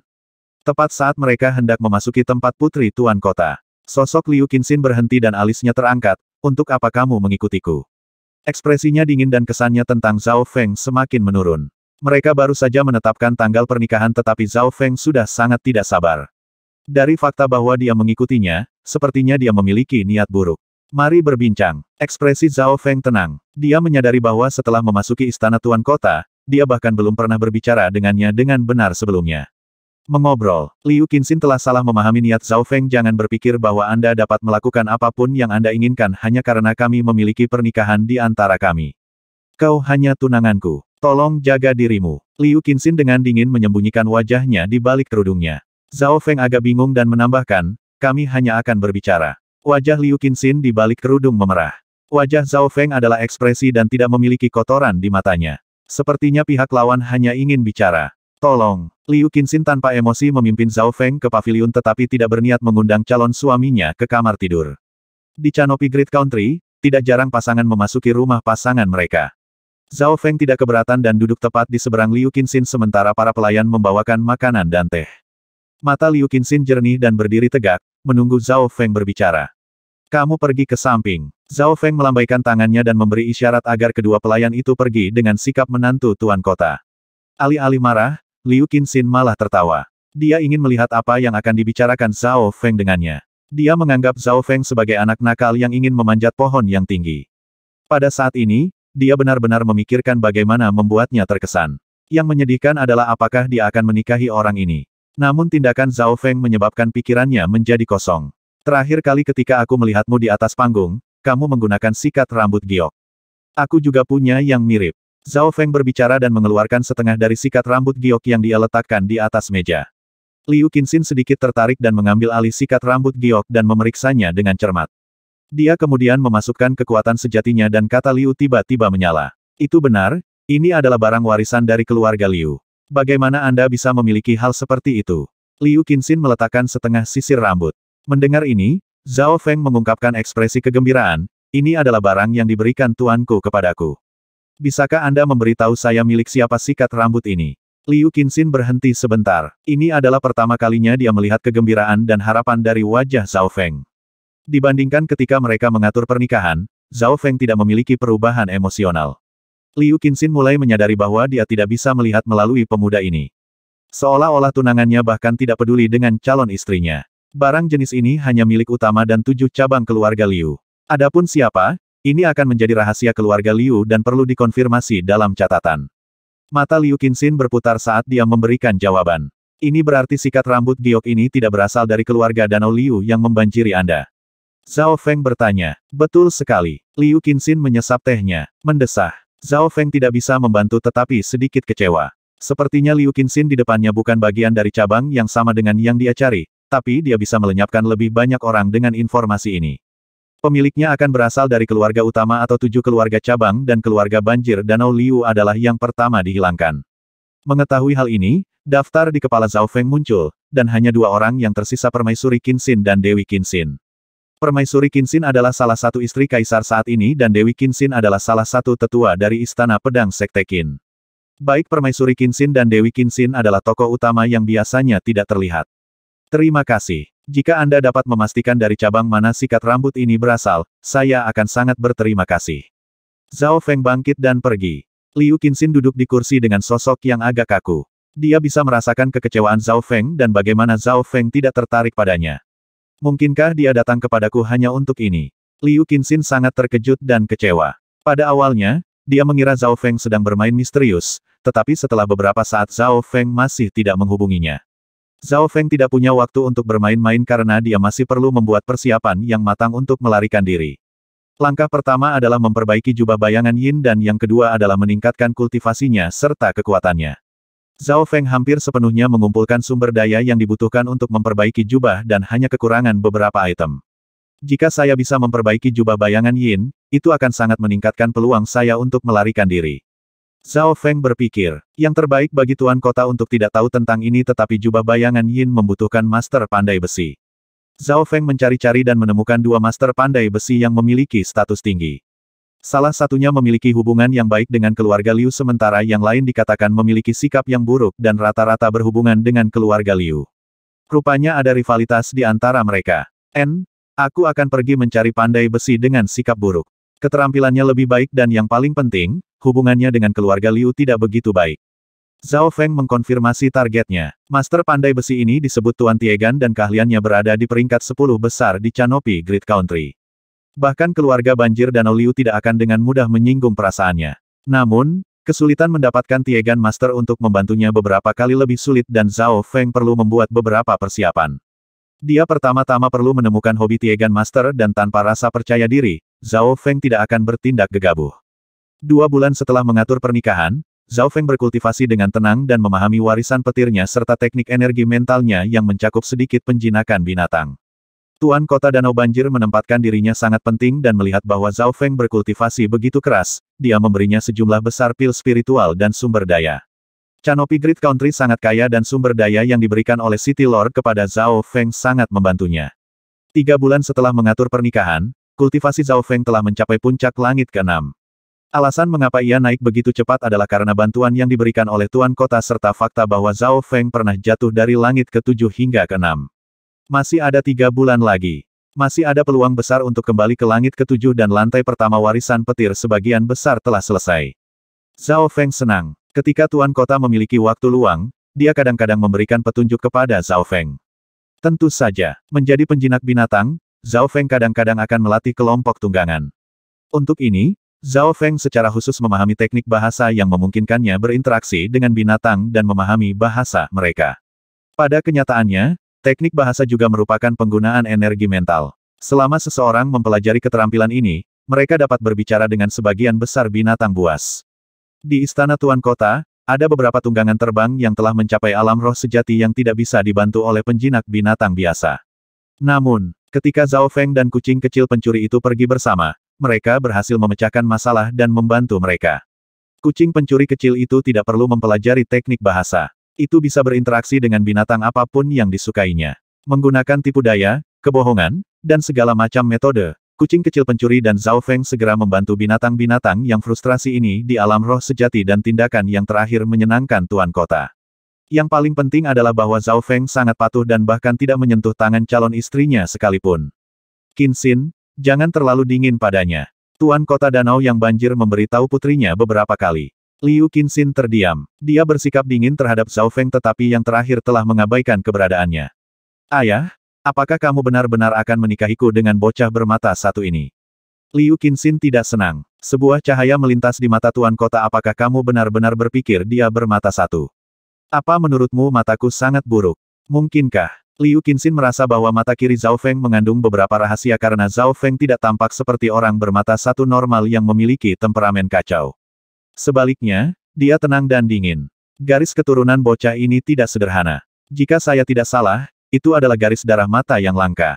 Speaker 1: Tepat saat mereka hendak memasuki tempat putri tuan kota. Sosok Liu Qinxin berhenti dan alisnya terangkat, untuk apa kamu mengikutiku? Ekspresinya dingin dan kesannya tentang Zhao Feng semakin menurun. Mereka baru saja menetapkan tanggal pernikahan tetapi Zhao Feng sudah sangat tidak sabar. Dari fakta bahwa dia mengikutinya, sepertinya dia memiliki niat buruk. Mari berbincang. Ekspresi Zhao Feng tenang. Dia menyadari bahwa setelah memasuki istana tuan kota, dia bahkan belum pernah berbicara dengannya dengan benar sebelumnya. Mengobrol, Liu Qinxin telah salah memahami niat Zhao Feng jangan berpikir bahwa Anda dapat melakukan apapun yang Anda inginkan hanya karena kami memiliki pernikahan di antara kami. Kau hanya tunanganku. Tolong jaga dirimu. Liu Qinxin dengan dingin menyembunyikan wajahnya di balik kerudungnya. Zhao Feng agak bingung dan menambahkan, kami hanya akan berbicara. Wajah Liu Qinxin di balik kerudung memerah. Wajah Zhao Feng adalah ekspresi dan tidak memiliki kotoran di matanya. Sepertinya pihak lawan hanya ingin bicara. Tolong. Liu Qinxin tanpa emosi memimpin Zhao Feng ke pavilion tetapi tidak berniat mengundang calon suaminya ke kamar tidur. Di Canopy Great Country, tidak jarang pasangan memasuki rumah pasangan mereka. Zhao Feng tidak keberatan dan duduk tepat di seberang Liu Qinxin sementara para pelayan membawakan makanan dan teh. Mata Liu Qinxin jernih dan berdiri tegak, menunggu Zhao Feng berbicara. Kamu pergi ke samping. Zhao Feng melambaikan tangannya dan memberi isyarat agar kedua pelayan itu pergi dengan sikap menantu tuan kota. Ali-ali marah, Liu Qinxin malah tertawa. Dia ingin melihat apa yang akan dibicarakan Zhao Feng dengannya. Dia menganggap Zhao Feng sebagai anak nakal yang ingin memanjat pohon yang tinggi. Pada saat ini, dia benar-benar memikirkan bagaimana membuatnya terkesan. Yang menyedihkan adalah apakah dia akan menikahi orang ini. Namun tindakan Zhao Feng menyebabkan pikirannya menjadi kosong. Terakhir kali ketika aku melihatmu di atas panggung, kamu menggunakan sikat rambut giok. Aku juga punya yang mirip. Zhao Feng berbicara dan mengeluarkan setengah dari sikat rambut giok yang dia letakkan di atas meja. Liu Qinxin sedikit tertarik dan mengambil alih sikat rambut giok dan memeriksanya dengan cermat. Dia kemudian memasukkan kekuatan sejatinya dan kata Liu tiba-tiba menyala. Itu benar, ini adalah barang warisan dari keluarga Liu. Bagaimana Anda bisa memiliki hal seperti itu? Liu Qinxin meletakkan setengah sisir rambut. Mendengar ini, Zhao Feng mengungkapkan ekspresi kegembiraan, ini adalah barang yang diberikan tuanku kepadaku. Bisakah Anda memberitahu saya milik siapa sikat rambut ini? Liu Qinxin berhenti sebentar. Ini adalah pertama kalinya dia melihat kegembiraan dan harapan dari wajah Zhao Feng. Dibandingkan ketika mereka mengatur pernikahan, Zhao Feng tidak memiliki perubahan emosional. Liu Qinxin mulai menyadari bahwa dia tidak bisa melihat melalui pemuda ini. Seolah-olah tunangannya bahkan tidak peduli dengan calon istrinya. Barang jenis ini hanya milik utama dan tujuh cabang keluarga Liu. Adapun siapa, ini akan menjadi rahasia keluarga Liu dan perlu dikonfirmasi dalam catatan. Mata Liu Kinsin berputar saat dia memberikan jawaban. Ini berarti sikat rambut giok ini tidak berasal dari keluarga Danau Liu yang membanjiri Anda. Zhao Feng bertanya. Betul sekali. Liu Kinsin menyesap tehnya, mendesah. Zhao Feng tidak bisa membantu tetapi sedikit kecewa. Sepertinya Liu Kinsin di depannya bukan bagian dari cabang yang sama dengan yang dia cari, tapi dia bisa melenyapkan lebih banyak orang dengan informasi ini. Pemiliknya akan berasal dari keluarga utama atau tujuh keluarga cabang dan keluarga banjir Danau Liu adalah yang pertama dihilangkan. Mengetahui hal ini, daftar di kepala Zhao Feng muncul, dan hanya dua orang yang tersisa Permaisuri Kinsin dan Dewi Kinsin. Permaisuri Kinsin adalah salah satu istri kaisar saat ini dan Dewi Kinsin adalah salah satu tetua dari Istana Pedang Sekte Qin. Baik Permaisuri Kinsin dan Dewi Kinsin adalah tokoh utama yang biasanya tidak terlihat. Terima kasih. Jika Anda dapat memastikan dari cabang mana sikat rambut ini berasal, saya akan sangat berterima kasih. Zhao Feng bangkit dan pergi. Liu Qinxin duduk di kursi dengan sosok yang agak kaku. Dia bisa merasakan kekecewaan Zhao Feng dan bagaimana Zhao Feng tidak tertarik padanya. Mungkinkah dia datang kepadaku hanya untuk ini? Liu Qinxin sangat terkejut dan kecewa. Pada awalnya, dia mengira Zhao Feng sedang bermain misterius, tetapi setelah beberapa saat Zhao Feng masih tidak menghubunginya. Zhao Feng tidak punya waktu untuk bermain-main karena dia masih perlu membuat persiapan yang matang untuk melarikan diri. Langkah pertama adalah memperbaiki jubah bayangan Yin dan yang kedua adalah meningkatkan kultivasinya serta kekuatannya. Zhao Feng hampir sepenuhnya mengumpulkan sumber daya yang dibutuhkan untuk memperbaiki jubah dan hanya kekurangan beberapa item. Jika saya bisa memperbaiki jubah bayangan Yin, itu akan sangat meningkatkan peluang saya untuk melarikan diri. Zhao Feng berpikir, yang terbaik bagi tuan kota untuk tidak tahu tentang ini tetapi jubah bayangan Yin membutuhkan master pandai besi. Zhao Feng mencari-cari dan menemukan dua master pandai besi yang memiliki status tinggi. Salah satunya memiliki hubungan yang baik dengan keluarga Liu sementara yang lain dikatakan memiliki sikap yang buruk dan rata-rata berhubungan dengan keluarga Liu. Rupanya ada rivalitas di antara mereka. N, aku akan pergi mencari pandai besi dengan sikap buruk. Keterampilannya lebih baik dan yang paling penting, hubungannya dengan keluarga Liu tidak begitu baik. Zhao Feng mengkonfirmasi targetnya. Master pandai besi ini disebut Tuan Tiegan dan keahliannya berada di peringkat 10 besar di Canopy Grid Country. Bahkan keluarga banjir Danau Liu tidak akan dengan mudah menyinggung perasaannya. Namun, kesulitan mendapatkan Tiegan Master untuk membantunya beberapa kali lebih sulit dan Zhao Feng perlu membuat beberapa persiapan. Dia pertama-tama perlu menemukan hobi Tiegan Master dan tanpa rasa percaya diri, Zhao Feng tidak akan bertindak gegabah. Dua bulan setelah mengatur pernikahan, Zhao Feng berkultivasi dengan tenang dan memahami warisan petirnya serta teknik energi mentalnya yang mencakup sedikit penjinakan binatang. Tuan kota Danau Banjir menempatkan dirinya sangat penting dan melihat bahwa Zhao Feng berkultivasi begitu keras, dia memberinya sejumlah besar pil spiritual dan sumber daya. Canopy Great Country sangat kaya dan sumber daya yang diberikan oleh City Lord kepada Zhao Feng sangat membantunya. Tiga bulan setelah mengatur pernikahan, kultivasi Zhao Feng telah mencapai puncak langit keenam. Alasan mengapa ia naik begitu cepat adalah karena bantuan yang diberikan oleh Tuan Kota serta fakta bahwa Zhao Feng pernah jatuh dari langit ke ketujuh hingga ke keenam. Masih ada tiga bulan lagi. Masih ada peluang besar untuk kembali ke langit ketujuh dan lantai pertama warisan petir sebagian besar telah selesai. Zhao Feng senang. Ketika Tuan Kota memiliki waktu luang, dia kadang-kadang memberikan petunjuk kepada Zhao Feng. Tentu saja, menjadi penjinak binatang, Zhao Feng kadang-kadang akan melatih kelompok tunggangan. Untuk ini, Zhao Feng secara khusus memahami teknik bahasa yang memungkinkannya berinteraksi dengan binatang dan memahami bahasa mereka. Pada kenyataannya, teknik bahasa juga merupakan penggunaan energi mental. Selama seseorang mempelajari keterampilan ini, mereka dapat berbicara dengan sebagian besar binatang buas. Di Istana Tuan Kota, ada beberapa tunggangan terbang yang telah mencapai alam roh sejati yang tidak bisa dibantu oleh penjinak binatang biasa. Namun, ketika Zhao Feng dan kucing kecil pencuri itu pergi bersama, mereka berhasil memecahkan masalah dan membantu mereka. Kucing pencuri kecil itu tidak perlu mempelajari teknik bahasa. Itu bisa berinteraksi dengan binatang apapun yang disukainya. Menggunakan tipu daya, kebohongan, dan segala macam metode, kucing kecil pencuri dan Zhao Feng segera membantu binatang-binatang yang frustrasi ini di alam roh sejati dan tindakan yang terakhir menyenangkan tuan kota. Yang paling penting adalah bahwa Zhao Feng sangat patuh dan bahkan tidak menyentuh tangan calon istrinya sekalipun. Qin Xin, Jangan terlalu dingin padanya. Tuan kota danau yang banjir memberitahu putrinya beberapa kali. Liu Qinxin terdiam. Dia bersikap dingin terhadap Zhao Feng tetapi yang terakhir telah mengabaikan keberadaannya. Ayah, apakah kamu benar-benar akan menikahiku dengan bocah bermata satu ini? Liu Qinxin tidak senang. Sebuah cahaya melintas di mata tuan kota apakah kamu benar-benar berpikir dia bermata satu? Apa menurutmu mataku sangat buruk? Mungkinkah? Liu Qinxin merasa bahwa mata kiri Zhao Feng mengandung beberapa rahasia karena Zhao Feng tidak tampak seperti orang bermata satu normal yang memiliki temperamen kacau. Sebaliknya, dia tenang dan dingin. Garis keturunan bocah ini tidak sederhana. Jika saya tidak salah, itu adalah garis darah mata yang langka.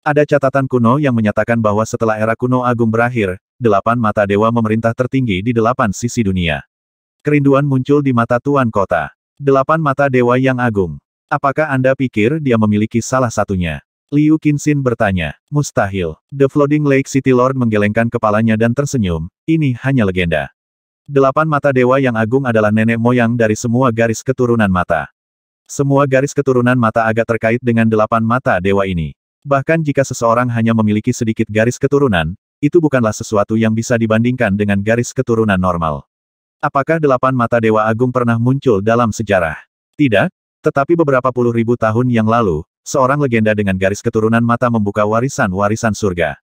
Speaker 1: Ada catatan kuno yang menyatakan bahwa setelah era kuno agung berakhir, delapan mata dewa memerintah tertinggi di delapan sisi dunia. Kerinduan muncul di mata tuan kota. Delapan mata dewa yang agung. Apakah Anda pikir dia memiliki salah satunya? Liu Qinxin bertanya. Mustahil. The Floating Lake City Lord menggelengkan kepalanya dan tersenyum. Ini hanya legenda. Delapan mata dewa yang agung adalah nenek moyang dari semua garis keturunan mata. Semua garis keturunan mata agak terkait dengan delapan mata dewa ini. Bahkan jika seseorang hanya memiliki sedikit garis keturunan, itu bukanlah sesuatu yang bisa dibandingkan dengan garis keturunan normal. Apakah delapan mata dewa agung pernah muncul dalam sejarah? Tidak, tetapi beberapa puluh ribu tahun yang lalu, seorang legenda dengan garis keturunan mata membuka warisan-warisan surga.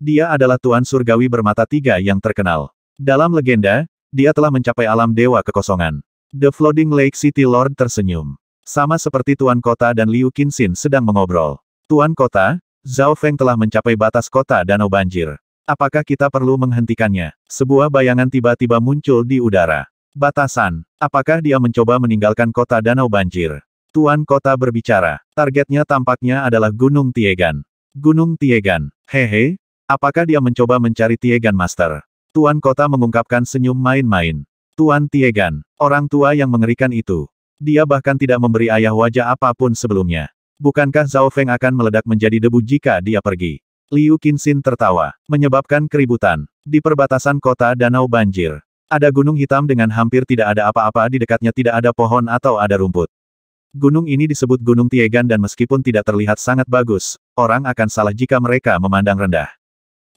Speaker 1: Dia adalah Tuan Surgawi bermata tiga yang terkenal. Dalam legenda, dia telah mencapai alam dewa kekosongan. The Floating Lake City Lord tersenyum. Sama seperti Tuan Kota dan Liu Qinxin sedang mengobrol. Tuan Kota, Zhao Feng telah mencapai batas kota Danau Banjir. Apakah kita perlu menghentikannya? Sebuah bayangan tiba-tiba muncul di udara. Batasan. Apakah dia mencoba meninggalkan kota Danau Banjir? Tuan kota berbicara. Targetnya tampaknya adalah Gunung Tiegan. Gunung Tiegan. Hehe, apakah dia mencoba mencari Tiegan Master? Tuan kota mengungkapkan senyum main-main. Tuan Tiegan, orang tua yang mengerikan itu. Dia bahkan tidak memberi ayah wajah apapun sebelumnya. Bukankah Zhao Feng akan meledak menjadi debu jika dia pergi? Liu Qinxin tertawa, menyebabkan keributan di perbatasan kota Danau Banjir. Ada gunung hitam dengan hampir tidak ada apa-apa di dekatnya tidak ada pohon atau ada rumput. Gunung ini disebut Gunung Tiegan dan meskipun tidak terlihat sangat bagus, orang akan salah jika mereka memandang rendah.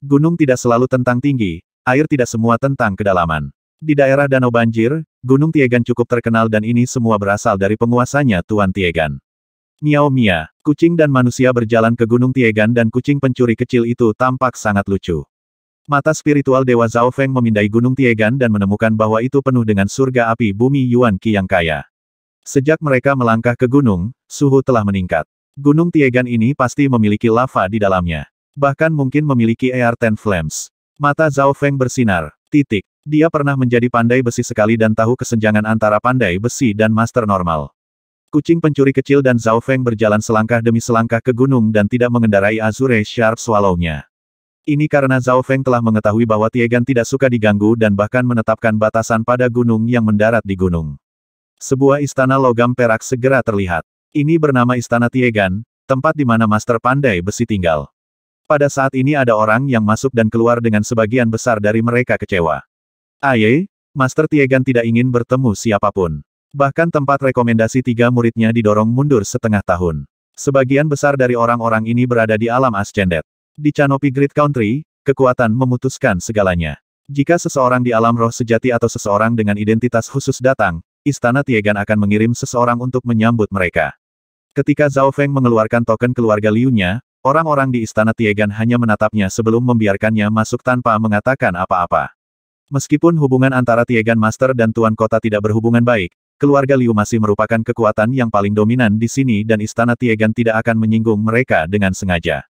Speaker 1: Gunung tidak selalu tentang tinggi, air tidak semua tentang kedalaman. Di daerah Danau Banjir, Gunung Tiegan cukup terkenal dan ini semua berasal dari penguasanya Tuan Tiegan. Miao Mia, kucing dan manusia berjalan ke Gunung Tiegan dan kucing pencuri kecil itu tampak sangat lucu. Mata spiritual Dewa Zhao Feng memindai Gunung Tiegan dan menemukan bahwa itu penuh dengan surga api bumi Yuan Qi yang kaya. Sejak mereka melangkah ke gunung, suhu telah meningkat. Gunung Tiegan ini pasti memiliki lava di dalamnya. Bahkan mungkin memiliki Air Ten Flames. Mata Zhao Feng bersinar. Titik. Dia pernah menjadi pandai besi sekali dan tahu kesenjangan antara pandai besi dan master normal. Kucing pencuri kecil dan Zhao Feng berjalan selangkah demi selangkah ke gunung dan tidak mengendarai Azure Sharp Swallow-nya. Ini karena Zhao Feng telah mengetahui bahwa Tiegan tidak suka diganggu dan bahkan menetapkan batasan pada gunung yang mendarat di gunung. Sebuah istana logam perak segera terlihat. Ini bernama Istana Tiegan, tempat di mana Master Pandai Besi tinggal. Pada saat ini ada orang yang masuk dan keluar dengan sebagian besar dari mereka kecewa. Aye, Master Tiegan tidak ingin bertemu siapapun. Bahkan tempat rekomendasi tiga muridnya didorong mundur setengah tahun. Sebagian besar dari orang-orang ini berada di alam Ascendet. Di Canopy Great Country, kekuatan memutuskan segalanya. Jika seseorang di alam roh sejati atau seseorang dengan identitas khusus datang, Istana Tiegan akan mengirim seseorang untuk menyambut mereka. Ketika Zhao Feng mengeluarkan token keluarga Liunya, orang-orang di Istana Tiegan hanya menatapnya sebelum membiarkannya masuk tanpa mengatakan apa-apa. Meskipun hubungan antara Tiegan Master dan Tuan Kota tidak berhubungan baik, keluarga Liu masih merupakan kekuatan yang paling dominan di sini dan Istana Tiegan tidak akan menyinggung mereka dengan sengaja.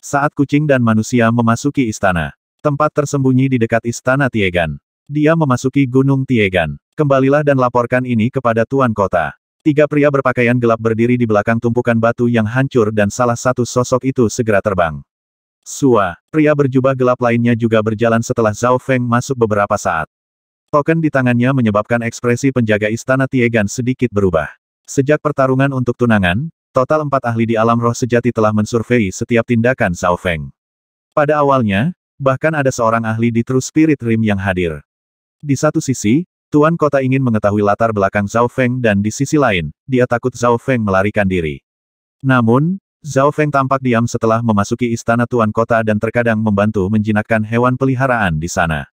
Speaker 1: Saat kucing dan manusia memasuki istana. Tempat tersembunyi di dekat istana Tiegan. Dia memasuki gunung Tiegan. Kembalilah dan laporkan ini kepada Tuan Kota. Tiga pria berpakaian gelap berdiri di belakang tumpukan batu yang hancur dan salah satu sosok itu segera terbang. Sua, pria berjubah gelap lainnya juga berjalan setelah Zhao Feng masuk beberapa saat. Token di tangannya menyebabkan ekspresi penjaga istana Tiegan sedikit berubah. Sejak pertarungan untuk tunangan, Total empat ahli di alam roh sejati telah mensurvei setiap tindakan Zhao Feng. Pada awalnya, bahkan ada seorang ahli di True Spirit Rim yang hadir. Di satu sisi, Tuan Kota ingin mengetahui latar belakang Zhao Feng dan di sisi lain, dia takut Zhao Feng melarikan diri. Namun, Zhao Feng tampak diam setelah memasuki istana Tuan Kota dan terkadang membantu menjinakkan hewan peliharaan di sana.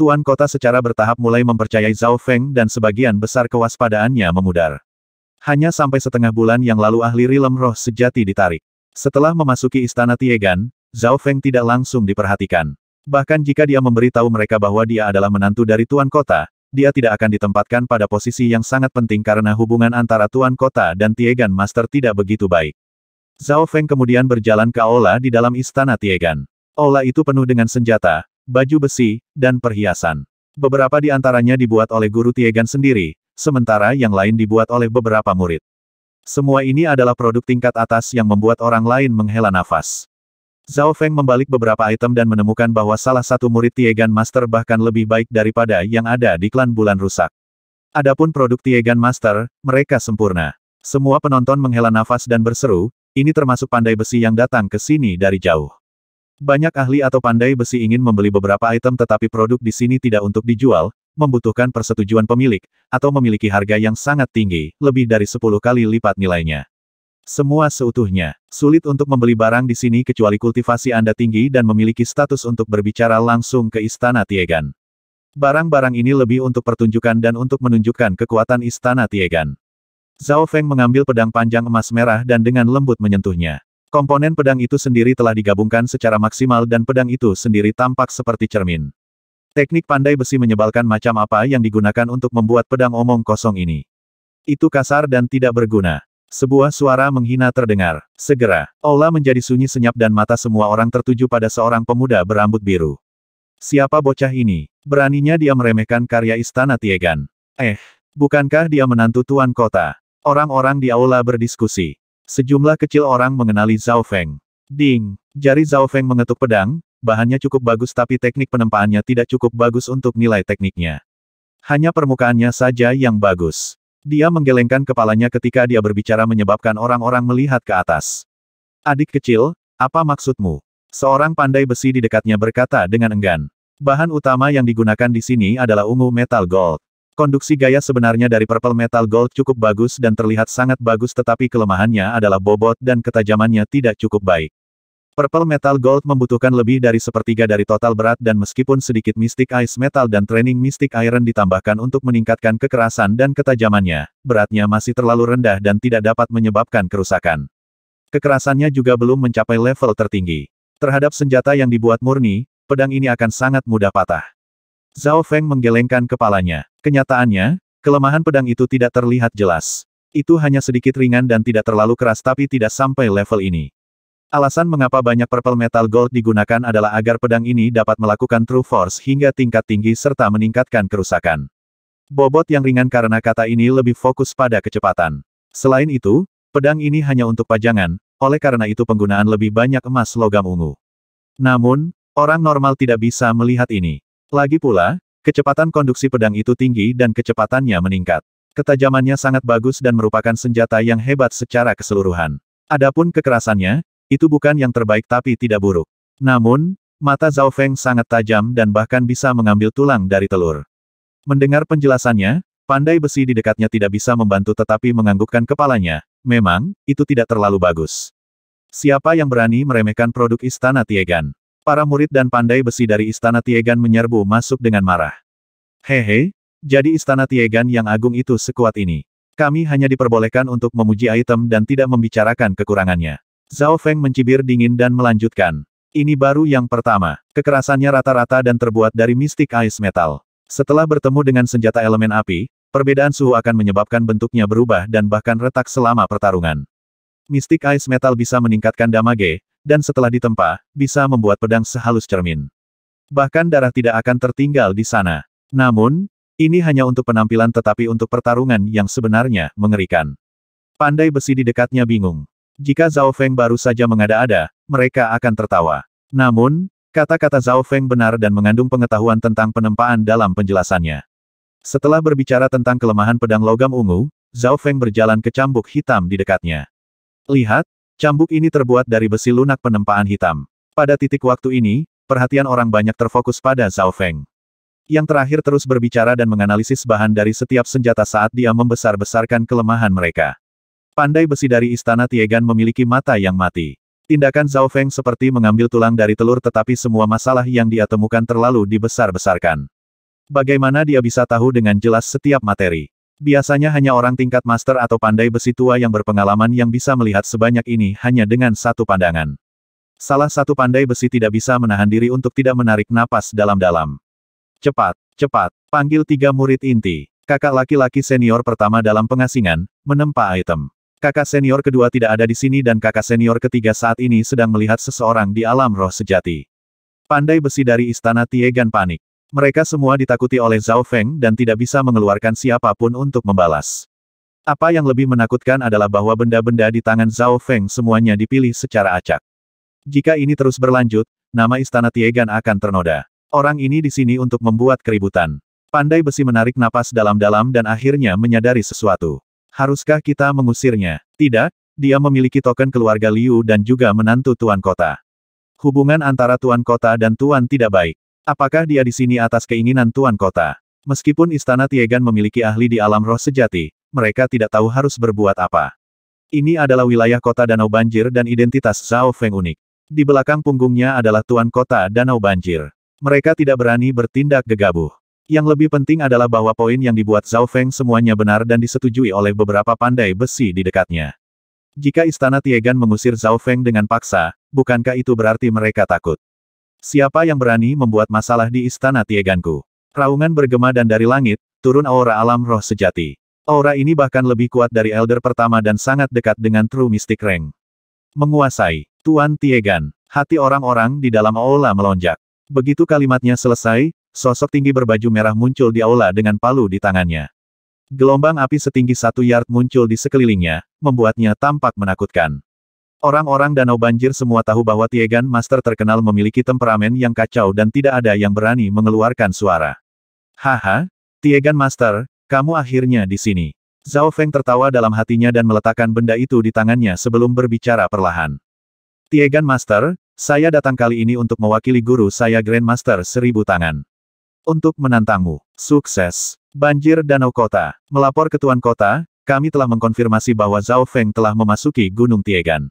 Speaker 1: Tuan Kota secara bertahap mulai mempercayai Zhao Feng dan sebagian besar kewaspadaannya memudar. Hanya sampai setengah bulan yang lalu ahli rilem roh sejati ditarik. Setelah memasuki istana Tiegan, Zhao Feng tidak langsung diperhatikan. Bahkan jika dia memberitahu mereka bahwa dia adalah menantu dari Tuan Kota, dia tidak akan ditempatkan pada posisi yang sangat penting karena hubungan antara Tuan Kota dan Tiegan Master tidak begitu baik. Zhao Feng kemudian berjalan ke aula di dalam istana Tiegan. Aula itu penuh dengan senjata, baju besi, dan perhiasan. Beberapa di antaranya dibuat oleh guru Tiegan sendiri, sementara yang lain dibuat oleh beberapa murid. Semua ini adalah produk tingkat atas yang membuat orang lain menghela nafas. Zhao Feng membalik beberapa item dan menemukan bahwa salah satu murid Tiegan Master bahkan lebih baik daripada yang ada di klan bulan rusak. Adapun produk Tiegan Master, mereka sempurna. Semua penonton menghela nafas dan berseru, ini termasuk pandai besi yang datang ke sini dari jauh. Banyak ahli atau pandai besi ingin membeli beberapa item tetapi produk di sini tidak untuk dijual, membutuhkan persetujuan pemilik, atau memiliki harga yang sangat tinggi, lebih dari 10 kali lipat nilainya. Semua seutuhnya, sulit untuk membeli barang di sini kecuali kultivasi Anda tinggi dan memiliki status untuk berbicara langsung ke Istana Tiegan. Barang-barang ini lebih untuk pertunjukan dan untuk menunjukkan kekuatan Istana Tiegan. Zhao Feng mengambil pedang panjang emas merah dan dengan lembut menyentuhnya. Komponen pedang itu sendiri telah digabungkan secara maksimal dan pedang itu sendiri tampak seperti cermin. Teknik pandai besi menyebalkan macam apa yang digunakan untuk membuat pedang omong kosong ini. Itu kasar dan tidak berguna. Sebuah suara menghina terdengar. Segera, Aula menjadi sunyi senyap dan mata semua orang tertuju pada seorang pemuda berambut biru. Siapa bocah ini? Beraninya dia meremehkan karya Istana Tiegan. Eh, bukankah dia menantu Tuan Kota? Orang-orang di Aula berdiskusi. Sejumlah kecil orang mengenali Zhao Feng. Ding! Jari Zhao Feng mengetuk pedang, bahannya cukup bagus tapi teknik penempaannya tidak cukup bagus untuk nilai tekniknya. Hanya permukaannya saja yang bagus. Dia menggelengkan kepalanya ketika dia berbicara menyebabkan orang-orang melihat ke atas. Adik kecil, apa maksudmu? Seorang pandai besi di dekatnya berkata dengan enggan. Bahan utama yang digunakan di sini adalah ungu metal gold. Konduksi gaya sebenarnya dari purple metal gold cukup bagus dan terlihat sangat bagus tetapi kelemahannya adalah bobot dan ketajamannya tidak cukup baik. Purple Metal Gold membutuhkan lebih dari sepertiga dari total berat dan meskipun sedikit Mystic Ice Metal dan Training Mystic Iron ditambahkan untuk meningkatkan kekerasan dan ketajamannya, beratnya masih terlalu rendah dan tidak dapat menyebabkan kerusakan. Kekerasannya juga belum mencapai level tertinggi. Terhadap senjata yang dibuat murni, pedang ini akan sangat mudah patah. Zhao Feng menggelengkan kepalanya. Kenyataannya, kelemahan pedang itu tidak terlihat jelas. Itu hanya sedikit ringan dan tidak terlalu keras tapi tidak sampai level ini. Alasan mengapa banyak purple metal gold digunakan adalah agar pedang ini dapat melakukan true force hingga tingkat tinggi serta meningkatkan kerusakan. Bobot yang ringan karena kata ini lebih fokus pada kecepatan. Selain itu, pedang ini hanya untuk pajangan, oleh karena itu penggunaan lebih banyak emas logam ungu. Namun, orang normal tidak bisa melihat ini. Lagi pula, kecepatan konduksi pedang itu tinggi dan kecepatannya meningkat. Ketajamannya sangat bagus dan merupakan senjata yang hebat secara keseluruhan. Adapun kekerasannya, itu bukan yang terbaik tapi tidak buruk. Namun, mata Zhao Feng sangat tajam dan bahkan bisa mengambil tulang dari telur. Mendengar penjelasannya, pandai besi di dekatnya tidak bisa membantu tetapi menganggukkan kepalanya. Memang, itu tidak terlalu bagus. Siapa yang berani meremehkan produk Istana Tiegan? Para murid dan pandai besi dari Istana Tiegan menyerbu masuk dengan marah. Hehe, jadi Istana Tiegan yang agung itu sekuat ini. Kami hanya diperbolehkan untuk memuji item dan tidak membicarakan kekurangannya. Zhao Feng mencibir dingin dan melanjutkan. Ini baru yang pertama. Kekerasannya rata-rata dan terbuat dari mistik ice metal. Setelah bertemu dengan senjata elemen api, perbedaan suhu akan menyebabkan bentuknya berubah dan bahkan retak selama pertarungan. Mistik ice metal bisa meningkatkan damage, dan setelah ditempa, bisa membuat pedang sehalus cermin. Bahkan darah tidak akan tertinggal di sana. Namun, ini hanya untuk penampilan tetapi untuk pertarungan yang sebenarnya mengerikan. Pandai besi di dekatnya bingung. Jika Zhao Feng baru saja mengada-ada, mereka akan tertawa. Namun, kata-kata Zhao Feng benar dan mengandung pengetahuan tentang penempaan dalam penjelasannya. Setelah berbicara tentang kelemahan pedang logam ungu, Zhao Feng berjalan ke cambuk hitam di dekatnya. Lihat, cambuk ini terbuat dari besi lunak penempaan hitam. Pada titik waktu ini, perhatian orang banyak terfokus pada Zhao Feng. Yang terakhir terus berbicara dan menganalisis bahan dari setiap senjata saat dia membesar-besarkan kelemahan mereka. Pandai besi dari istana Tiegan memiliki mata yang mati. Tindakan Zhao Feng seperti mengambil tulang dari telur tetapi semua masalah yang dia temukan terlalu dibesar-besarkan. Bagaimana dia bisa tahu dengan jelas setiap materi? Biasanya hanya orang tingkat master atau pandai besi tua yang berpengalaman yang bisa melihat sebanyak ini hanya dengan satu pandangan. Salah satu pandai besi tidak bisa menahan diri untuk tidak menarik napas dalam-dalam. Cepat, cepat, panggil tiga murid inti. Kakak laki-laki senior pertama dalam pengasingan, menempa item. Kakak senior kedua tidak ada di sini dan kakak senior ketiga saat ini sedang melihat seseorang di alam roh sejati. Pandai besi dari istana Tiegan panik. Mereka semua ditakuti oleh Zhao Feng dan tidak bisa mengeluarkan siapapun untuk membalas. Apa yang lebih menakutkan adalah bahwa benda-benda di tangan Zhao Feng semuanya dipilih secara acak. Jika ini terus berlanjut, nama istana Tiegan akan ternoda. Orang ini di sini untuk membuat keributan. Pandai besi menarik napas dalam-dalam dan akhirnya menyadari sesuatu. Haruskah kita mengusirnya? Tidak, dia memiliki token keluarga Liu dan juga menantu Tuan Kota. Hubungan antara Tuan Kota dan Tuan tidak baik. Apakah dia di sini atas keinginan Tuan Kota? Meskipun Istana Tiegan memiliki ahli di alam roh sejati, mereka tidak tahu harus berbuat apa. Ini adalah wilayah kota Danau Banjir dan identitas Zhao Feng unik. Di belakang punggungnya adalah Tuan Kota Danau Banjir. Mereka tidak berani bertindak gegabah. Yang lebih penting adalah bahwa poin yang dibuat Zhao Feng semuanya benar dan disetujui oleh beberapa pandai besi di dekatnya. Jika istana Tiegan mengusir Zhao Feng dengan paksa, bukankah itu berarti mereka takut? Siapa yang berani membuat masalah di istana Tieganku? Raungan bergema dan dari langit, turun aura alam roh sejati. Aura ini bahkan lebih kuat dari Elder pertama dan sangat dekat dengan True Mystic Rank. Menguasai, Tuan Tiegan, hati orang-orang di dalam aula melonjak. Begitu kalimatnya selesai, sosok tinggi berbaju merah muncul di aula dengan palu di tangannya. Gelombang api setinggi satu yard muncul di sekelilingnya, membuatnya tampak menakutkan. Orang-orang Danau Banjir semua tahu bahwa Tiegan Master terkenal memiliki temperamen yang kacau dan tidak ada yang berani mengeluarkan suara. Haha, Tiegan Master, kamu akhirnya di sini. Zhao Feng tertawa dalam hatinya dan meletakkan benda itu di tangannya sebelum berbicara perlahan. Tiegan Master, saya datang kali ini untuk mewakili guru saya Grandmaster Seribu Tangan untuk menantangmu. Sukses! Banjir Danau Kota. Melapor ke Tuan Kota, kami telah mengkonfirmasi bahwa Zhao Feng telah memasuki Gunung Tiegan.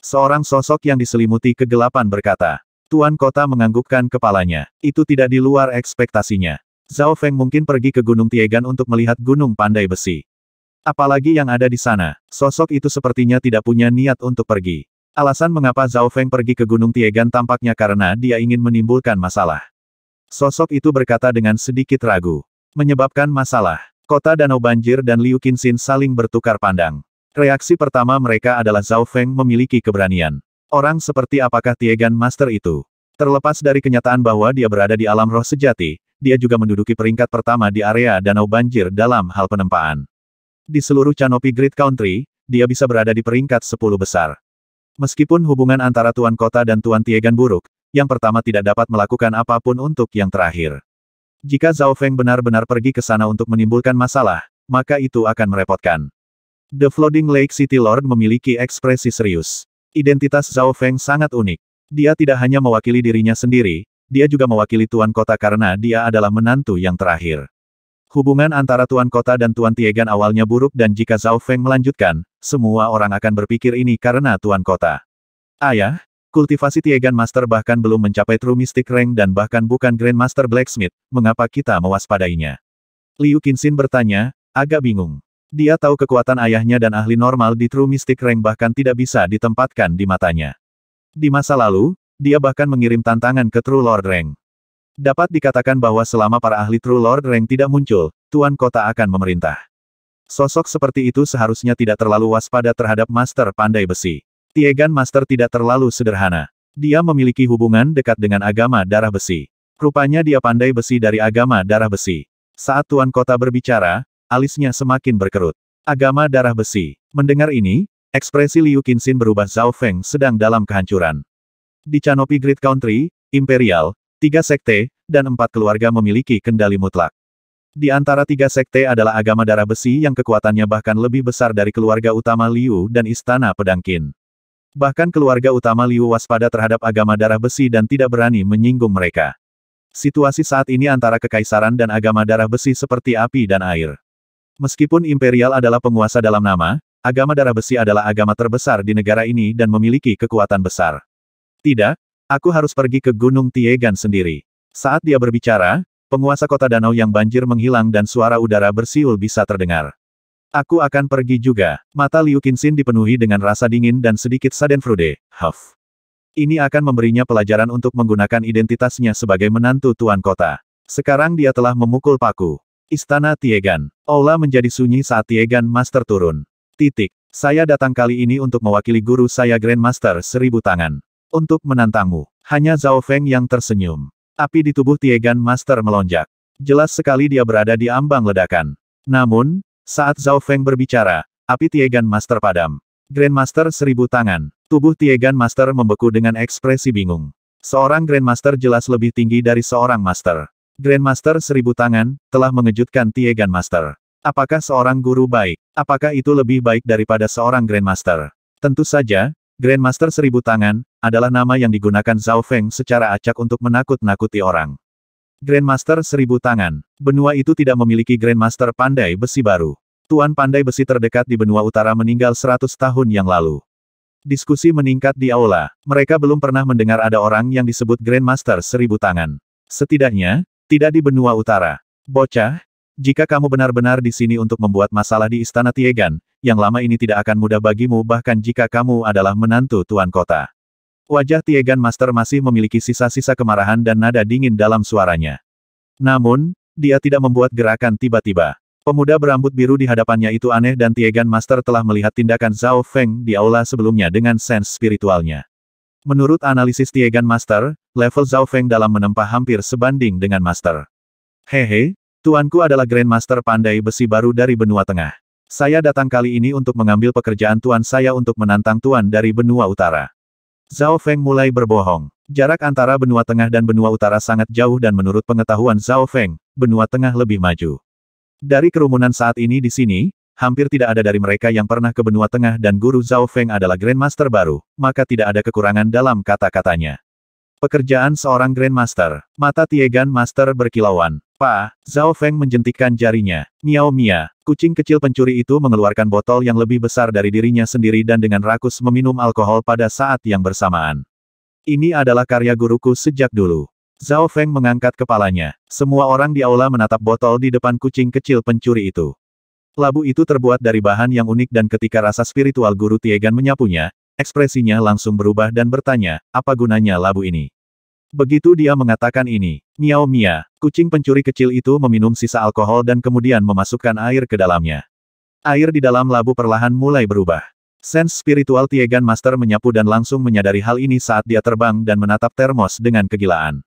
Speaker 1: Seorang sosok yang diselimuti kegelapan berkata, Tuan Kota menganggukkan kepalanya. Itu tidak di luar ekspektasinya. Zhao Feng mungkin pergi ke Gunung Tiegan untuk melihat Gunung Pandai Besi. Apalagi yang ada di sana, sosok itu sepertinya tidak punya niat untuk pergi. Alasan mengapa Zhao Feng pergi ke Gunung Tiegan tampaknya karena dia ingin menimbulkan masalah. Sosok itu berkata dengan sedikit ragu. Menyebabkan masalah. Kota Danau Banjir dan Liu Qinxin saling bertukar pandang. Reaksi pertama mereka adalah Zhao Feng memiliki keberanian. Orang seperti apakah Tiegan Master itu? Terlepas dari kenyataan bahwa dia berada di alam roh sejati, dia juga menduduki peringkat pertama di area Danau Banjir dalam hal penempaan. Di seluruh Canopy Great Country, dia bisa berada di peringkat 10 besar. Meskipun hubungan antara Tuan Kota dan Tuan Tiegan buruk, yang pertama tidak dapat melakukan apapun untuk yang terakhir. Jika Zhao Feng benar-benar pergi ke sana untuk menimbulkan masalah, maka itu akan merepotkan. The Floating Lake City Lord memiliki ekspresi serius. Identitas Zhao Feng sangat unik. Dia tidak hanya mewakili dirinya sendiri, dia juga mewakili Tuan Kota karena dia adalah menantu yang terakhir. Hubungan antara Tuan Kota dan Tuan Tiegan awalnya buruk dan jika Zhao Feng melanjutkan, semua orang akan berpikir ini karena Tuan Kota. Ayah, Kultivasi Tiegan Master bahkan belum mencapai True Mystic Rank dan bahkan bukan Grand Master Blacksmith, mengapa kita mewaspadainya? Liu Qinxin bertanya, agak bingung. Dia tahu kekuatan ayahnya dan ahli normal di True Mystic Rank bahkan tidak bisa ditempatkan di matanya. Di masa lalu, dia bahkan mengirim tantangan ke True Lord Rank. Dapat dikatakan bahwa selama para ahli True Lord Rank tidak muncul, Tuan Kota akan memerintah. Sosok seperti itu seharusnya tidak terlalu waspada terhadap Master Pandai Besi. Tiegan Master tidak terlalu sederhana. Dia memiliki hubungan dekat dengan agama darah besi. Rupanya dia pandai besi dari agama darah besi. Saat Tuan Kota berbicara, alisnya semakin berkerut. Agama darah besi. Mendengar ini, ekspresi Liu Qinxin berubah Zhao Feng sedang dalam kehancuran. Di Canopy Great Country, Imperial, tiga sekte, dan empat keluarga memiliki kendali mutlak. Di antara tiga sekte adalah agama darah besi yang kekuatannya bahkan lebih besar dari keluarga utama Liu dan Istana Pedangkin. Bahkan keluarga utama Liu waspada terhadap agama darah besi dan tidak berani menyinggung mereka. Situasi saat ini antara kekaisaran dan agama darah besi seperti api dan air. Meskipun imperial adalah penguasa dalam nama, agama darah besi adalah agama terbesar di negara ini dan memiliki kekuatan besar. Tidak, aku harus pergi ke Gunung Tiegan sendiri. Saat dia berbicara, penguasa kota danau yang banjir menghilang dan suara udara bersiul bisa terdengar. Aku akan pergi juga. Mata Liu Qinxin dipenuhi dengan rasa dingin dan sedikit sadenfrude, huff. Ini akan memberinya pelajaran untuk menggunakan identitasnya sebagai menantu tuan kota. Sekarang dia telah memukul paku. Istana Tiegan. Aula menjadi sunyi saat Tiegan Master turun. Titik. Saya datang kali ini untuk mewakili guru saya Grandmaster Seribu Tangan. Untuk menantangmu. Hanya Zhao Feng yang tersenyum. Api di tubuh Tiegan Master melonjak. Jelas sekali dia berada di ambang ledakan. Namun, saat Zhao Feng berbicara, api Tiegan Master padam. Grandmaster seribu tangan. Tubuh Tiegan Master membeku dengan ekspresi bingung. Seorang Grandmaster jelas lebih tinggi dari seorang Master. Grandmaster seribu tangan, telah mengejutkan Tiegan Master. Apakah seorang guru baik? Apakah itu lebih baik daripada seorang Grandmaster? Tentu saja, Grandmaster seribu tangan, adalah nama yang digunakan Zhao Feng secara acak untuk menakut-nakuti orang. Grandmaster Seribu Tangan. Benua itu tidak memiliki Grandmaster Pandai Besi baru. Tuan Pandai Besi terdekat di benua utara meninggal seratus tahun yang lalu. Diskusi meningkat di aula. Mereka belum pernah mendengar ada orang yang disebut Grandmaster Seribu Tangan. Setidaknya, tidak di benua utara. Bocah, jika kamu benar-benar di sini untuk membuat masalah di Istana Tiegan, yang lama ini tidak akan mudah bagimu bahkan jika kamu adalah menantu Tuan Kota. Wajah Tiegan Master masih memiliki sisa-sisa kemarahan dan nada dingin dalam suaranya. Namun, dia tidak membuat gerakan tiba-tiba. Pemuda berambut biru di hadapannya itu aneh dan Tiegan Master telah melihat tindakan Zhao Feng di aula sebelumnya dengan sens spiritualnya. Menurut analisis Tiegan Master, level Zhao Feng dalam menempa hampir sebanding dengan Master. Hehe, tuanku adalah Grand Master pandai besi baru dari benua tengah. Saya datang kali ini untuk mengambil pekerjaan tuan saya untuk menantang tuan dari benua utara. Zhao Feng mulai berbohong. Jarak antara benua tengah dan benua utara sangat jauh dan menurut pengetahuan Zhao Feng, benua tengah lebih maju. Dari kerumunan saat ini di sini, hampir tidak ada dari mereka yang pernah ke benua tengah dan guru Zhao Feng adalah Grandmaster baru, maka tidak ada kekurangan dalam kata-katanya. Pekerjaan seorang Grandmaster, mata Tiegan Master berkilauan. Pa, Zhao Feng menjentikkan jarinya. Miao Mia, kucing kecil pencuri itu mengeluarkan botol yang lebih besar dari dirinya sendiri dan dengan rakus meminum alkohol pada saat yang bersamaan. Ini adalah karya guruku sejak dulu. Zhao Feng mengangkat kepalanya. Semua orang di aula menatap botol di depan kucing kecil pencuri itu. Labu itu terbuat dari bahan yang unik dan ketika rasa spiritual guru Tiegan menyapunya, ekspresinya langsung berubah dan bertanya, apa gunanya labu ini? Begitu dia mengatakan ini, Miao Mia, kucing pencuri kecil itu meminum sisa alkohol dan kemudian memasukkan air ke dalamnya. Air di dalam labu perlahan mulai berubah. Sense spiritual Tiegan Master menyapu dan langsung menyadari hal ini saat dia terbang dan menatap termos dengan kegilaan.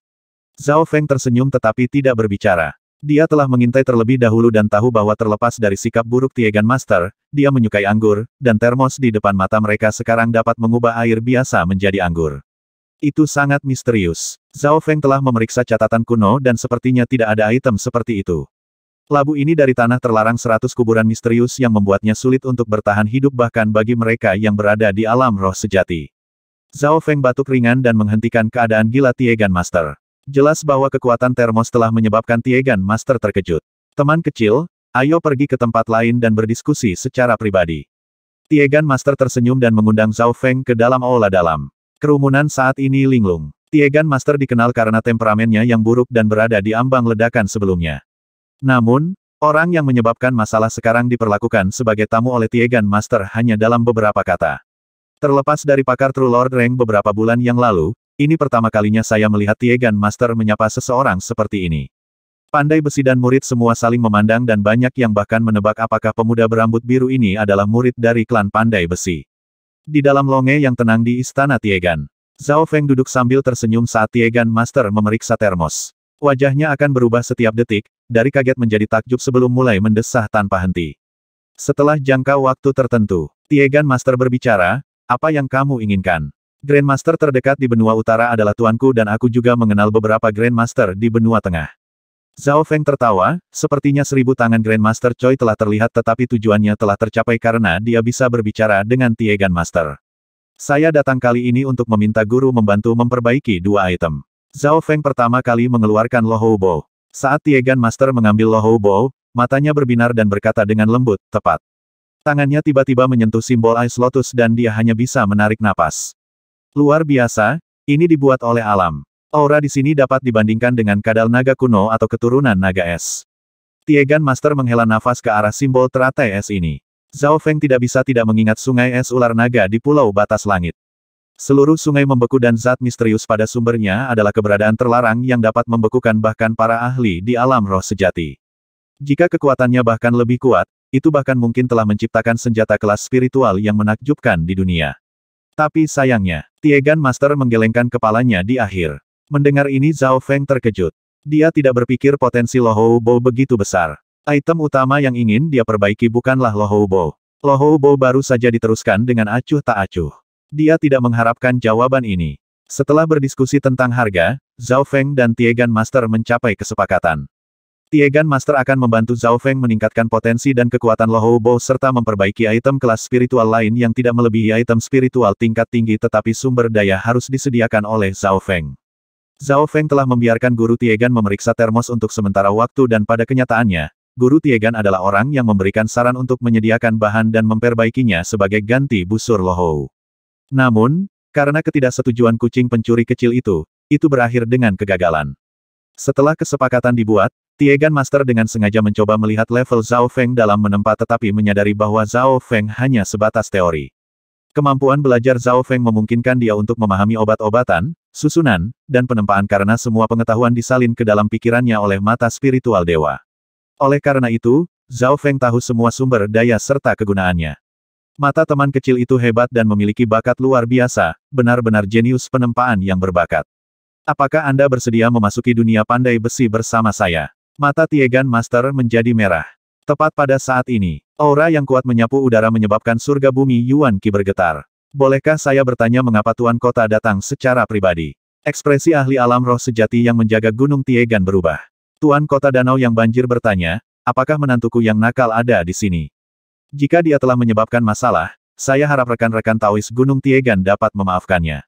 Speaker 1: Zhao Feng tersenyum tetapi tidak berbicara. Dia telah mengintai terlebih dahulu dan tahu bahwa terlepas dari sikap buruk Tiegan Master, dia menyukai anggur, dan termos di depan mata mereka sekarang dapat mengubah air biasa menjadi anggur. Itu sangat misterius. Zhao Feng telah memeriksa catatan kuno dan sepertinya tidak ada item seperti itu. Labu ini dari tanah terlarang seratus kuburan misterius yang membuatnya sulit untuk bertahan hidup bahkan bagi mereka yang berada di alam roh sejati. Zhao Feng batuk ringan dan menghentikan keadaan gila Tiegan Master. Jelas bahwa kekuatan termos telah menyebabkan Tiegan Master terkejut. Teman kecil, ayo pergi ke tempat lain dan berdiskusi secara pribadi. Tiegan Master tersenyum dan mengundang Zhao Feng ke dalam aula dalam. Kerumunan saat ini linglung. Tiegan Master dikenal karena temperamennya yang buruk dan berada di ambang ledakan sebelumnya. Namun, orang yang menyebabkan masalah sekarang diperlakukan sebagai tamu oleh Tiegan Master hanya dalam beberapa kata. Terlepas dari pakar True Lord Rank beberapa bulan yang lalu, ini pertama kalinya saya melihat Tiegan Master menyapa seseorang seperti ini. Pandai besi dan murid semua saling memandang dan banyak yang bahkan menebak apakah pemuda berambut biru ini adalah murid dari klan pandai besi. Di dalam longe yang tenang di istana Tiegan. Zhao Feng duduk sambil tersenyum saat Tiegan Master memeriksa termos. Wajahnya akan berubah setiap detik, dari kaget menjadi takjub sebelum mulai mendesah tanpa henti. Setelah jangka waktu tertentu, Tiegan Master berbicara, apa yang kamu inginkan? Grandmaster terdekat di benua utara adalah tuanku dan aku juga mengenal beberapa Grandmaster di benua tengah. Zhao Feng tertawa, sepertinya seribu tangan Grandmaster Choi telah terlihat tetapi tujuannya telah tercapai karena dia bisa berbicara dengan Tiegan Master. Saya datang kali ini untuk meminta guru membantu memperbaiki dua item. Zhao Feng pertama kali mengeluarkan Lo Hou Bow. Saat Tiegan Master mengambil Lo Hou Bow, matanya berbinar dan berkata dengan lembut, tepat. Tangannya tiba-tiba menyentuh simbol Ice Lotus dan dia hanya bisa menarik napas. Luar biasa, ini dibuat oleh alam. Aura di sini dapat dibandingkan dengan kadal naga kuno atau keturunan naga es. Tiegan Master menghela nafas ke arah simbol teratai es ini. Zhao Feng tidak bisa tidak mengingat sungai es ular naga di pulau batas langit. Seluruh sungai membeku dan zat misterius pada sumbernya adalah keberadaan terlarang yang dapat membekukan bahkan para ahli di alam roh sejati. Jika kekuatannya bahkan lebih kuat, itu bahkan mungkin telah menciptakan senjata kelas spiritual yang menakjubkan di dunia. Tapi sayangnya, Tiegan Master menggelengkan kepalanya di akhir. Mendengar ini Zhao Feng terkejut. Dia tidak berpikir potensi Lohou Bo begitu besar. Item utama yang ingin dia perbaiki bukanlah Lohou Bo. Lohou Bo baru saja diteruskan dengan acuh tak acuh. Dia tidak mengharapkan jawaban ini. Setelah berdiskusi tentang harga, Zhao Feng dan Tiegan Master mencapai kesepakatan. Tiegan Master akan membantu Zhao Feng meningkatkan potensi dan kekuatan Lohou Bo serta memperbaiki item kelas spiritual lain yang tidak melebihi item spiritual tingkat tinggi tetapi sumber daya harus disediakan oleh Zhao Feng. Zhao Feng telah membiarkan Guru Tiegan memeriksa termos untuk sementara waktu dan pada kenyataannya, Guru Tiegan adalah orang yang memberikan saran untuk menyediakan bahan dan memperbaikinya sebagai ganti busur Lohou. Namun, karena ketidaksetujuan kucing pencuri kecil itu, itu berakhir dengan kegagalan. Setelah kesepakatan dibuat, Tiegan Master dengan sengaja mencoba melihat level Zhao Feng dalam menempa tetapi menyadari bahwa Zhao Feng hanya sebatas teori. Kemampuan belajar Zhao Feng memungkinkan dia untuk memahami obat-obatan, susunan, dan penempaan karena semua pengetahuan disalin ke dalam pikirannya oleh mata spiritual dewa. Oleh karena itu, Zhao Feng tahu semua sumber daya serta kegunaannya. Mata teman kecil itu hebat dan memiliki bakat luar biasa, benar-benar jenius penempaan yang berbakat. Apakah Anda bersedia memasuki dunia pandai besi bersama saya? Mata Tiegan Master menjadi merah. Tepat pada saat ini, aura yang kuat menyapu udara menyebabkan surga bumi Yuan Qi bergetar. Bolehkah saya bertanya mengapa Tuan Kota datang secara pribadi? Ekspresi ahli alam roh sejati yang menjaga Gunung Tiegan berubah. Tuan Kota Danau yang banjir bertanya, apakah menantuku yang nakal ada di sini? Jika dia telah menyebabkan masalah, saya harap rekan-rekan Taois Gunung Tiegan dapat memaafkannya.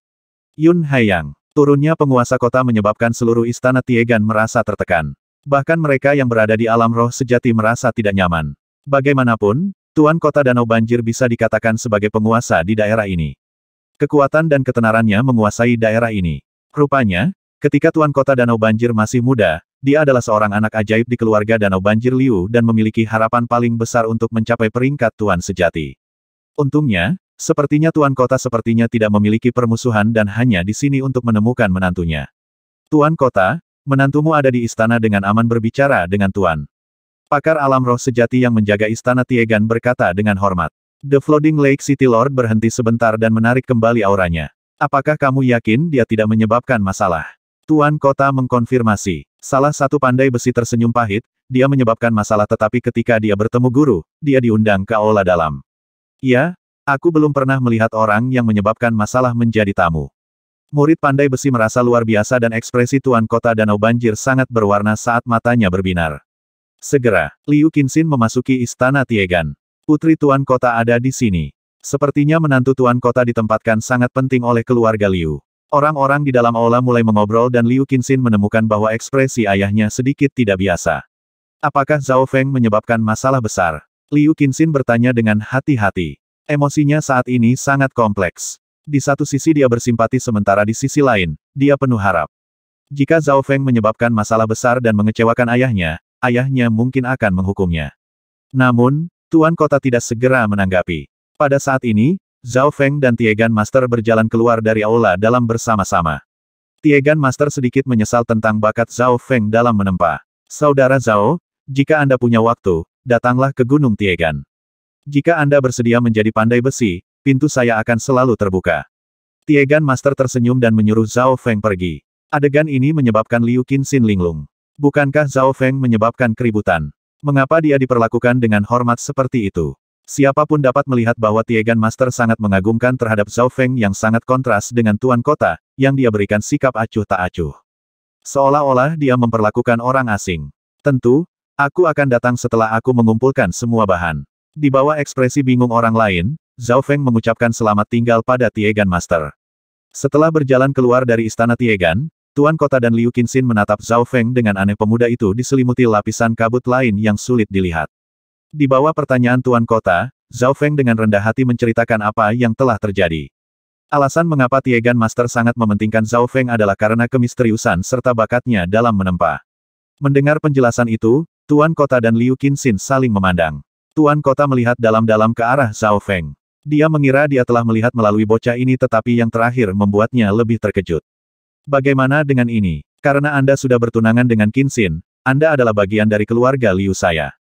Speaker 1: Yun Haiyang, turunnya penguasa kota menyebabkan seluruh istana Tiegan merasa tertekan. Bahkan mereka yang berada di alam roh sejati merasa tidak nyaman. Bagaimanapun, Tuan Kota Danau Banjir bisa dikatakan sebagai penguasa di daerah ini. Kekuatan dan ketenarannya menguasai daerah ini. Rupanya, ketika Tuan Kota Danau Banjir masih muda, dia adalah seorang anak ajaib di keluarga Danau Banjir Liu dan memiliki harapan paling besar untuk mencapai peringkat Tuan Sejati. Untungnya, sepertinya Tuan Kota sepertinya tidak memiliki permusuhan dan hanya di sini untuk menemukan menantunya. Tuan Kota, Menantumu ada di istana dengan aman berbicara dengan Tuan. Pakar alam roh sejati yang menjaga istana Tiegan berkata dengan hormat. The Floating Lake City Lord berhenti sebentar dan menarik kembali auranya. Apakah kamu yakin dia tidak menyebabkan masalah? Tuan Kota mengkonfirmasi. Salah satu pandai besi tersenyum pahit, dia menyebabkan masalah tetapi ketika dia bertemu guru, dia diundang ke aula dalam. Ya, aku belum pernah melihat orang yang menyebabkan masalah menjadi tamu. Murid pandai besi merasa luar biasa dan ekspresi Tuan Kota Danau Banjir sangat berwarna saat matanya berbinar. Segera, Liu Qinxin memasuki istana Tiegan. Putri Tuan Kota ada di sini. Sepertinya menantu Tuan Kota ditempatkan sangat penting oleh keluarga Liu. Orang-orang di dalam aula mulai mengobrol dan Liu Qinxin menemukan bahwa ekspresi ayahnya sedikit tidak biasa. Apakah Zhao Feng menyebabkan masalah besar? Liu Qinxin bertanya dengan hati-hati. Emosinya saat ini sangat kompleks. Di satu sisi dia bersimpati sementara di sisi lain, dia penuh harap. Jika Zhao Feng menyebabkan masalah besar dan mengecewakan ayahnya, ayahnya mungkin akan menghukumnya. Namun, Tuan Kota tidak segera menanggapi. Pada saat ini, Zhao Feng dan Tiegan Master berjalan keluar dari aula dalam bersama-sama. Tiegan Master sedikit menyesal tentang bakat Zhao Feng dalam menempa. Saudara Zhao, jika Anda punya waktu, datanglah ke Gunung Tiegan. Jika Anda bersedia menjadi pandai besi, pintu saya akan selalu terbuka. Tiegan Master tersenyum dan menyuruh Zhao Feng pergi. Adegan ini menyebabkan Liu Qinxin linglung. Bukankah Zhao Feng menyebabkan keributan? Mengapa dia diperlakukan dengan hormat seperti itu? Siapapun dapat melihat bahwa Tiegan Master sangat mengagumkan terhadap Zhao Feng yang sangat kontras dengan Tuan Kota, yang dia berikan sikap acuh tak acuh. Seolah-olah dia memperlakukan orang asing. Tentu, aku akan datang setelah aku mengumpulkan semua bahan. Di bawah ekspresi bingung orang lain, Zhao Feng mengucapkan selamat tinggal pada Tiegan Master. Setelah berjalan keluar dari istana Tiegan, Tuan Kota dan Liu Qinxin menatap Zhao Feng dengan aneh pemuda itu diselimuti lapisan kabut lain yang sulit dilihat. Di bawah pertanyaan Tuan Kota, Zhao Feng dengan rendah hati menceritakan apa yang telah terjadi. Alasan mengapa Tiegan Master sangat mementingkan Zhao Feng adalah karena kemisteriusan serta bakatnya dalam menempa. Mendengar penjelasan itu, Tuan Kota dan Liu Qinxin saling memandang. Tuan Kota melihat dalam-dalam ke arah Zhao Feng. Dia mengira dia telah melihat melalui bocah ini tetapi yang terakhir membuatnya lebih terkejut. Bagaimana dengan ini? Karena Anda sudah bertunangan dengan Kinsin, Anda adalah bagian dari keluarga Liu saya.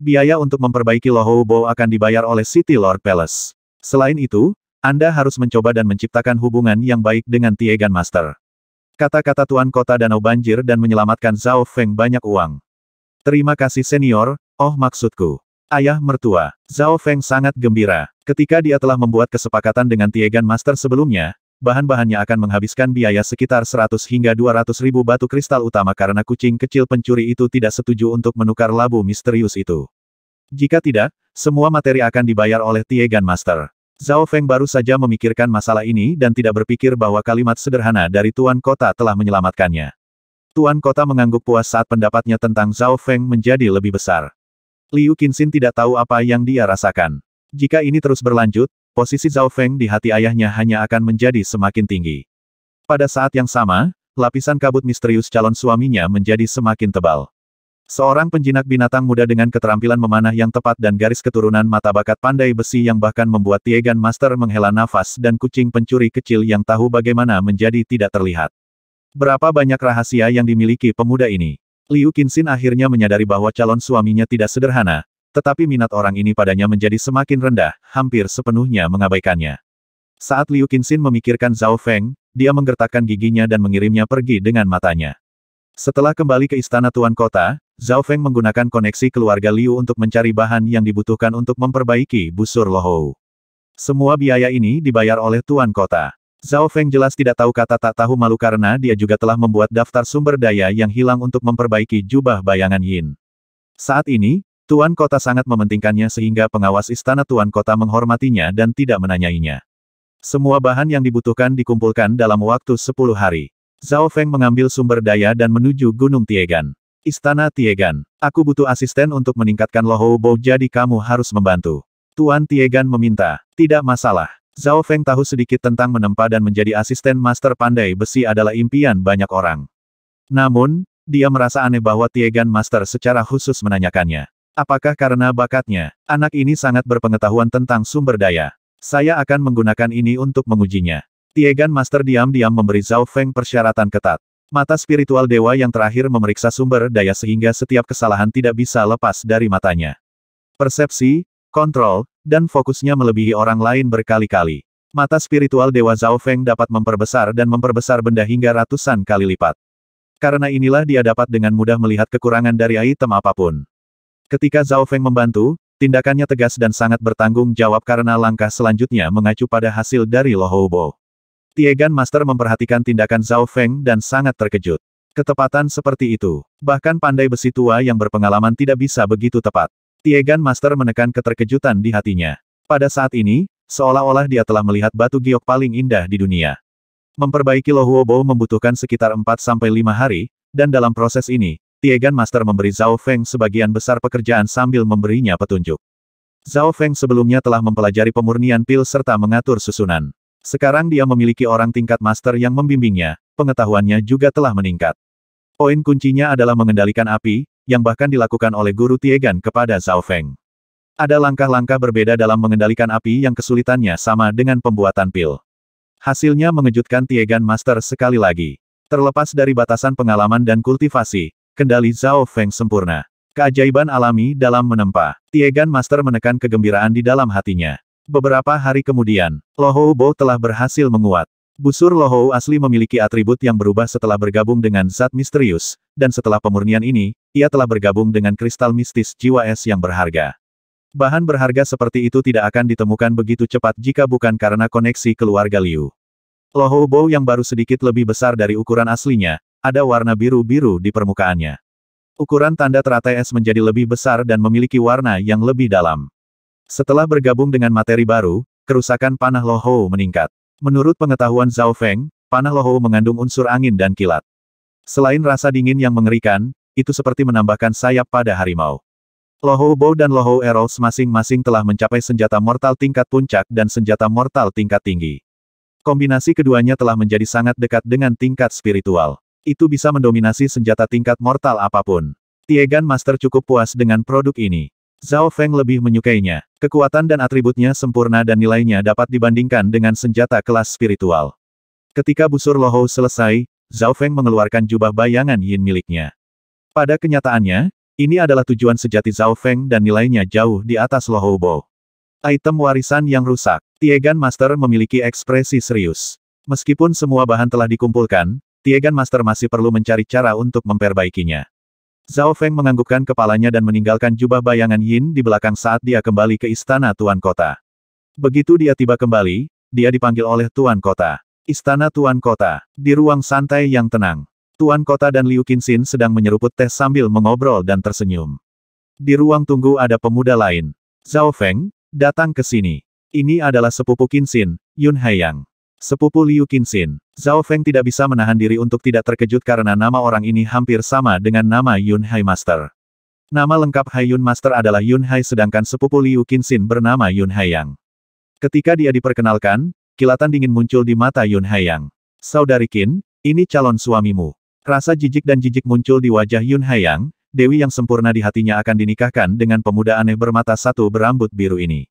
Speaker 1: Biaya untuk memperbaiki Lohoubo akan dibayar oleh City Lord Palace. Selain itu, Anda harus mencoba dan menciptakan hubungan yang baik dengan Tiegan Master. Kata-kata Tuan Kota Danau Banjir dan menyelamatkan Zhao Feng banyak uang. Terima kasih senior, oh maksudku. Ayah mertua, Zhao Feng sangat gembira. Ketika dia telah membuat kesepakatan dengan Tiegan Master sebelumnya, bahan-bahannya akan menghabiskan biaya sekitar 100 hingga 200 ribu batu kristal utama karena kucing kecil pencuri itu tidak setuju untuk menukar labu misterius itu. Jika tidak, semua materi akan dibayar oleh Tiegan Master. Zhao Feng baru saja memikirkan masalah ini dan tidak berpikir bahwa kalimat sederhana dari Tuan Kota telah menyelamatkannya. Tuan Kota mengangguk puas saat pendapatnya tentang Zhao Feng menjadi lebih besar. Liu Qinxin tidak tahu apa yang dia rasakan. Jika ini terus berlanjut, posisi Zhao Feng di hati ayahnya hanya akan menjadi semakin tinggi. Pada saat yang sama, lapisan kabut misterius calon suaminya menjadi semakin tebal. Seorang penjinak binatang muda dengan keterampilan memanah yang tepat dan garis keturunan mata bakat pandai besi yang bahkan membuat Tiegan Master menghela nafas dan kucing pencuri kecil yang tahu bagaimana menjadi tidak terlihat. Berapa banyak rahasia yang dimiliki pemuda ini? Liu Qinxin akhirnya menyadari bahwa calon suaminya tidak sederhana, tetapi minat orang ini padanya menjadi semakin rendah, hampir sepenuhnya mengabaikannya. Saat Liu Qinxin memikirkan Zhao Feng, dia menggertakkan giginya dan mengirimnya pergi dengan matanya. Setelah kembali ke istana Tuan Kota, Zhao Feng menggunakan koneksi keluarga Liu untuk mencari bahan yang dibutuhkan untuk memperbaiki busur Lohou. Semua biaya ini dibayar oleh Tuan Kota. Zhao Feng jelas tidak tahu kata tak tahu malu karena dia juga telah membuat daftar sumber daya yang hilang untuk memperbaiki jubah bayangan Yin. Saat ini, Tuan Kota sangat mementingkannya sehingga pengawas istana Tuan Kota menghormatinya dan tidak menanyainya. Semua bahan yang dibutuhkan dikumpulkan dalam waktu 10 hari. Zhao Feng mengambil sumber daya dan menuju Gunung Tiegan. Istana Tiegan, aku butuh asisten untuk meningkatkan Lohou Bo jadi kamu harus membantu. Tuan Tiegan meminta, tidak masalah. Zhao Feng tahu sedikit tentang menempa dan menjadi asisten master pandai besi adalah impian banyak orang. Namun, dia merasa aneh bahwa Tiegan Master secara khusus menanyakannya. Apakah karena bakatnya, anak ini sangat berpengetahuan tentang sumber daya. Saya akan menggunakan ini untuk mengujinya. Tiegan Master diam-diam memberi Zhao Feng persyaratan ketat. Mata spiritual dewa yang terakhir memeriksa sumber daya sehingga setiap kesalahan tidak bisa lepas dari matanya. Persepsi, kontrol, dan fokusnya melebihi orang lain berkali-kali. Mata spiritual Dewa Zhao Feng dapat memperbesar dan memperbesar benda hingga ratusan kali lipat. Karena inilah dia dapat dengan mudah melihat kekurangan dari item apapun. Ketika Zhao Feng membantu, tindakannya tegas dan sangat bertanggung jawab karena langkah selanjutnya mengacu pada hasil dari Lohobo. Tiegan Master memperhatikan tindakan Zhao Feng dan sangat terkejut. Ketepatan seperti itu. Bahkan pandai besi tua yang berpengalaman tidak bisa begitu tepat. Tiegan Master menekan keterkejutan di hatinya. Pada saat ini, seolah-olah dia telah melihat batu giok paling indah di dunia. Memperbaiki Lohuobo membutuhkan sekitar 4-5 hari, dan dalam proses ini, Tiegan Master memberi Zhao Feng sebagian besar pekerjaan sambil memberinya petunjuk. Zhao Feng sebelumnya telah mempelajari pemurnian pil serta mengatur susunan. Sekarang dia memiliki orang tingkat master yang membimbingnya, pengetahuannya juga telah meningkat. Poin kuncinya adalah mengendalikan api, yang bahkan dilakukan oleh Guru Tiegan kepada Zhao Feng. Ada langkah-langkah berbeda dalam mengendalikan api yang kesulitannya sama dengan pembuatan pil. Hasilnya mengejutkan Tiegan Master sekali lagi. Terlepas dari batasan pengalaman dan kultivasi, kendali Zhao Feng sempurna. Keajaiban alami dalam menempa. Tiegan Master menekan kegembiraan di dalam hatinya. Beberapa hari kemudian, Lohou Bo telah berhasil menguat. Busur Lohou asli memiliki atribut yang berubah setelah bergabung dengan zat misterius, dan setelah pemurnian ini, ia telah bergabung dengan kristal mistis jiwa es yang berharga. Bahan berharga seperti itu tidak akan ditemukan begitu cepat jika bukan karena koneksi keluarga Liu. Bow yang baru sedikit lebih besar dari ukuran aslinya, ada warna biru-biru di permukaannya. Ukuran tanda teratai es menjadi lebih besar dan memiliki warna yang lebih dalam. Setelah bergabung dengan materi baru, kerusakan panah Lohou meningkat. Menurut pengetahuan Zhao Feng, panah Lohou mengandung unsur angin dan kilat. Selain rasa dingin yang mengerikan, itu seperti menambahkan sayap pada harimau. Lohou Bow dan Lohou Eros masing-masing telah mencapai senjata mortal tingkat puncak dan senjata mortal tingkat tinggi. Kombinasi keduanya telah menjadi sangat dekat dengan tingkat spiritual. Itu bisa mendominasi senjata tingkat mortal apapun. Tiegan Master cukup puas dengan produk ini. Zhao Feng lebih menyukainya. Kekuatan dan atributnya sempurna dan nilainya dapat dibandingkan dengan senjata kelas spiritual. Ketika busur Lohou selesai, Zhao Feng mengeluarkan jubah bayangan yin miliknya. Pada kenyataannya, ini adalah tujuan sejati Zhao Feng dan nilainya jauh di atas Lohoubo. Item warisan yang rusak, Tiegan Master memiliki ekspresi serius. Meskipun semua bahan telah dikumpulkan, Tiegan Master masih perlu mencari cara untuk memperbaikinya. Zhao Feng menganggukkan kepalanya dan meninggalkan jubah bayangan Yin di belakang saat dia kembali ke istana Tuan Kota. Begitu dia tiba kembali, dia dipanggil oleh Tuan Kota. Istana Tuan Kota. Di ruang santai yang tenang. Tuan Kota dan Liu Qinxin sedang menyeruput teh sambil mengobrol dan tersenyum. Di ruang tunggu ada pemuda lain. Zhao Feng, datang ke sini. Ini adalah sepupu Qinxin, Yun Haiyang. Sepupu Liu Qinxin. Zhao Feng tidak bisa menahan diri untuk tidak terkejut karena nama orang ini hampir sama dengan nama Yun Hai Master. Nama lengkap Hai Yun Master adalah Yun Hai sedangkan sepupu Liu Qinxin bernama Yun Haiyang. Ketika dia diperkenalkan, Kilatan dingin muncul di mata Yun Haiyang. Saudari Qin, ini calon suamimu. Rasa jijik dan jijik muncul di wajah Yun Hayang, Dewi yang sempurna di hatinya akan dinikahkan dengan pemuda aneh bermata satu berambut biru ini.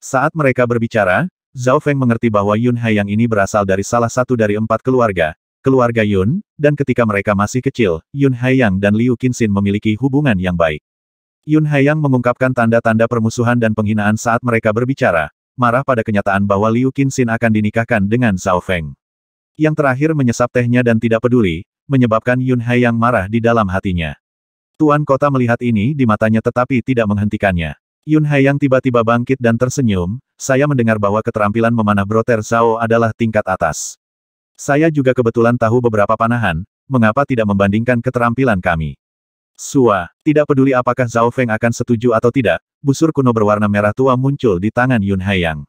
Speaker 1: Saat mereka berbicara, Zhao Feng mengerti bahwa Yun Hayang ini berasal dari salah satu dari empat keluarga, keluarga Yun, dan ketika mereka masih kecil, Yun Hayang dan Liu Qinxin memiliki hubungan yang baik. Yun Hayang mengungkapkan tanda-tanda permusuhan dan penghinaan saat mereka berbicara, marah pada kenyataan bahwa Liu Qinxin akan dinikahkan dengan Zhao Feng. Yang terakhir menyesap tehnya dan tidak peduli, menyebabkan Yun Hai yang marah di dalam hatinya. Tuan kota melihat ini di matanya tetapi tidak menghentikannya. Yun Hai yang tiba-tiba bangkit dan tersenyum, saya mendengar bahwa keterampilan memanah broter Zhao adalah tingkat atas. Saya juga kebetulan tahu beberapa panahan, mengapa tidak membandingkan keterampilan kami. Sua, tidak peduli apakah Zhao Feng akan setuju atau tidak, busur kuno berwarna merah tua muncul di tangan Yun Haiyang.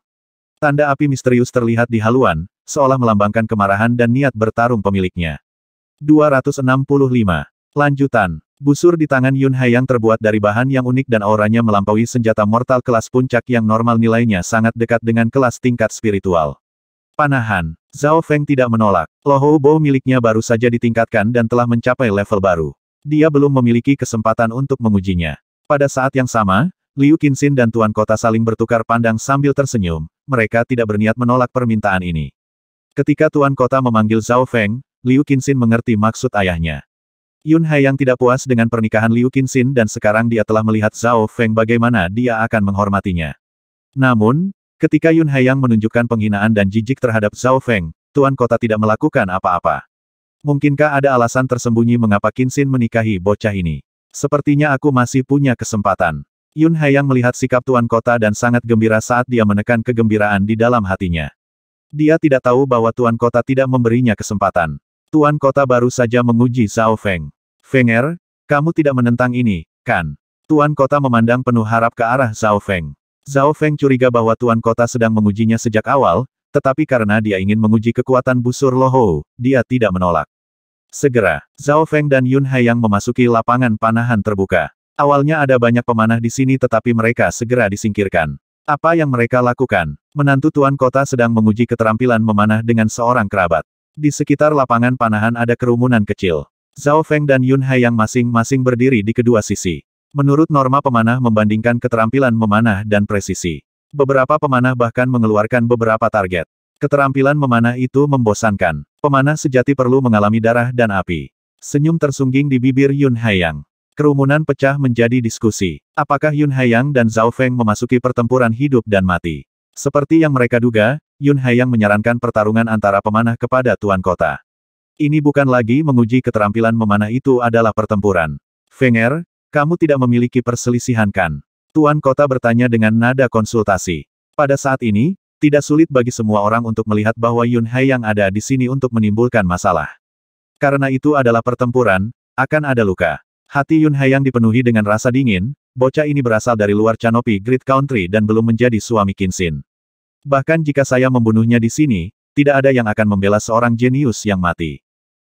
Speaker 1: Tanda api misterius terlihat di haluan, seolah melambangkan kemarahan dan niat bertarung pemiliknya. 265. Lanjutan. Busur di tangan Yun Haiyang terbuat dari bahan yang unik dan auranya melampaui senjata mortal kelas puncak yang normal nilainya sangat dekat dengan kelas tingkat spiritual. Panahan. Zhao Feng tidak menolak. Lohou Bo miliknya baru saja ditingkatkan dan telah mencapai level baru. Dia belum memiliki kesempatan untuk mengujinya. Pada saat yang sama, Liu Qinxin dan Tuan Kota saling bertukar pandang sambil tersenyum, mereka tidak berniat menolak permintaan ini. Ketika Tuan Kota memanggil Zhao Feng, Liu Qinxin mengerti maksud ayahnya. Yun Hai yang tidak puas dengan pernikahan Liu Qinxin dan sekarang dia telah melihat Zhao Feng bagaimana dia akan menghormatinya. Namun, ketika Yun Hai yang menunjukkan penghinaan dan jijik terhadap Zhao Feng, Tuan Kota tidak melakukan apa-apa. Mungkinkah ada alasan tersembunyi mengapa Kinsin menikahi bocah ini? Sepertinya aku masih punya kesempatan. Yun Hayang melihat sikap tuan kota dan sangat gembira saat dia menekan kegembiraan di dalam hatinya. Dia tidak tahu bahwa tuan kota tidak memberinya kesempatan. Tuan kota baru saja menguji Zhao Feng. Feng Er, kamu tidak menentang ini, kan? Tuan kota memandang penuh harap ke arah Zhao Feng. Zhao Feng curiga bahwa tuan kota sedang mengujinya sejak awal, tetapi karena dia ingin menguji kekuatan busur Lohou, dia tidak menolak. Segera, Zhao Feng dan Yun Haiyang memasuki lapangan panahan terbuka. Awalnya ada banyak pemanah di sini tetapi mereka segera disingkirkan. Apa yang mereka lakukan? Menantu Tuan Kota sedang menguji keterampilan memanah dengan seorang kerabat. Di sekitar lapangan panahan ada kerumunan kecil. Zhao Feng dan Yun Haiyang masing-masing berdiri di kedua sisi. Menurut norma pemanah membandingkan keterampilan memanah dan presisi. Beberapa pemanah bahkan mengeluarkan beberapa target. Keterampilan memanah itu membosankan. Pemanah sejati perlu mengalami darah dan api. Senyum tersungging di bibir Yun Haiyang. Kerumunan pecah menjadi diskusi. Apakah Yun Haiyang dan Zhao Feng memasuki pertempuran hidup dan mati? Seperti yang mereka duga, Yun Haiyang menyarankan pertarungan antara pemanah kepada Tuan Kota. Ini bukan lagi menguji keterampilan memanah itu adalah pertempuran. Feng Er, kamu tidak memiliki perselisihan kan? Tuan Kota bertanya dengan nada konsultasi. Pada saat ini, tidak sulit bagi semua orang untuk melihat bahwa Yun Hai yang ada di sini untuk menimbulkan masalah. Karena itu adalah pertempuran, akan ada luka. Hati Yun Hai yang dipenuhi dengan rasa dingin, bocah ini berasal dari luar Canopy Great Country dan belum menjadi suami Kinsin. Bahkan jika saya membunuhnya di sini, tidak ada yang akan membela seorang jenius yang mati.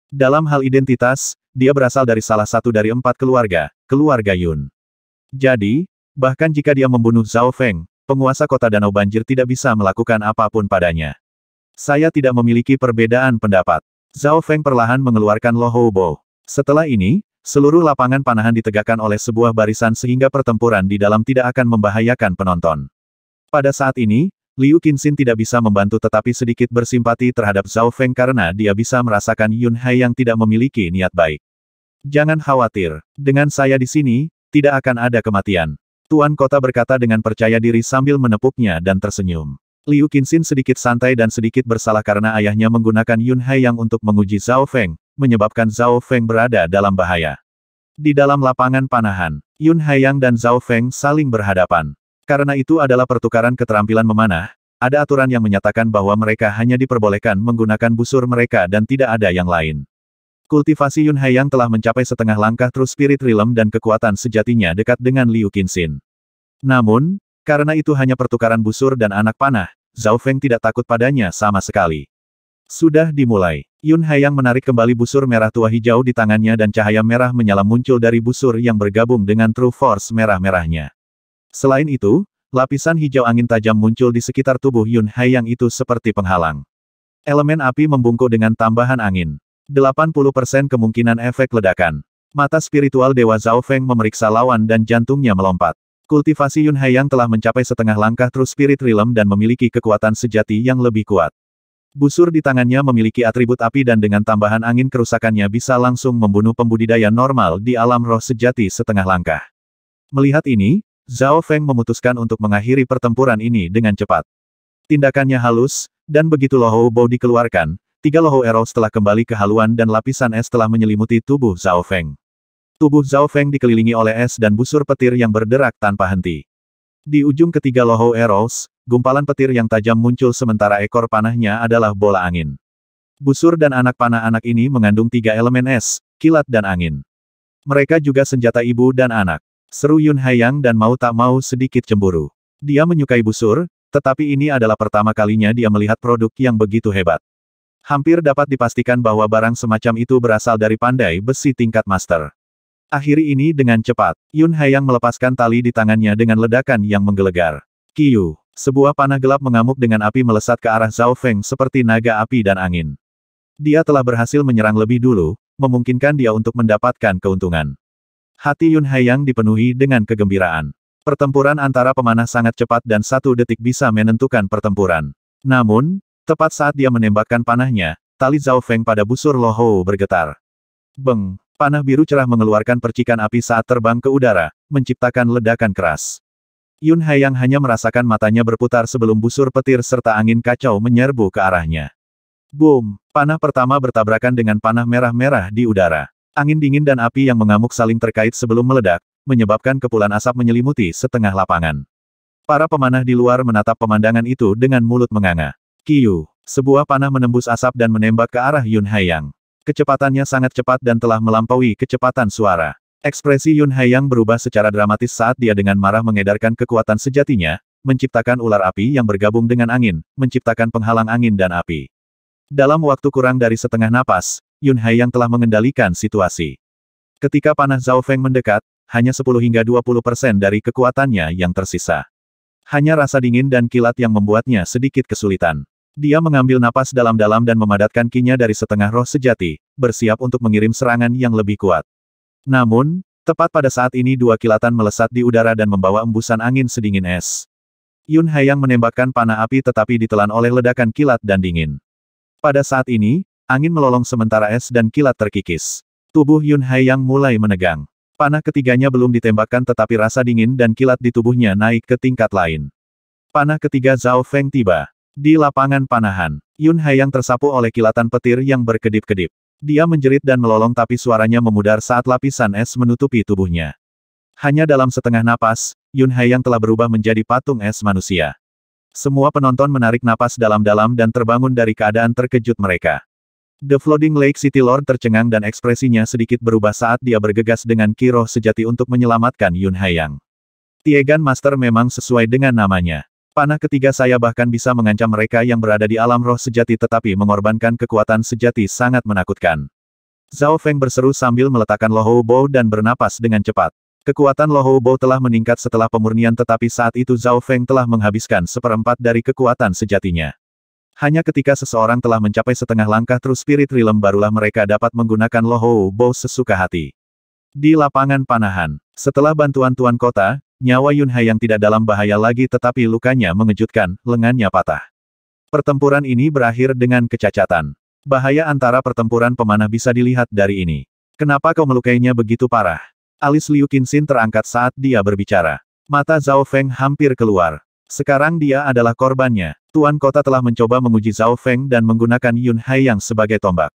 Speaker 1: Dalam hal identitas, dia berasal dari salah satu dari empat keluarga, keluarga Yun. Jadi, bahkan jika dia membunuh Zhao Feng, penguasa kota Danau Banjir tidak bisa melakukan apapun padanya. Saya tidak memiliki perbedaan pendapat. Zhao Feng perlahan mengeluarkan Lo Hou Bo. Setelah ini, seluruh lapangan panahan ditegakkan oleh sebuah barisan sehingga pertempuran di dalam tidak akan membahayakan penonton. Pada saat ini, Liu Qinxin tidak bisa membantu tetapi sedikit bersimpati terhadap Zhao Feng karena dia bisa merasakan Yun Hai yang tidak memiliki niat baik. Jangan khawatir, dengan saya di sini, tidak akan ada kematian. Tuan kota berkata dengan percaya diri sambil menepuknya dan tersenyum. Liu Qinxin sedikit santai dan sedikit bersalah karena ayahnya menggunakan Yun Hai yang untuk menguji Zhao Feng, menyebabkan Zhao Feng berada dalam bahaya. Di dalam lapangan panahan, Yun Haiyang dan Zhao Feng saling berhadapan. Karena itu adalah pertukaran keterampilan memanah, ada aturan yang menyatakan bahwa mereka hanya diperbolehkan menggunakan busur mereka dan tidak ada yang lain. Kultivasi Yun Haiyang telah mencapai setengah langkah True Spirit Realm dan kekuatan sejatinya dekat dengan Liu Qinxin. Namun, karena itu hanya pertukaran busur dan anak panah, Zhao Feng tidak takut padanya sama sekali. Sudah dimulai. Yun Haiyang menarik kembali busur merah tua hijau di tangannya dan cahaya merah menyala muncul dari busur yang bergabung dengan True Force merah-merahnya. Selain itu, lapisan hijau angin tajam muncul di sekitar tubuh Yun Haiyang itu seperti penghalang. Elemen api membungkuk dengan tambahan angin. 80% kemungkinan efek ledakan. Mata spiritual Dewa Zhao Feng memeriksa lawan dan jantungnya melompat. Kultivasi Yun Haiyang telah mencapai setengah langkah terus Spirit Realm dan memiliki kekuatan sejati yang lebih kuat. Busur di tangannya memiliki atribut api dan dengan tambahan angin kerusakannya bisa langsung membunuh pembudidaya normal di alam roh sejati setengah langkah. Melihat ini, Zhao Feng memutuskan untuk mengakhiri pertempuran ini dengan cepat. Tindakannya halus, dan begitu Lo Bo dikeluarkan, Tiga loho Eros telah kembali ke haluan dan lapisan es telah menyelimuti tubuh Zhao Feng. Tubuh Zhao Feng dikelilingi oleh es dan busur petir yang berderak tanpa henti. Di ujung ketiga loho Eros, gumpalan petir yang tajam muncul sementara ekor panahnya adalah bola angin. Busur dan anak panah anak ini mengandung tiga elemen es, kilat dan angin. Mereka juga senjata ibu dan anak. Seru Yun Hayang dan mau tak mau sedikit cemburu. Dia menyukai busur, tetapi ini adalah pertama kalinya dia melihat produk yang begitu hebat. Hampir dapat dipastikan bahwa barang semacam itu berasal dari pandai besi tingkat master. Akhiri ini dengan cepat. Yun Haiyang melepaskan tali di tangannya dengan ledakan yang menggelegar. Kiyu. Sebuah panah gelap mengamuk dengan api melesat ke arah Zhao Feng seperti naga api dan angin. Dia telah berhasil menyerang lebih dulu, memungkinkan dia untuk mendapatkan keuntungan. Hati Yun Haiyang dipenuhi dengan kegembiraan. Pertempuran antara pemanah sangat cepat dan satu detik bisa menentukan pertempuran. Namun, Tepat saat dia menembakkan panahnya, tali Zhao Feng pada busur Lo Hou bergetar. Beng, panah biru cerah mengeluarkan percikan api saat terbang ke udara, menciptakan ledakan keras. Yun Haiyang hanya merasakan matanya berputar sebelum busur petir serta angin kacau menyerbu ke arahnya. Boom, panah pertama bertabrakan dengan panah merah-merah di udara. Angin dingin dan api yang mengamuk saling terkait sebelum meledak, menyebabkan kepulan asap menyelimuti setengah lapangan. Para pemanah di luar menatap pemandangan itu dengan mulut menganga. Kiyu. Sebuah panah menembus asap dan menembak ke arah Yun Haiyang. Kecepatannya sangat cepat dan telah melampaui kecepatan suara. Ekspresi Yun Haiyang berubah secara dramatis saat dia dengan marah mengedarkan kekuatan sejatinya, menciptakan ular api yang bergabung dengan angin, menciptakan penghalang angin dan api. Dalam waktu kurang dari setengah napas, Yun Haiyang telah mengendalikan situasi. Ketika panah Zhao Feng mendekat, hanya 10 hingga 20 persen dari kekuatannya yang tersisa. Hanya rasa dingin dan kilat yang membuatnya sedikit kesulitan. Dia mengambil napas dalam-dalam dan memadatkan kinya dari setengah roh sejati, bersiap untuk mengirim serangan yang lebih kuat. Namun, tepat pada saat ini dua kilatan melesat di udara dan membawa embusan angin sedingin es. Yun Haiyang menembakkan panah api tetapi ditelan oleh ledakan kilat dan dingin. Pada saat ini, angin melolong sementara es dan kilat terkikis. Tubuh Yun Hayang mulai menegang. Panah ketiganya belum ditembakkan tetapi rasa dingin dan kilat di tubuhnya naik ke tingkat lain. Panah ketiga Zhao Feng tiba. Di lapangan panahan, Yun Haiyang tersapu oleh kilatan petir yang berkedip-kedip. Dia menjerit dan melolong tapi suaranya memudar saat lapisan es menutupi tubuhnya. Hanya dalam setengah napas, Yun Haiyang telah berubah menjadi patung es manusia. Semua penonton menarik napas dalam-dalam dan terbangun dari keadaan terkejut mereka. The Floating Lake City Lord tercengang dan ekspresinya sedikit berubah saat dia bergegas dengan Kiro sejati untuk menyelamatkan Yun Haiyang. Tiegan Master memang sesuai dengan namanya. Panah ketiga saya bahkan bisa mengancam mereka yang berada di alam roh sejati tetapi mengorbankan kekuatan sejati sangat menakutkan. Zhao Feng berseru sambil meletakkan Lohou Bo dan bernapas dengan cepat. Kekuatan Lohou Bo telah meningkat setelah pemurnian tetapi saat itu Zhao Feng telah menghabiskan seperempat dari kekuatan sejatinya. Hanya ketika seseorang telah mencapai setengah langkah terus spirit realm barulah mereka dapat menggunakan Lohou Bo sesuka hati. Di lapangan panahan, setelah bantuan Tuan Kota, Nyawa Yunhai yang tidak dalam bahaya lagi tetapi lukanya mengejutkan, lengannya patah. Pertempuran ini berakhir dengan kecacatan. Bahaya antara pertempuran pemanah bisa dilihat dari ini. Kenapa kau melukainya begitu parah? Alis Liu Qinxin terangkat saat dia berbicara. Mata Zhao Feng hampir keluar. Sekarang dia adalah korbannya. Tuan kota telah mencoba menguji Zhao Feng dan menggunakan Yun Hai yang sebagai tombak.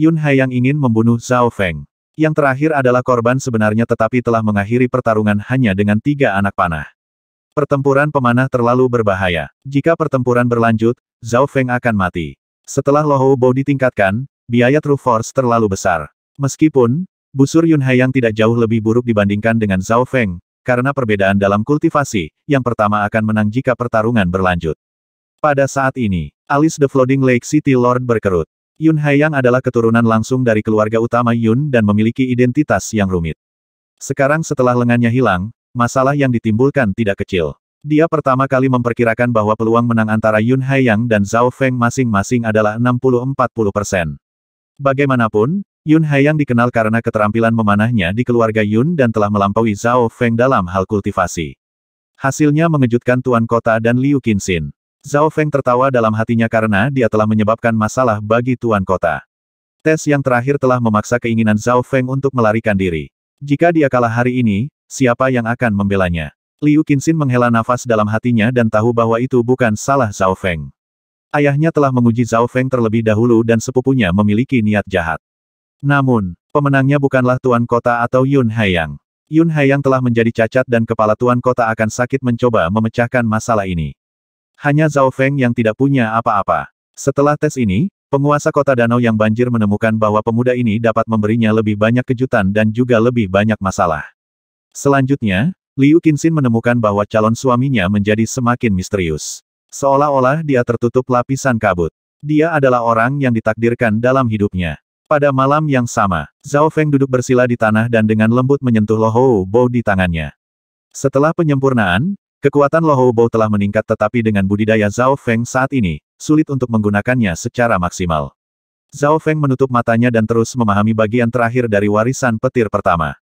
Speaker 1: Yun Hai yang ingin membunuh Zhao Feng. Yang terakhir adalah korban sebenarnya tetapi telah mengakhiri pertarungan hanya dengan tiga anak panah. Pertempuran pemanah terlalu berbahaya. Jika pertempuran berlanjut, Zhao Feng akan mati. Setelah Lohou Bo ditingkatkan, biaya True Force terlalu besar. Meskipun, busur Yun Hai yang tidak jauh lebih buruk dibandingkan dengan Zhao Feng, karena perbedaan dalam kultivasi, yang pertama akan menang jika pertarungan berlanjut. Pada saat ini, alis The Floating Lake City Lord berkerut. Yun Haiyang adalah keturunan langsung dari keluarga utama Yun dan memiliki identitas yang rumit. Sekarang setelah lengannya hilang, masalah yang ditimbulkan tidak kecil. Dia pertama kali memperkirakan bahwa peluang menang antara Yun Haiyang dan Zhao Feng masing-masing adalah 60-40 persen. Bagaimanapun, Yun Haiyang dikenal karena keterampilan memanahnya di keluarga Yun dan telah melampaui Zhao Feng dalam hal kultivasi. Hasilnya mengejutkan Tuan Kota dan Liu Qinxin. Zhao Feng tertawa dalam hatinya karena dia telah menyebabkan masalah bagi tuan kota. Tes yang terakhir telah memaksa keinginan Zhao Feng untuk melarikan diri. Jika dia kalah hari ini, siapa yang akan membelanya? Liu Qinxin menghela nafas dalam hatinya dan tahu bahwa itu bukan salah Zhao Feng. Ayahnya telah menguji Zhao Feng terlebih dahulu dan sepupunya memiliki niat jahat. Namun, pemenangnya bukanlah Tuan Kota atau Yun Haiyang. Yun Haiyang telah menjadi cacat dan kepala Tuan Kota akan sakit mencoba memecahkan masalah ini. Hanya Zhao Feng yang tidak punya apa-apa. Setelah tes ini, penguasa kota danau yang banjir menemukan bahwa pemuda ini dapat memberinya lebih banyak kejutan dan juga lebih banyak masalah. Selanjutnya, Liu Qinxin menemukan bahwa calon suaminya menjadi semakin misterius. Seolah-olah dia tertutup lapisan kabut. Dia adalah orang yang ditakdirkan dalam hidupnya. Pada malam yang sama, Zhao Feng duduk bersila di tanah dan dengan lembut menyentuh Lohou Bo di tangannya. Setelah penyempurnaan, Kekuatan Lohobo telah meningkat tetapi dengan budidaya Zhao Feng saat ini, sulit untuk menggunakannya secara maksimal. Zhao Feng menutup matanya dan terus memahami bagian terakhir dari warisan petir pertama.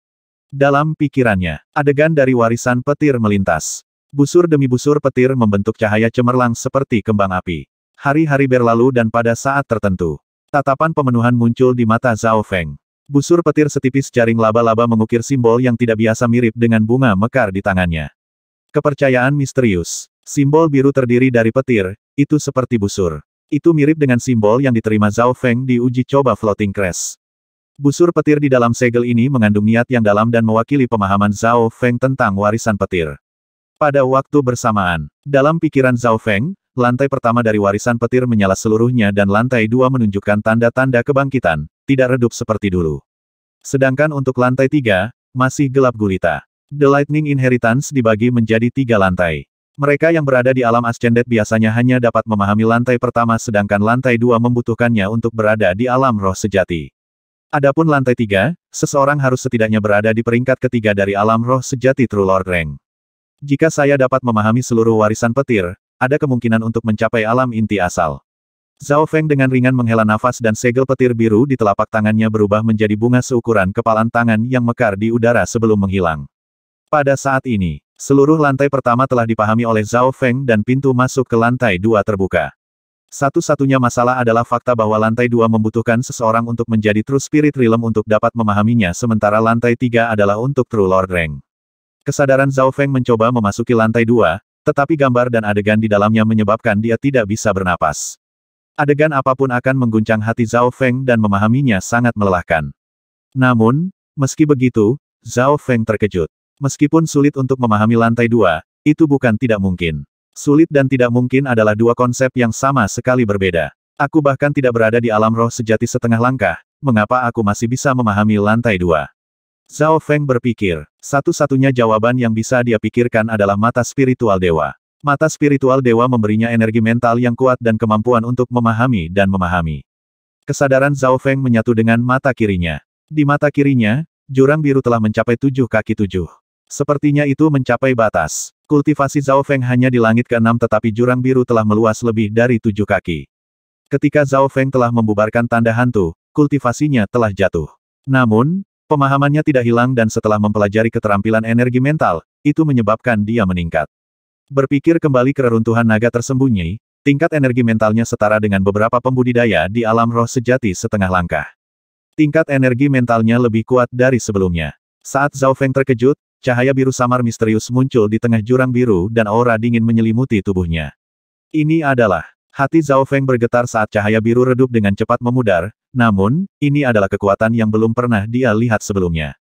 Speaker 1: Dalam pikirannya, adegan dari warisan petir melintas. Busur demi busur petir membentuk cahaya cemerlang seperti kembang api. Hari-hari berlalu dan pada saat tertentu, tatapan pemenuhan muncul di mata Zhao Feng. Busur petir setipis jaring laba-laba mengukir simbol yang tidak biasa mirip dengan bunga mekar di tangannya. Kepercayaan misterius. Simbol biru terdiri dari petir, itu seperti busur. Itu mirip dengan simbol yang diterima Zhao Feng di uji coba floating crash. Busur petir di dalam segel ini mengandung niat yang dalam dan mewakili pemahaman Zhao Feng tentang warisan petir. Pada waktu bersamaan, dalam pikiran Zhao Feng, lantai pertama dari warisan petir menyala seluruhnya dan lantai dua menunjukkan tanda-tanda kebangkitan, tidak redup seperti dulu. Sedangkan untuk lantai tiga, masih gelap gulita. The Lightning Inheritance dibagi menjadi tiga lantai. Mereka yang berada di alam Ascended biasanya hanya dapat memahami lantai pertama sedangkan lantai dua membutuhkannya untuk berada di alam roh sejati. Adapun lantai tiga, seseorang harus setidaknya berada di peringkat ketiga dari alam roh sejati True Lord Rank. Jika saya dapat memahami seluruh warisan petir, ada kemungkinan untuk mencapai alam inti asal. Zhao Feng dengan ringan menghela nafas dan segel petir biru di telapak tangannya berubah menjadi bunga seukuran kepalan tangan yang mekar di udara sebelum menghilang. Pada saat ini, seluruh lantai pertama telah dipahami oleh Zhao Feng dan pintu masuk ke lantai dua terbuka. Satu-satunya masalah adalah fakta bahwa lantai dua membutuhkan seseorang untuk menjadi True Spirit Realm untuk dapat memahaminya sementara lantai tiga adalah untuk True Lord Rank. Kesadaran Zhao Feng mencoba memasuki lantai dua, tetapi gambar dan adegan di dalamnya menyebabkan dia tidak bisa bernapas. Adegan apapun akan mengguncang hati Zhao Feng dan memahaminya sangat melelahkan. Namun, meski begitu, Zhao Feng terkejut. Meskipun sulit untuk memahami lantai dua, itu bukan tidak mungkin. Sulit dan tidak mungkin adalah dua konsep yang sama sekali berbeda. Aku bahkan tidak berada di alam roh sejati setengah langkah, mengapa aku masih bisa memahami lantai dua? Zhao Feng berpikir, satu-satunya jawaban yang bisa dia pikirkan adalah mata spiritual dewa. Mata spiritual dewa memberinya energi mental yang kuat dan kemampuan untuk memahami dan memahami. Kesadaran Zhao Feng menyatu dengan mata kirinya. Di mata kirinya, jurang biru telah mencapai tujuh kaki tujuh. Sepertinya itu mencapai batas. Kultivasi Zhao Feng hanya di langit ke-6 tetapi jurang biru telah meluas lebih dari tujuh kaki. Ketika Zhao Feng telah membubarkan tanda hantu, kultivasinya telah jatuh. Namun, pemahamannya tidak hilang dan setelah mempelajari keterampilan energi mental, itu menyebabkan dia meningkat. Berpikir kembali ke reruntuhan naga tersembunyi, tingkat energi mentalnya setara dengan beberapa pembudidaya di alam roh sejati setengah langkah. Tingkat energi mentalnya lebih kuat dari sebelumnya. Saat Zhao Feng terkejut, Cahaya biru samar misterius muncul di tengah jurang biru dan aura dingin menyelimuti tubuhnya. Ini adalah hati Zhao Feng bergetar saat cahaya biru redup dengan cepat memudar, namun, ini adalah kekuatan yang belum pernah dia lihat sebelumnya.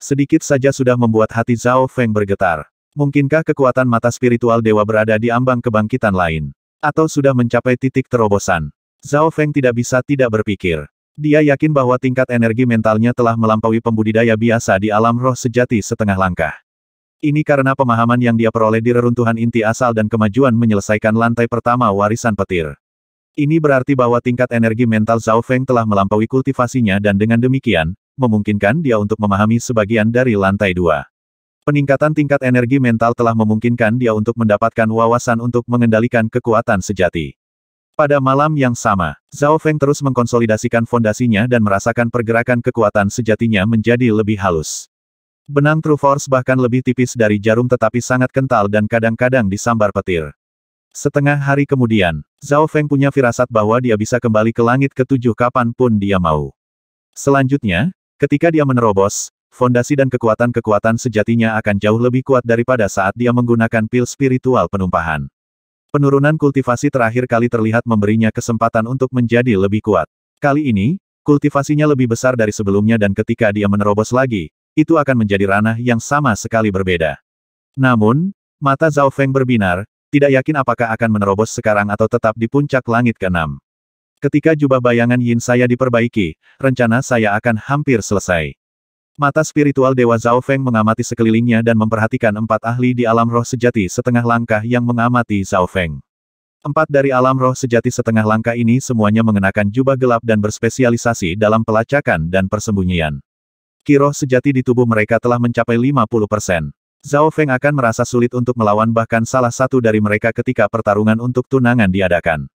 Speaker 1: Sedikit saja sudah membuat hati Zhao Feng bergetar. Mungkinkah kekuatan mata spiritual dewa berada di ambang kebangkitan lain? Atau sudah mencapai titik terobosan? Zhao Feng tidak bisa tidak berpikir. Dia yakin bahwa tingkat energi mentalnya telah melampaui pembudidaya biasa di alam roh sejati setengah langkah. Ini karena pemahaman yang dia peroleh di reruntuhan inti asal dan kemajuan menyelesaikan lantai pertama warisan petir. Ini berarti bahwa tingkat energi mental Zhao Feng telah melampaui kultivasinya dan dengan demikian, memungkinkan dia untuk memahami sebagian dari lantai dua. Peningkatan tingkat energi mental telah memungkinkan dia untuk mendapatkan wawasan untuk mengendalikan kekuatan sejati. Pada malam yang sama, Zhao Feng terus mengkonsolidasikan fondasinya dan merasakan pergerakan kekuatan sejatinya menjadi lebih halus. Benang True Force bahkan lebih tipis dari jarum tetapi sangat kental dan kadang-kadang disambar petir. Setengah hari kemudian, Zhao Feng punya firasat bahwa dia bisa kembali ke langit ketujuh kapanpun dia mau. Selanjutnya, ketika dia menerobos, fondasi dan kekuatan-kekuatan sejatinya akan jauh lebih kuat daripada saat dia menggunakan pil spiritual penumpahan. Penurunan kultivasi terakhir kali terlihat memberinya kesempatan untuk menjadi lebih kuat. Kali ini, kultivasinya lebih besar dari sebelumnya dan ketika dia menerobos lagi, itu akan menjadi ranah yang sama sekali berbeda. Namun, mata Zhao Feng berbinar, tidak yakin apakah akan menerobos sekarang atau tetap di puncak langit ke-6. Ketika jubah bayangan Yin saya diperbaiki, rencana saya akan hampir selesai. Mata spiritual Dewa Zhao Feng mengamati sekelilingnya dan memperhatikan empat ahli di alam roh sejati setengah langkah yang mengamati Zhao Feng. Empat dari alam roh sejati setengah langkah ini semuanya mengenakan jubah gelap dan berspesialisasi dalam pelacakan dan persembunyian. Kiroh sejati di tubuh mereka telah mencapai 50 persen. Zhao Feng akan merasa sulit untuk melawan bahkan salah satu dari mereka ketika pertarungan untuk tunangan diadakan.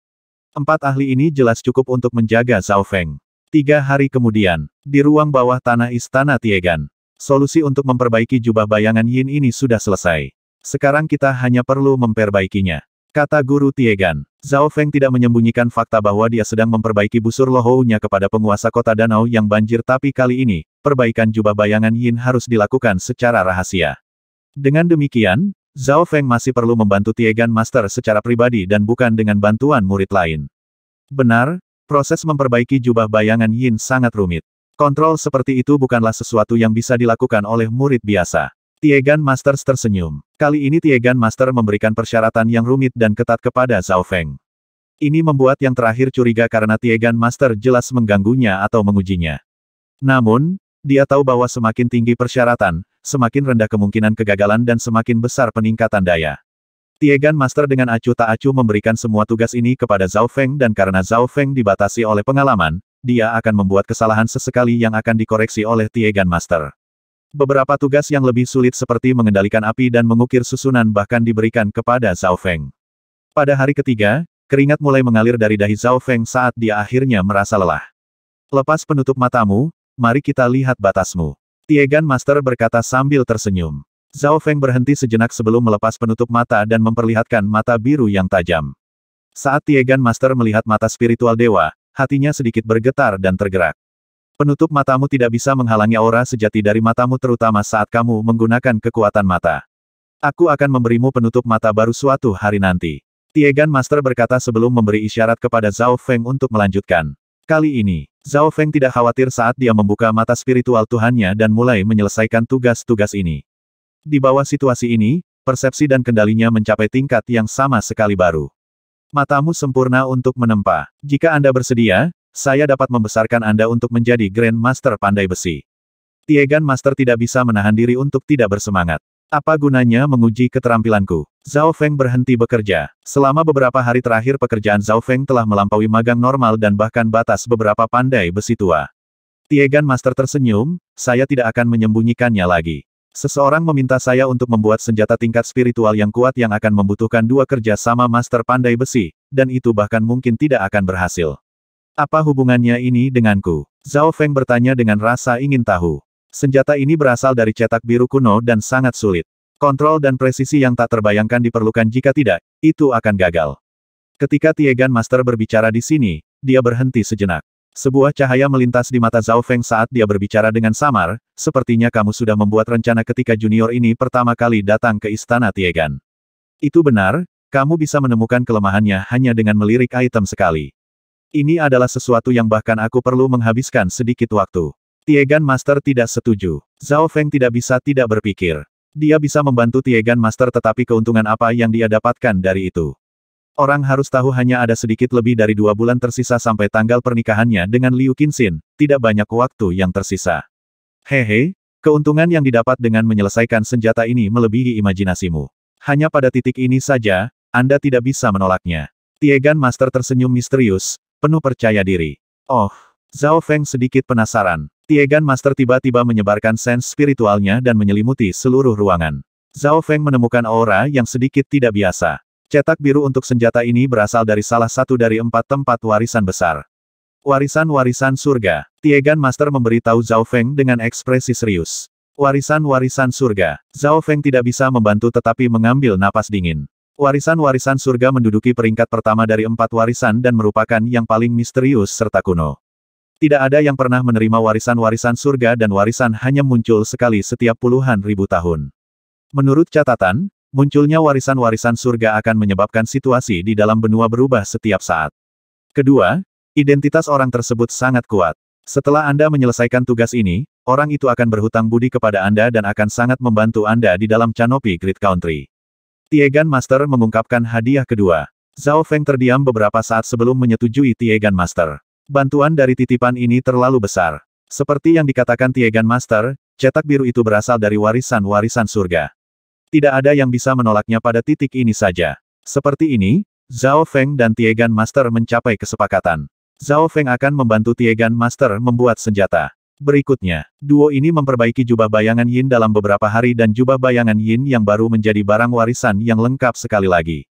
Speaker 1: Empat ahli ini jelas cukup untuk menjaga Zhao Feng. Tiga hari kemudian, di ruang bawah tanah Istana Tiegan, solusi untuk memperbaiki jubah bayangan Yin ini sudah selesai. Sekarang kita hanya perlu memperbaikinya. Kata Guru Tiegan, Zhao Feng tidak menyembunyikan fakta bahwa dia sedang memperbaiki busur lohounya kepada penguasa kota danau yang banjir tapi kali ini, perbaikan jubah bayangan Yin harus dilakukan secara rahasia. Dengan demikian, Zhao Feng masih perlu membantu Tiegan Master secara pribadi dan bukan dengan bantuan murid lain. Benar, Proses memperbaiki jubah bayangan Yin sangat rumit. Kontrol seperti itu bukanlah sesuatu yang bisa dilakukan oleh murid biasa. Tiegan Masters tersenyum. Kali ini Tiegan Master memberikan persyaratan yang rumit dan ketat kepada Zhao Feng. Ini membuat yang terakhir curiga karena Tiegan Master jelas mengganggunya atau mengujinya. Namun, dia tahu bahwa semakin tinggi persyaratan, semakin rendah kemungkinan kegagalan dan semakin besar peningkatan daya. Tiegan Master dengan acu tak acu memberikan semua tugas ini kepada Zhao Feng dan karena Zhao Feng dibatasi oleh pengalaman, dia akan membuat kesalahan sesekali yang akan dikoreksi oleh Tiegan Master. Beberapa tugas yang lebih sulit seperti mengendalikan api dan mengukir susunan bahkan diberikan kepada Zhao Feng. Pada hari ketiga, keringat mulai mengalir dari dahi Zhao Feng saat dia akhirnya merasa lelah. Lepas penutup matamu, mari kita lihat batasmu. Tiegan Master berkata sambil tersenyum. Zhao Feng berhenti sejenak sebelum melepas penutup mata dan memperlihatkan mata biru yang tajam. Saat Tiegan Master melihat mata spiritual dewa, hatinya sedikit bergetar dan tergerak. Penutup matamu tidak bisa menghalangi aura sejati dari matamu terutama saat kamu menggunakan kekuatan mata. Aku akan memberimu penutup mata baru suatu hari nanti. Tiegan Master berkata sebelum memberi isyarat kepada Zhao Feng untuk melanjutkan. Kali ini, Zhao Feng tidak khawatir saat dia membuka mata spiritual Tuhannya dan mulai menyelesaikan tugas-tugas ini. Di bawah situasi ini, persepsi dan kendalinya mencapai tingkat yang sama sekali baru. Matamu sempurna untuk menempa. Jika Anda bersedia, saya dapat membesarkan Anda untuk menjadi Grand Master Pandai Besi. Tiegan Master tidak bisa menahan diri untuk tidak bersemangat. Apa gunanya menguji keterampilanku? Zhao Feng berhenti bekerja. Selama beberapa hari terakhir pekerjaan Zhao Feng telah melampaui magang normal dan bahkan batas beberapa pandai besi tua. Tiegan Master tersenyum, saya tidak akan menyembunyikannya lagi. Seseorang meminta saya untuk membuat senjata tingkat spiritual yang kuat yang akan membutuhkan dua kerja sama master pandai besi, dan itu bahkan mungkin tidak akan berhasil. Apa hubungannya ini denganku? Zhao Feng bertanya dengan rasa ingin tahu. Senjata ini berasal dari cetak biru kuno dan sangat sulit. Kontrol dan presisi yang tak terbayangkan diperlukan jika tidak, itu akan gagal. Ketika Tiegan Master berbicara di sini, dia berhenti sejenak. Sebuah cahaya melintas di mata Zhao Feng saat dia berbicara dengan samar, sepertinya kamu sudah membuat rencana ketika junior ini pertama kali datang ke Istana Tiegan. Itu benar, kamu bisa menemukan kelemahannya hanya dengan melirik item sekali. Ini adalah sesuatu yang bahkan aku perlu menghabiskan sedikit waktu. Tiegan Master tidak setuju. Zhao Feng tidak bisa tidak berpikir. Dia bisa membantu Tiegan Master tetapi keuntungan apa yang dia dapatkan dari itu? Orang harus tahu hanya ada sedikit lebih dari dua bulan tersisa sampai tanggal pernikahannya dengan Liu Qinxin, tidak banyak waktu yang tersisa. Hehe, keuntungan yang didapat dengan menyelesaikan senjata ini melebihi imajinasimu. Hanya pada titik ini saja, Anda tidak bisa menolaknya. Tiegan Master tersenyum misterius, penuh percaya diri. Oh, Zhao Feng sedikit penasaran. Tiegan Master tiba-tiba menyebarkan sens spiritualnya dan menyelimuti seluruh ruangan. Zhao Feng menemukan aura yang sedikit tidak biasa. Cetak biru untuk senjata ini berasal dari salah satu dari empat tempat warisan besar. Warisan-warisan surga. Tiegan Master memberitahu Zhao Feng dengan ekspresi serius. Warisan-warisan surga. Zhao Feng tidak bisa membantu tetapi mengambil napas dingin. Warisan-warisan surga menduduki peringkat pertama dari empat warisan dan merupakan yang paling misterius serta kuno. Tidak ada yang pernah menerima warisan-warisan surga dan warisan hanya muncul sekali setiap puluhan ribu tahun. Menurut catatan, Munculnya warisan-warisan surga akan menyebabkan situasi di dalam benua berubah setiap saat. Kedua, identitas orang tersebut sangat kuat. Setelah Anda menyelesaikan tugas ini, orang itu akan berhutang budi kepada Anda dan akan sangat membantu Anda di dalam Canopy Grid Country. Tiegan Master mengungkapkan hadiah kedua. Zhao Feng terdiam beberapa saat sebelum menyetujui Tiegan Master. Bantuan dari titipan ini terlalu besar. Seperti yang dikatakan Tiegan Master, cetak biru itu berasal dari warisan-warisan surga. Tidak ada yang bisa menolaknya pada titik ini saja. Seperti ini, Zhao Feng dan Tiegan Master mencapai kesepakatan. Zhao Feng akan membantu Tiegan Master membuat senjata. Berikutnya, duo ini memperbaiki jubah bayangan Yin dalam beberapa hari dan jubah bayangan Yin yang baru menjadi barang warisan yang lengkap sekali lagi.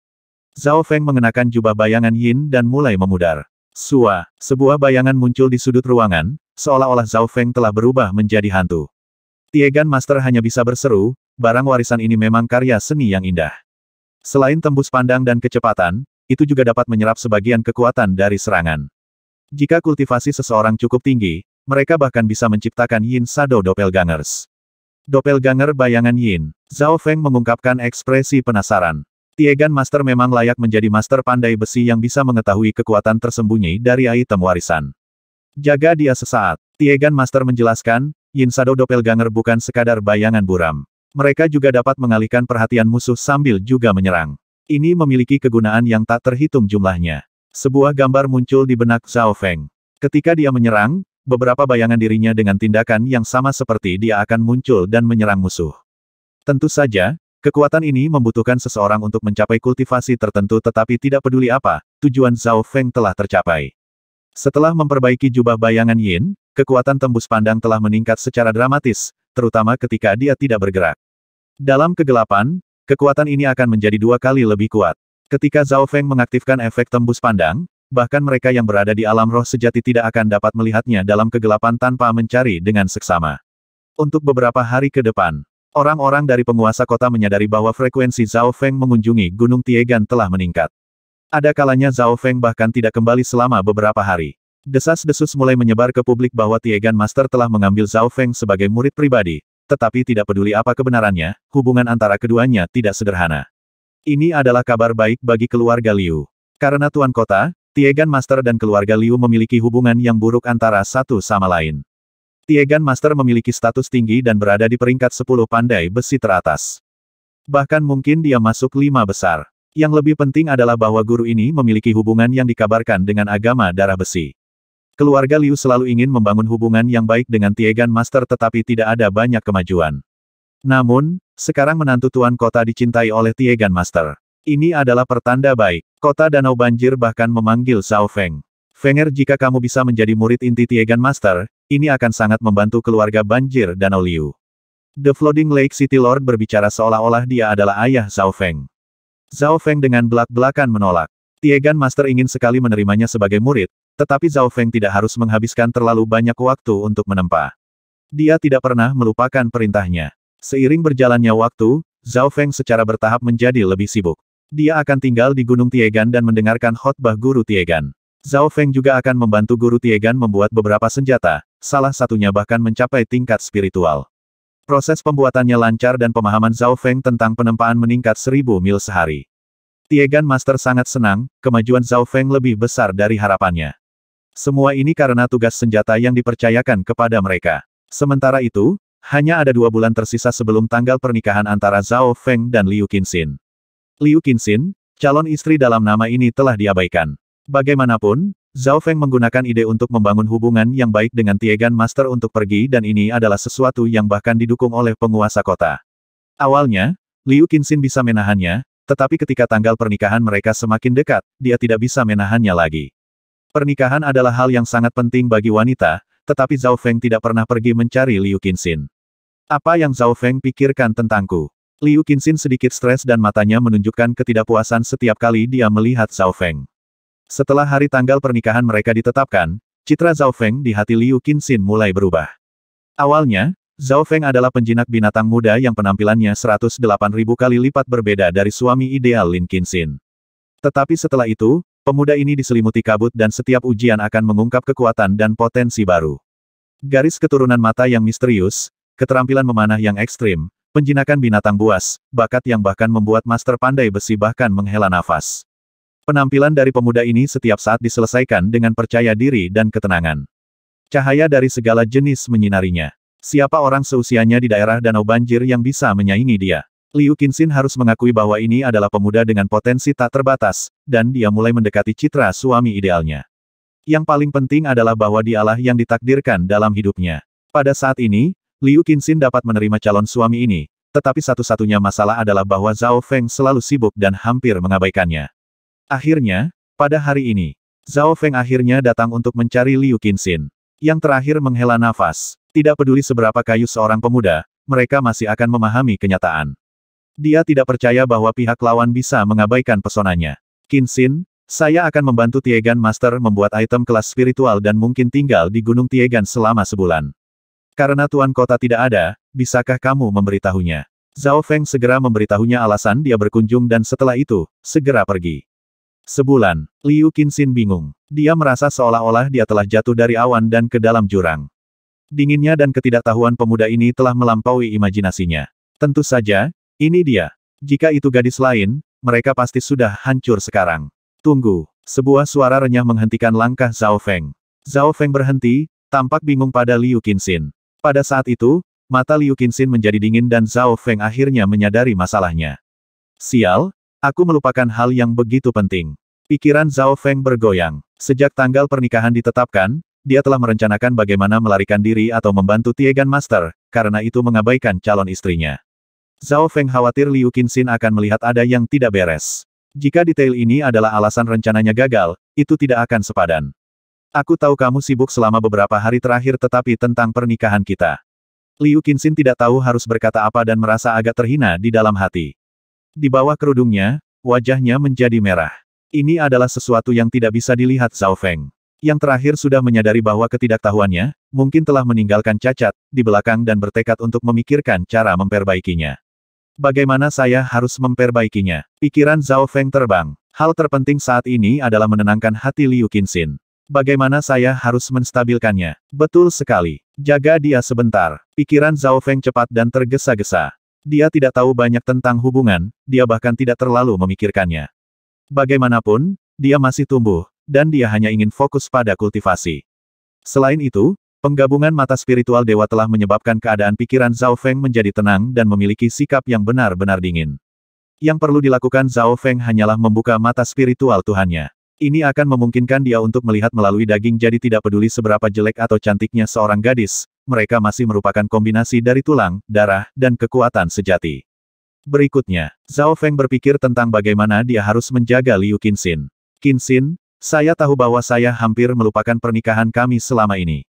Speaker 1: Zhao Feng mengenakan jubah bayangan Yin dan mulai memudar. Sua, sebuah bayangan muncul di sudut ruangan, seolah-olah Zhao Feng telah berubah menjadi hantu. Tiegan Master hanya bisa berseru, barang warisan ini memang karya seni yang indah. Selain tembus pandang dan kecepatan, itu juga dapat menyerap sebagian kekuatan dari serangan. Jika kultivasi seseorang cukup tinggi, mereka bahkan bisa menciptakan Yin Shadow Doppelgangers. Doppelganger bayangan Yin, Zhao Feng mengungkapkan ekspresi penasaran. Tiegan Master memang layak menjadi master pandai besi yang bisa mengetahui kekuatan tersembunyi dari item warisan. Jaga dia sesaat. Tiegan Master menjelaskan, Yin Shadow Doppelganger bukan sekadar bayangan buram. Mereka juga dapat mengalihkan perhatian musuh sambil juga menyerang. Ini memiliki kegunaan yang tak terhitung jumlahnya. Sebuah gambar muncul di benak Zhao Feng. Ketika dia menyerang, beberapa bayangan dirinya dengan tindakan yang sama seperti dia akan muncul dan menyerang musuh. Tentu saja, kekuatan ini membutuhkan seseorang untuk mencapai kultivasi tertentu tetapi tidak peduli apa, tujuan Zhao Feng telah tercapai. Setelah memperbaiki jubah bayangan Yin, kekuatan tembus pandang telah meningkat secara dramatis, terutama ketika dia tidak bergerak. Dalam kegelapan, kekuatan ini akan menjadi dua kali lebih kuat. Ketika Zhao Feng mengaktifkan efek tembus pandang, bahkan mereka yang berada di alam roh sejati tidak akan dapat melihatnya dalam kegelapan tanpa mencari dengan seksama. Untuk beberapa hari ke depan, orang-orang dari penguasa kota menyadari bahwa frekuensi Zhao Feng mengunjungi Gunung Tiegan telah meningkat. Ada kalanya Zhao Feng bahkan tidak kembali selama beberapa hari. Desas-desus mulai menyebar ke publik bahwa Tiegan Master telah mengambil Zhao Feng sebagai murid pribadi, tetapi tidak peduli apa kebenarannya, hubungan antara keduanya tidak sederhana. Ini adalah kabar baik bagi keluarga Liu. Karena Tuan Kota, Tiegan Master dan keluarga Liu memiliki hubungan yang buruk antara satu sama lain. Tiegan Master memiliki status tinggi dan berada di peringkat 10 pandai besi teratas. Bahkan mungkin dia masuk lima besar. Yang lebih penting adalah bahwa guru ini memiliki hubungan yang dikabarkan dengan agama darah besi. Keluarga Liu selalu ingin membangun hubungan yang baik dengan Tiegan Master tetapi tidak ada banyak kemajuan. Namun, sekarang menantu Tuan Kota dicintai oleh Tiegan Master. Ini adalah pertanda baik. Kota Danau Banjir bahkan memanggil Zhao Feng. Fenger jika kamu bisa menjadi murid inti Tiegan Master, ini akan sangat membantu keluarga Banjir Danau Liu. The Floating Lake City Lord berbicara seolah-olah dia adalah ayah Zhao Feng. Zhao Feng dengan belak-belakan menolak. Tiegan Master ingin sekali menerimanya sebagai murid, tetapi Zhao Feng tidak harus menghabiskan terlalu banyak waktu untuk menempa. Dia tidak pernah melupakan perintahnya. Seiring berjalannya waktu, Zhao Feng secara bertahap menjadi lebih sibuk. Dia akan tinggal di Gunung Tiegan dan mendengarkan khotbah Guru Tiegan. Zhao Feng juga akan membantu Guru Tiegan membuat beberapa senjata, salah satunya bahkan mencapai tingkat spiritual. Proses pembuatannya lancar dan pemahaman Zhao Feng tentang penempaan meningkat seribu mil sehari. Tiegan Master sangat senang, kemajuan Zhao Feng lebih besar dari harapannya. Semua ini karena tugas senjata yang dipercayakan kepada mereka. Sementara itu, hanya ada dua bulan tersisa sebelum tanggal pernikahan antara Zhao Feng dan Liu Qinxin. Liu Qinxin, calon istri dalam nama ini telah diabaikan. Bagaimanapun, Zhao Feng menggunakan ide untuk membangun hubungan yang baik dengan Tiegan Master untuk pergi dan ini adalah sesuatu yang bahkan didukung oleh penguasa kota. Awalnya, Liu Qinxin bisa menahannya, tetapi ketika tanggal pernikahan mereka semakin dekat, dia tidak bisa menahannya lagi. Pernikahan adalah hal yang sangat penting bagi wanita, tetapi Zhao Feng tidak pernah pergi mencari Liu Qinxin. Apa yang Zhao Feng pikirkan tentangku? Liu Qinxin sedikit stres dan matanya menunjukkan ketidakpuasan setiap kali dia melihat Zhao Feng. Setelah hari tanggal pernikahan mereka ditetapkan, citra Zhao Feng di hati Liu Qinxin mulai berubah. Awalnya, Zhao Feng adalah penjinak binatang muda yang penampilannya 108.000 kali lipat berbeda dari suami ideal Lin Qinxin. Tetapi setelah itu, Pemuda ini diselimuti kabut dan setiap ujian akan mengungkap kekuatan dan potensi baru. Garis keturunan mata yang misterius, keterampilan memanah yang ekstrim, penjinakan binatang buas, bakat yang bahkan membuat master pandai besi bahkan menghela nafas. Penampilan dari pemuda ini setiap saat diselesaikan dengan percaya diri dan ketenangan. Cahaya dari segala jenis menyinarinya. Siapa orang seusianya di daerah Danau Banjir yang bisa menyaingi dia? Liu Qinxin harus mengakui bahwa ini adalah pemuda dengan potensi tak terbatas, dan dia mulai mendekati citra suami idealnya. Yang paling penting adalah bahwa dialah yang ditakdirkan dalam hidupnya. Pada saat ini, Liu Qinxin dapat menerima calon suami ini, tetapi satu-satunya masalah adalah bahwa Zhao Feng selalu sibuk dan hampir mengabaikannya. Akhirnya, pada hari ini, Zhao Feng akhirnya datang untuk mencari Liu Qinxin. Yang terakhir menghela nafas. Tidak peduli seberapa kayu seorang pemuda, mereka masih akan memahami kenyataan. Dia tidak percaya bahwa pihak lawan bisa mengabaikan pesonanya. Kinsin, saya akan membantu Tiegan Master membuat item kelas spiritual dan mungkin tinggal di Gunung Tiegan selama sebulan. Karena Tuan Kota tidak ada, bisakah kamu memberitahunya? Zhao Feng segera memberitahunya alasan dia berkunjung dan setelah itu, segera pergi. Sebulan, Liu Kinsin bingung. Dia merasa seolah-olah dia telah jatuh dari awan dan ke dalam jurang. Dinginnya dan ketidaktahuan pemuda ini telah melampaui imajinasinya. Tentu saja, ini dia. Jika itu gadis lain, mereka pasti sudah hancur sekarang. Tunggu. Sebuah suara renyah menghentikan langkah Zhao Feng. Zhao Feng berhenti, tampak bingung pada Liu Qinxin. Pada saat itu, mata Liu Qinxin menjadi dingin dan Zhao Feng akhirnya menyadari masalahnya. Sial, aku melupakan hal yang begitu penting. Pikiran Zhao Feng bergoyang. Sejak tanggal pernikahan ditetapkan, dia telah merencanakan bagaimana melarikan diri atau membantu Tiegan Master, karena itu mengabaikan calon istrinya. Zhao Feng khawatir Liu Qinxin akan melihat ada yang tidak beres. Jika detail ini adalah alasan rencananya gagal, itu tidak akan sepadan. Aku tahu kamu sibuk selama beberapa hari terakhir tetapi tentang pernikahan kita. Liu Qinxin tidak tahu harus berkata apa dan merasa agak terhina di dalam hati. Di bawah kerudungnya, wajahnya menjadi merah. Ini adalah sesuatu yang tidak bisa dilihat Zhao Feng. Yang terakhir sudah menyadari bahwa ketidaktahuannya, mungkin telah meninggalkan cacat, di belakang dan bertekad untuk memikirkan cara memperbaikinya. Bagaimana saya harus memperbaikinya? Pikiran Zhao Feng terbang. Hal terpenting saat ini adalah menenangkan hati Liu Qinxin. Bagaimana saya harus menstabilkannya? Betul sekali. Jaga dia sebentar. Pikiran Zhao Feng cepat dan tergesa-gesa. Dia tidak tahu banyak tentang hubungan, dia bahkan tidak terlalu memikirkannya. Bagaimanapun, dia masih tumbuh, dan dia hanya ingin fokus pada kultivasi. Selain itu, Penggabungan mata spiritual dewa telah menyebabkan keadaan pikiran Zhao Feng menjadi tenang dan memiliki sikap yang benar-benar dingin. Yang perlu dilakukan Zhao Feng hanyalah membuka mata spiritual Tuhannya. Ini akan memungkinkan dia untuk melihat melalui daging jadi tidak peduli seberapa jelek atau cantiknya seorang gadis, mereka masih merupakan kombinasi dari tulang, darah, dan kekuatan sejati. Berikutnya, Zhao Feng berpikir tentang bagaimana dia harus menjaga Liu Kinsin. Kinsin, saya tahu bahwa saya hampir melupakan pernikahan kami selama ini.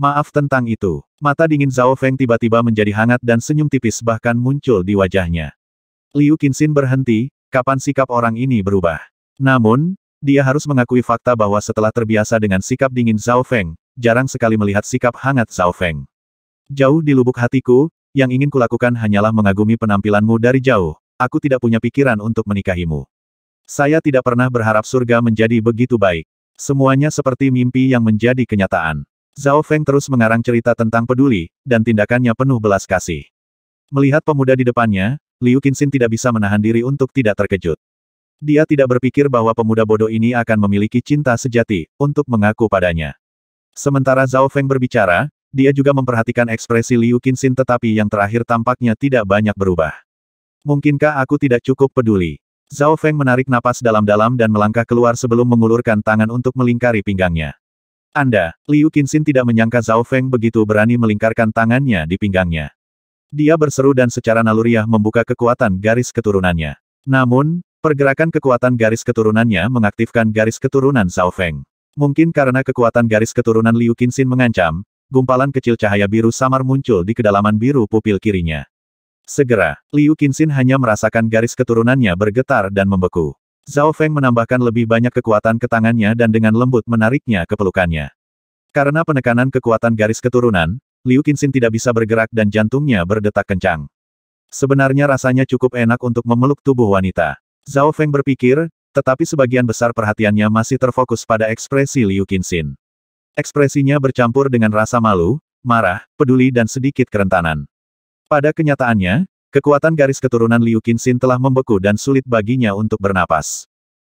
Speaker 1: Maaf tentang itu. Mata dingin Zhao Feng tiba-tiba menjadi hangat dan senyum tipis bahkan muncul di wajahnya. Liu Qinxin berhenti, kapan sikap orang ini berubah. Namun, dia harus mengakui fakta bahwa setelah terbiasa dengan sikap dingin Zhao Feng, jarang sekali melihat sikap hangat Zhao Feng. Jauh di lubuk hatiku, yang ingin kulakukan hanyalah mengagumi penampilanmu dari jauh, aku tidak punya pikiran untuk menikahimu. Saya tidak pernah berharap surga menjadi begitu baik. Semuanya seperti mimpi yang menjadi kenyataan. Zhao Feng terus mengarang cerita tentang peduli, dan tindakannya penuh belas kasih. Melihat pemuda di depannya, Liu Qinxin tidak bisa menahan diri untuk tidak terkejut. Dia tidak berpikir bahwa pemuda bodoh ini akan memiliki cinta sejati, untuk mengaku padanya. Sementara Zhao Feng berbicara, dia juga memperhatikan ekspresi Liu Qinxin tetapi yang terakhir tampaknya tidak banyak berubah. Mungkinkah aku tidak cukup peduli? Zhao Feng menarik napas dalam-dalam dan melangkah keluar sebelum mengulurkan tangan untuk melingkari pinggangnya. Anda, Liu Qinxin tidak menyangka Zhao Feng begitu berani melingkarkan tangannya di pinggangnya. Dia berseru dan secara naluriah membuka kekuatan garis keturunannya. Namun, pergerakan kekuatan garis keturunannya mengaktifkan garis keturunan Zhao Feng. Mungkin karena kekuatan garis keturunan Liu Qinxin mengancam, gumpalan kecil cahaya biru samar muncul di kedalaman biru pupil kirinya. Segera, Liu Qinxin hanya merasakan garis keturunannya bergetar dan membeku. Zhao Feng menambahkan lebih banyak kekuatan ke tangannya dan dengan lembut menariknya ke pelukannya. Karena penekanan kekuatan garis keturunan, Liu Qinxin tidak bisa bergerak dan jantungnya berdetak kencang. Sebenarnya rasanya cukup enak untuk memeluk tubuh wanita. Zhao Feng berpikir, tetapi sebagian besar perhatiannya masih terfokus pada ekspresi Liu Qinxin. Ekspresinya bercampur dengan rasa malu, marah, peduli dan sedikit kerentanan. Pada kenyataannya, Kekuatan garis keturunan Liu Qinxin telah membeku dan sulit baginya untuk bernapas.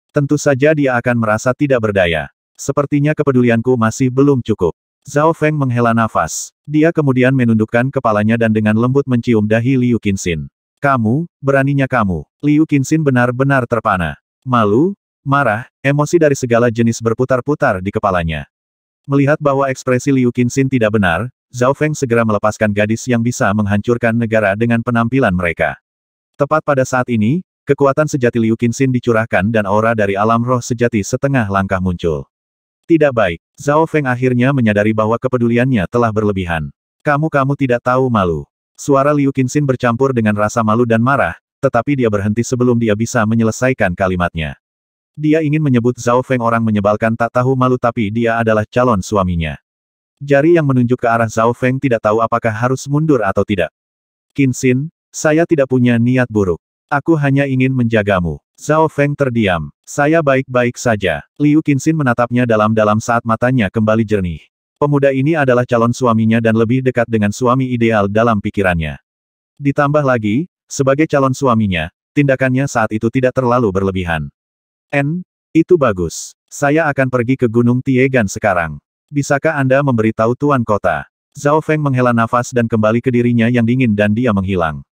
Speaker 1: Tentu saja dia akan merasa tidak berdaya. Sepertinya kepedulianku masih belum cukup. Zhao Feng menghela nafas. Dia kemudian menundukkan kepalanya dan dengan lembut mencium dahi Liu Qinxin. Kamu, beraninya kamu. Liu Qinxin benar-benar terpana. Malu, marah, emosi dari segala jenis berputar-putar di kepalanya. Melihat bahwa ekspresi Liu Qinxin tidak benar, Zhao Feng segera melepaskan gadis yang bisa menghancurkan negara dengan penampilan mereka. Tepat pada saat ini, kekuatan sejati Liu Qinxin dicurahkan dan aura dari alam roh sejati setengah langkah muncul. Tidak baik, Zhao Feng akhirnya menyadari bahwa kepeduliannya telah berlebihan. Kamu-kamu tidak tahu malu. Suara Liu Qinxin bercampur dengan rasa malu dan marah, tetapi dia berhenti sebelum dia bisa menyelesaikan kalimatnya. Dia ingin menyebut Zhao Feng orang menyebalkan tak tahu malu tapi dia adalah calon suaminya. Jari yang menunjuk ke arah Zhao Feng tidak tahu apakah harus mundur atau tidak. Qin Xin, saya tidak punya niat buruk. Aku hanya ingin menjagamu. Zhao Feng terdiam. Saya baik-baik saja. Liu Qin Xin menatapnya dalam-dalam saat matanya kembali jernih. Pemuda ini adalah calon suaminya dan lebih dekat dengan suami ideal dalam pikirannya. Ditambah lagi, sebagai calon suaminya, tindakannya saat itu tidak terlalu berlebihan. N, itu bagus. Saya akan pergi ke Gunung Tiegan sekarang. Bisakah Anda memberitahu Tuan Kota? Zhao Feng menghela nafas dan kembali ke dirinya yang dingin dan dia menghilang.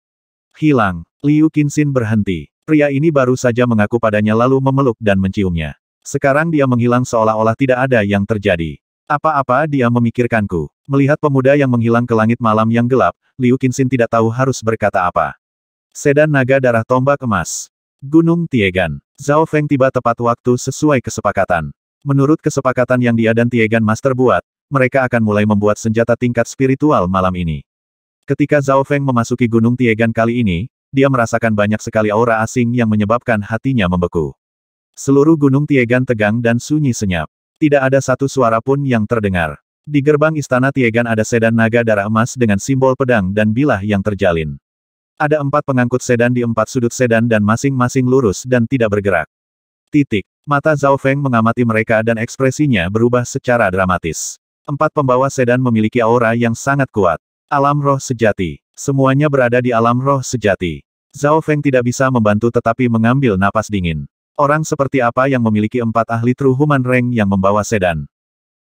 Speaker 1: Hilang. Liu Qinxin berhenti. Pria ini baru saja mengaku padanya lalu memeluk dan menciumnya. Sekarang dia menghilang seolah-olah tidak ada yang terjadi. Apa-apa dia memikirkanku. Melihat pemuda yang menghilang ke langit malam yang gelap, Liu Qinxin tidak tahu harus berkata apa. Sedan naga darah tombak emas. Gunung Tiegan. Zhao Feng tiba tepat waktu sesuai kesepakatan. Menurut kesepakatan yang dia dan Tiegan Master buat, mereka akan mulai membuat senjata tingkat spiritual malam ini. Ketika Zhao Feng memasuki Gunung Tiegan kali ini, dia merasakan banyak sekali aura asing yang menyebabkan hatinya membeku. Seluruh Gunung Tiegan tegang dan sunyi senyap. Tidak ada satu suara pun yang terdengar. Di gerbang istana Tiegan ada sedan naga darah emas dengan simbol pedang dan bilah yang terjalin. Ada empat pengangkut sedan di empat sudut sedan dan masing-masing lurus dan tidak bergerak. Titik. Mata Zhao Feng mengamati mereka dan ekspresinya berubah secara dramatis. Empat pembawa sedan memiliki aura yang sangat kuat. Alam roh sejati. Semuanya berada di alam roh sejati. Zhao Feng tidak bisa membantu tetapi mengambil napas dingin. Orang seperti apa yang memiliki empat ahli true human rank yang membawa sedan.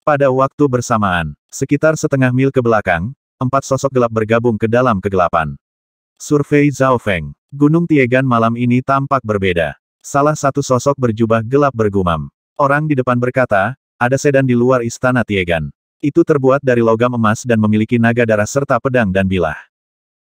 Speaker 1: Pada waktu bersamaan, sekitar setengah mil ke belakang, empat sosok gelap bergabung ke dalam kegelapan. Survei Zhao Feng. Gunung Tiegan malam ini tampak berbeda. Salah satu sosok berjubah gelap bergumam. Orang di depan berkata, ada sedan di luar istana Tiegan. Itu terbuat dari logam emas dan memiliki naga darah serta pedang dan bilah.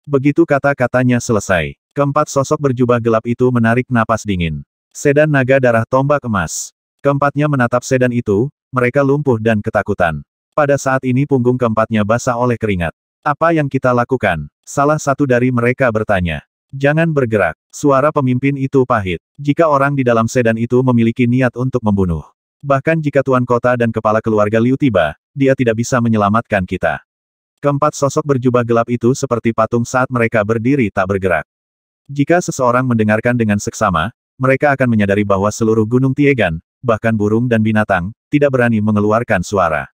Speaker 1: Begitu kata-katanya selesai, keempat sosok berjubah gelap itu menarik napas dingin. Sedan naga darah tombak emas. Keempatnya menatap sedan itu, mereka lumpuh dan ketakutan. Pada saat ini punggung keempatnya basah oleh keringat. Apa yang kita lakukan? Salah satu dari mereka bertanya. Jangan bergerak. Suara pemimpin itu pahit. Jika orang di dalam sedan itu memiliki niat untuk membunuh. Bahkan jika tuan kota dan kepala keluarga Liu tiba, dia tidak bisa menyelamatkan kita. Keempat sosok berjubah gelap itu seperti patung saat mereka berdiri tak bergerak. Jika seseorang mendengarkan dengan seksama, mereka akan menyadari bahwa seluruh gunung Tiegan, bahkan burung dan binatang, tidak berani mengeluarkan suara.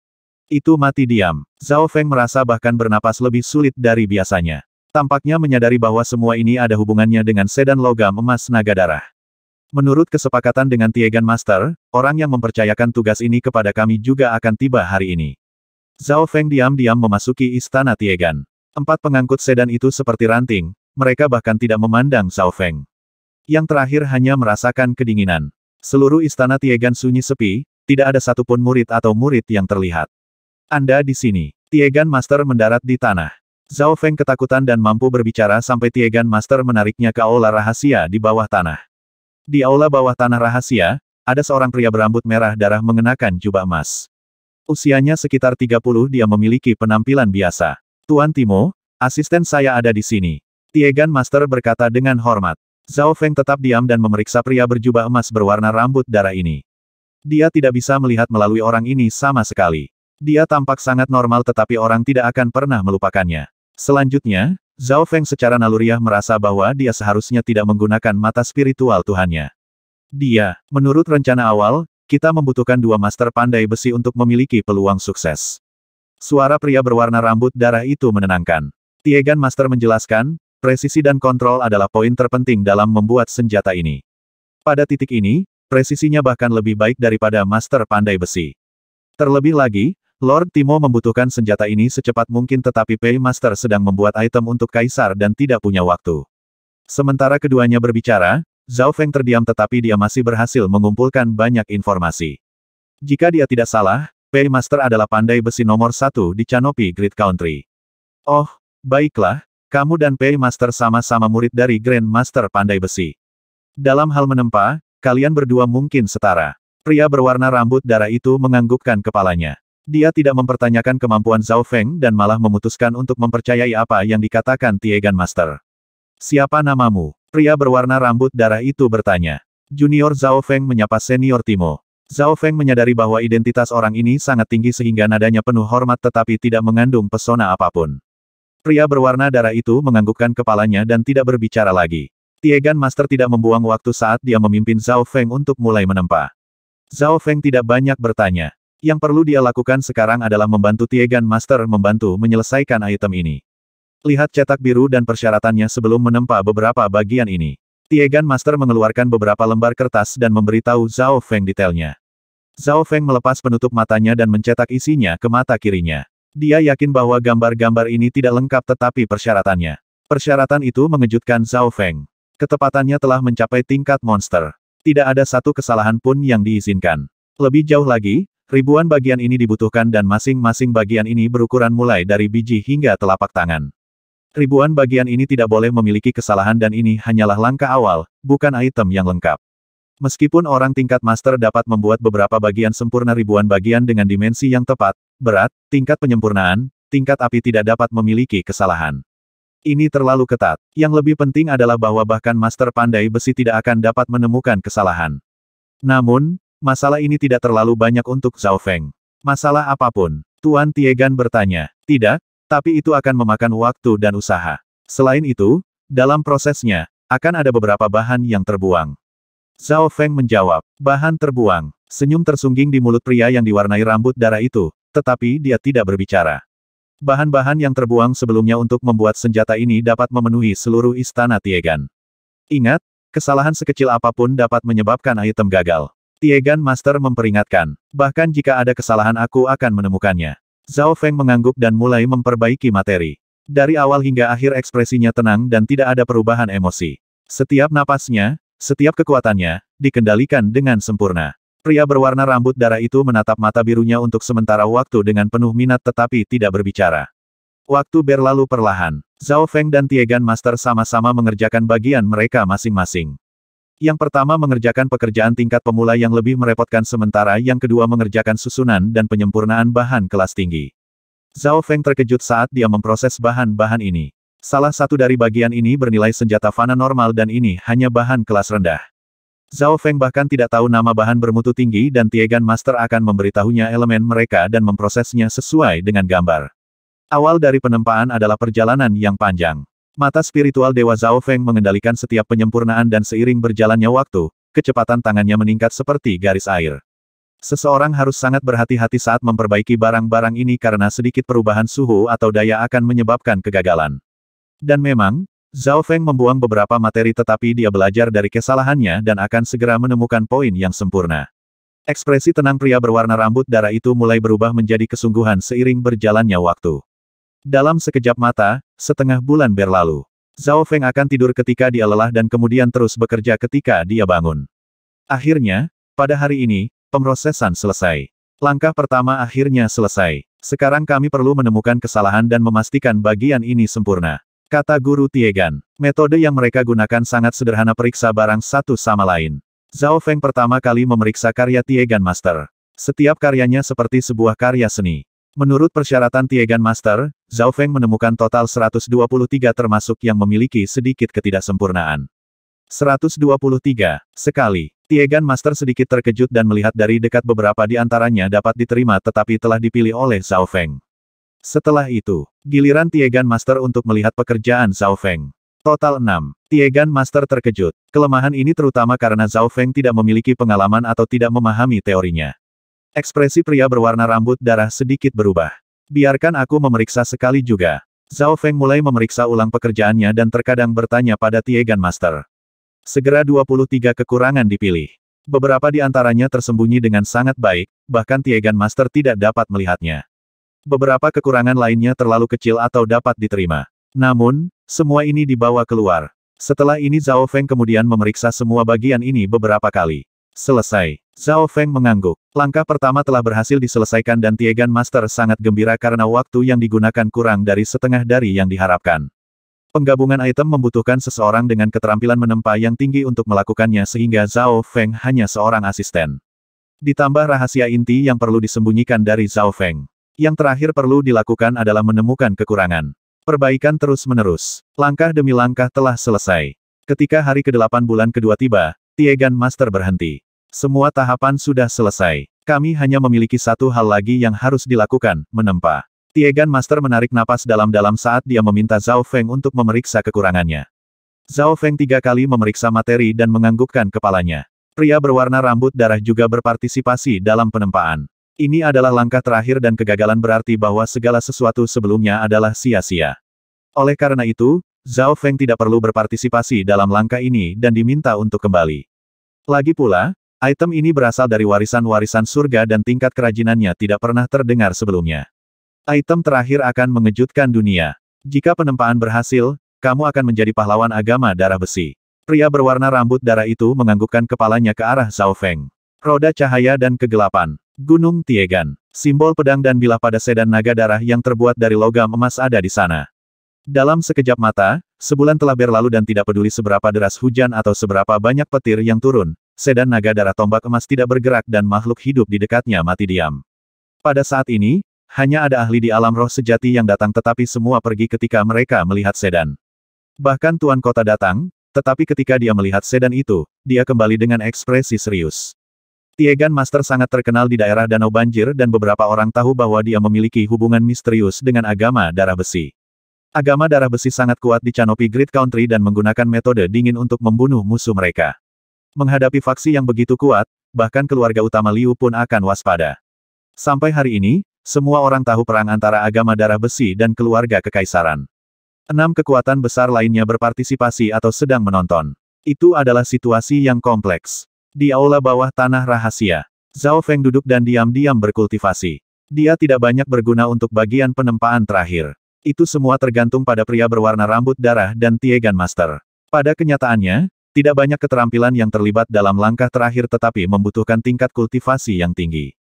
Speaker 1: Itu mati diam. Zhao Feng merasa bahkan bernapas lebih sulit dari biasanya. Tampaknya menyadari bahwa semua ini ada hubungannya dengan sedan logam emas naga darah. Menurut kesepakatan dengan Tiegan Master, orang yang mempercayakan tugas ini kepada kami juga akan tiba hari ini. Zhao Feng diam-diam memasuki istana Tiegan. Empat pengangkut sedan itu seperti ranting, mereka bahkan tidak memandang Zhao Feng. Yang terakhir hanya merasakan kedinginan. Seluruh istana Tiegan sunyi sepi, tidak ada satupun murid atau murid yang terlihat. Anda di sini. Tiegan Master mendarat di tanah. Zhao Feng ketakutan dan mampu berbicara sampai Tiegan Master menariknya ke aula rahasia di bawah tanah. Di aula bawah tanah rahasia, ada seorang pria berambut merah darah mengenakan jubah emas. Usianya sekitar 30 dia memiliki penampilan biasa. Tuan Timo, asisten saya ada di sini. Tiegan Master berkata dengan hormat. Zhao Feng tetap diam dan memeriksa pria berjubah emas berwarna rambut darah ini. Dia tidak bisa melihat melalui orang ini sama sekali. Dia tampak sangat normal tetapi orang tidak akan pernah melupakannya. Selanjutnya, Zhao Feng secara naluriah merasa bahwa dia seharusnya tidak menggunakan mata spiritual Tuhannya. Dia, menurut rencana awal, kita membutuhkan dua master pandai besi untuk memiliki peluang sukses. Suara pria berwarna rambut darah itu menenangkan. Tiegan Master menjelaskan, presisi dan kontrol adalah poin terpenting dalam membuat senjata ini. Pada titik ini, presisinya bahkan lebih baik daripada master pandai besi. Terlebih lagi, Lord Timo membutuhkan senjata ini secepat mungkin tetapi Pei Master sedang membuat item untuk Kaisar dan tidak punya waktu. Sementara keduanya berbicara, Zhao Feng terdiam tetapi dia masih berhasil mengumpulkan banyak informasi. Jika dia tidak salah, Pei Master adalah pandai besi nomor satu di Canopy Grid Country. Oh, baiklah, kamu dan Pei Master sama-sama murid dari Grand Master Pandai Besi. Dalam hal menempa, kalian berdua mungkin setara. Pria berwarna rambut darah itu menganggukkan kepalanya. Dia tidak mempertanyakan kemampuan Zhao Feng dan malah memutuskan untuk mempercayai apa yang dikatakan Tiegan Master. Siapa namamu? Pria berwarna rambut darah itu bertanya. Junior Zhao Feng menyapa senior Timo. Zhao Feng menyadari bahwa identitas orang ini sangat tinggi sehingga nadanya penuh hormat tetapi tidak mengandung pesona apapun. Pria berwarna darah itu menganggukkan kepalanya dan tidak berbicara lagi. Tiegan Master tidak membuang waktu saat dia memimpin Zhao Feng untuk mulai menempa. Zhao Feng tidak banyak bertanya. Yang perlu dia lakukan sekarang adalah membantu Tiegan Master membantu menyelesaikan item ini. Lihat cetak biru dan persyaratannya sebelum menempa beberapa bagian ini. Tiegan Master mengeluarkan beberapa lembar kertas dan memberitahu Zhao Feng detailnya. Zhao Feng melepas penutup matanya dan mencetak isinya ke mata kirinya. Dia yakin bahwa gambar-gambar ini tidak lengkap tetapi persyaratannya. Persyaratan itu mengejutkan Zhao Feng. Ketepatannya telah mencapai tingkat monster. Tidak ada satu kesalahan pun yang diizinkan. Lebih jauh lagi, Ribuan bagian ini dibutuhkan dan masing-masing bagian ini berukuran mulai dari biji hingga telapak tangan. Ribuan bagian ini tidak boleh memiliki kesalahan dan ini hanyalah langkah awal, bukan item yang lengkap. Meskipun orang tingkat master dapat membuat beberapa bagian sempurna ribuan bagian dengan dimensi yang tepat, berat, tingkat penyempurnaan, tingkat api tidak dapat memiliki kesalahan. Ini terlalu ketat. Yang lebih penting adalah bahwa bahkan master pandai besi tidak akan dapat menemukan kesalahan. Namun, Masalah ini tidak terlalu banyak untuk Zhao Feng. Masalah apapun, Tuan Tiegan bertanya. Tidak, tapi itu akan memakan waktu dan usaha. Selain itu, dalam prosesnya, akan ada beberapa bahan yang terbuang. Zhao Feng menjawab, bahan terbuang. Senyum tersungging di mulut pria yang diwarnai rambut darah itu, tetapi dia tidak berbicara. Bahan-bahan yang terbuang sebelumnya untuk membuat senjata ini dapat memenuhi seluruh istana Tiegan. Ingat, kesalahan sekecil apapun dapat menyebabkan item gagal. Tiegan Master memperingatkan, bahkan jika ada kesalahan aku akan menemukannya. Zhao Feng mengangguk dan mulai memperbaiki materi. Dari awal hingga akhir ekspresinya tenang dan tidak ada perubahan emosi. Setiap napasnya, setiap kekuatannya, dikendalikan dengan sempurna. Pria berwarna rambut darah itu menatap mata birunya untuk sementara waktu dengan penuh minat tetapi tidak berbicara. Waktu berlalu perlahan. Zhao Feng dan Tiegan Master sama-sama mengerjakan bagian mereka masing-masing. Yang pertama mengerjakan pekerjaan tingkat pemula yang lebih merepotkan sementara yang kedua mengerjakan susunan dan penyempurnaan bahan kelas tinggi. Zhao Feng terkejut saat dia memproses bahan-bahan ini. Salah satu dari bagian ini bernilai senjata fana normal dan ini hanya bahan kelas rendah. Zhao Feng bahkan tidak tahu nama bahan bermutu tinggi dan Tiegan Master akan memberitahunya elemen mereka dan memprosesnya sesuai dengan gambar. Awal dari penempaan adalah perjalanan yang panjang. Mata spiritual Dewa Zhao Feng mengendalikan setiap penyempurnaan dan seiring berjalannya waktu, kecepatan tangannya meningkat seperti garis air. Seseorang harus sangat berhati-hati saat memperbaiki barang-barang ini karena sedikit perubahan suhu atau daya akan menyebabkan kegagalan. Dan memang, Zhao Feng membuang beberapa materi tetapi dia belajar dari kesalahannya dan akan segera menemukan poin yang sempurna. Ekspresi tenang pria berwarna rambut darah itu mulai berubah menjadi kesungguhan seiring berjalannya waktu. Dalam sekejap mata, setengah bulan berlalu. Zhao Feng akan tidur ketika dia lelah dan kemudian terus bekerja ketika dia bangun. Akhirnya, pada hari ini, pemrosesan selesai. Langkah pertama akhirnya selesai. Sekarang kami perlu menemukan kesalahan dan memastikan bagian ini sempurna. Kata Guru Tiegan. Metode yang mereka gunakan sangat sederhana periksa barang satu sama lain. Zhao Feng pertama kali memeriksa karya Tiegan Master. Setiap karyanya seperti sebuah karya seni. Menurut persyaratan Tiegan Master, Zhao Feng menemukan total 123 termasuk yang memiliki sedikit ketidaksempurnaan. 123. Sekali. Tiegan Master sedikit terkejut dan melihat dari dekat beberapa di antaranya dapat diterima tetapi telah dipilih oleh Zhao Feng. Setelah itu, giliran Tiegan Master untuk melihat pekerjaan Zhao Feng. Total 6. Tiegan Master terkejut. Kelemahan ini terutama karena Zhao Feng tidak memiliki pengalaman atau tidak memahami teorinya. Ekspresi pria berwarna rambut darah sedikit berubah. Biarkan aku memeriksa sekali juga. Zhao Feng mulai memeriksa ulang pekerjaannya dan terkadang bertanya pada Tiegan Master. Segera 23 kekurangan dipilih. Beberapa di antaranya tersembunyi dengan sangat baik, bahkan Tiegan Master tidak dapat melihatnya. Beberapa kekurangan lainnya terlalu kecil atau dapat diterima. Namun, semua ini dibawa keluar. Setelah ini Zhao Feng kemudian memeriksa semua bagian ini beberapa kali. Selesai. Zhao Feng mengangguk. Langkah pertama telah berhasil diselesaikan dan Tiegan Master sangat gembira karena waktu yang digunakan kurang dari setengah dari yang diharapkan. Penggabungan item membutuhkan seseorang dengan keterampilan menempa yang tinggi untuk melakukannya sehingga Zhao Feng hanya seorang asisten. Ditambah rahasia inti yang perlu disembunyikan dari Zhao Feng. Yang terakhir perlu dilakukan adalah menemukan kekurangan. Perbaikan terus-menerus. Langkah demi langkah telah selesai. Ketika hari ke-8 bulan kedua tiba, Tiegan Master berhenti. Semua tahapan sudah selesai. Kami hanya memiliki satu hal lagi yang harus dilakukan, menempa. Tiegan Master menarik napas dalam-dalam saat dia meminta Zhao Feng untuk memeriksa kekurangannya. Zhao Feng tiga kali memeriksa materi dan menganggukkan kepalanya. Pria berwarna rambut darah juga berpartisipasi dalam penempaan. Ini adalah langkah terakhir dan kegagalan berarti bahwa segala sesuatu sebelumnya adalah sia-sia. Oleh karena itu, Zhao Feng tidak perlu berpartisipasi dalam langkah ini dan diminta untuk kembali. Lagi pula, Item ini berasal dari warisan-warisan surga dan tingkat kerajinannya tidak pernah terdengar sebelumnya. Item terakhir akan mengejutkan dunia. Jika penempaan berhasil, kamu akan menjadi pahlawan agama darah besi. Pria berwarna rambut darah itu menganggukkan kepalanya ke arah Zhao Feng. Roda cahaya dan kegelapan. Gunung Tiegan. Simbol pedang dan bilah pada sedan naga darah yang terbuat dari logam emas ada di sana. Dalam sekejap mata, sebulan telah berlalu dan tidak peduli seberapa deras hujan atau seberapa banyak petir yang turun, sedan naga darah tombak emas tidak bergerak dan makhluk hidup di dekatnya mati diam. Pada saat ini, hanya ada ahli di alam roh sejati yang datang tetapi semua pergi ketika mereka melihat sedan. Bahkan Tuan Kota datang, tetapi ketika dia melihat sedan itu, dia kembali dengan ekspresi serius. Tiegan Master sangat terkenal di daerah Danau Banjir dan beberapa orang tahu bahwa dia memiliki hubungan misterius dengan agama darah besi. Agama darah besi sangat kuat di Canopy Grid Country dan menggunakan metode dingin untuk membunuh musuh mereka. Menghadapi faksi yang begitu kuat, bahkan keluarga utama Liu pun akan waspada. Sampai hari ini, semua orang tahu perang antara agama darah besi dan keluarga kekaisaran. Enam kekuatan besar lainnya berpartisipasi atau sedang menonton. Itu adalah situasi yang kompleks. Di aula bawah tanah rahasia, Zhao Feng duduk dan diam-diam berkultivasi. Dia tidak banyak berguna untuk bagian penempaan terakhir. Itu semua tergantung pada pria berwarna rambut darah dan Tiegan Master. Pada kenyataannya, tidak banyak keterampilan yang terlibat dalam langkah terakhir tetapi membutuhkan tingkat kultivasi yang tinggi.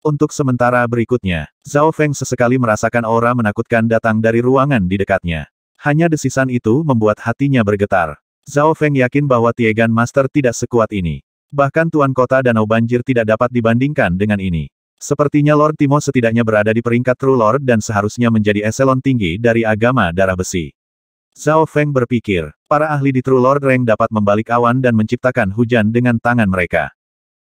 Speaker 1: Untuk sementara berikutnya, Zhao Feng sesekali merasakan aura menakutkan datang dari ruangan di dekatnya. Hanya desisan itu membuat hatinya bergetar. Zhao Feng yakin bahwa Tiegan Master tidak sekuat ini. Bahkan Tuan Kota Danau Banjir tidak dapat dibandingkan dengan ini. Sepertinya Lord Timo setidaknya berada di peringkat True Lord dan seharusnya menjadi eselon tinggi dari agama darah besi. Zhao Feng berpikir, para ahli di True Lord Rank dapat membalik awan dan menciptakan hujan dengan tangan mereka.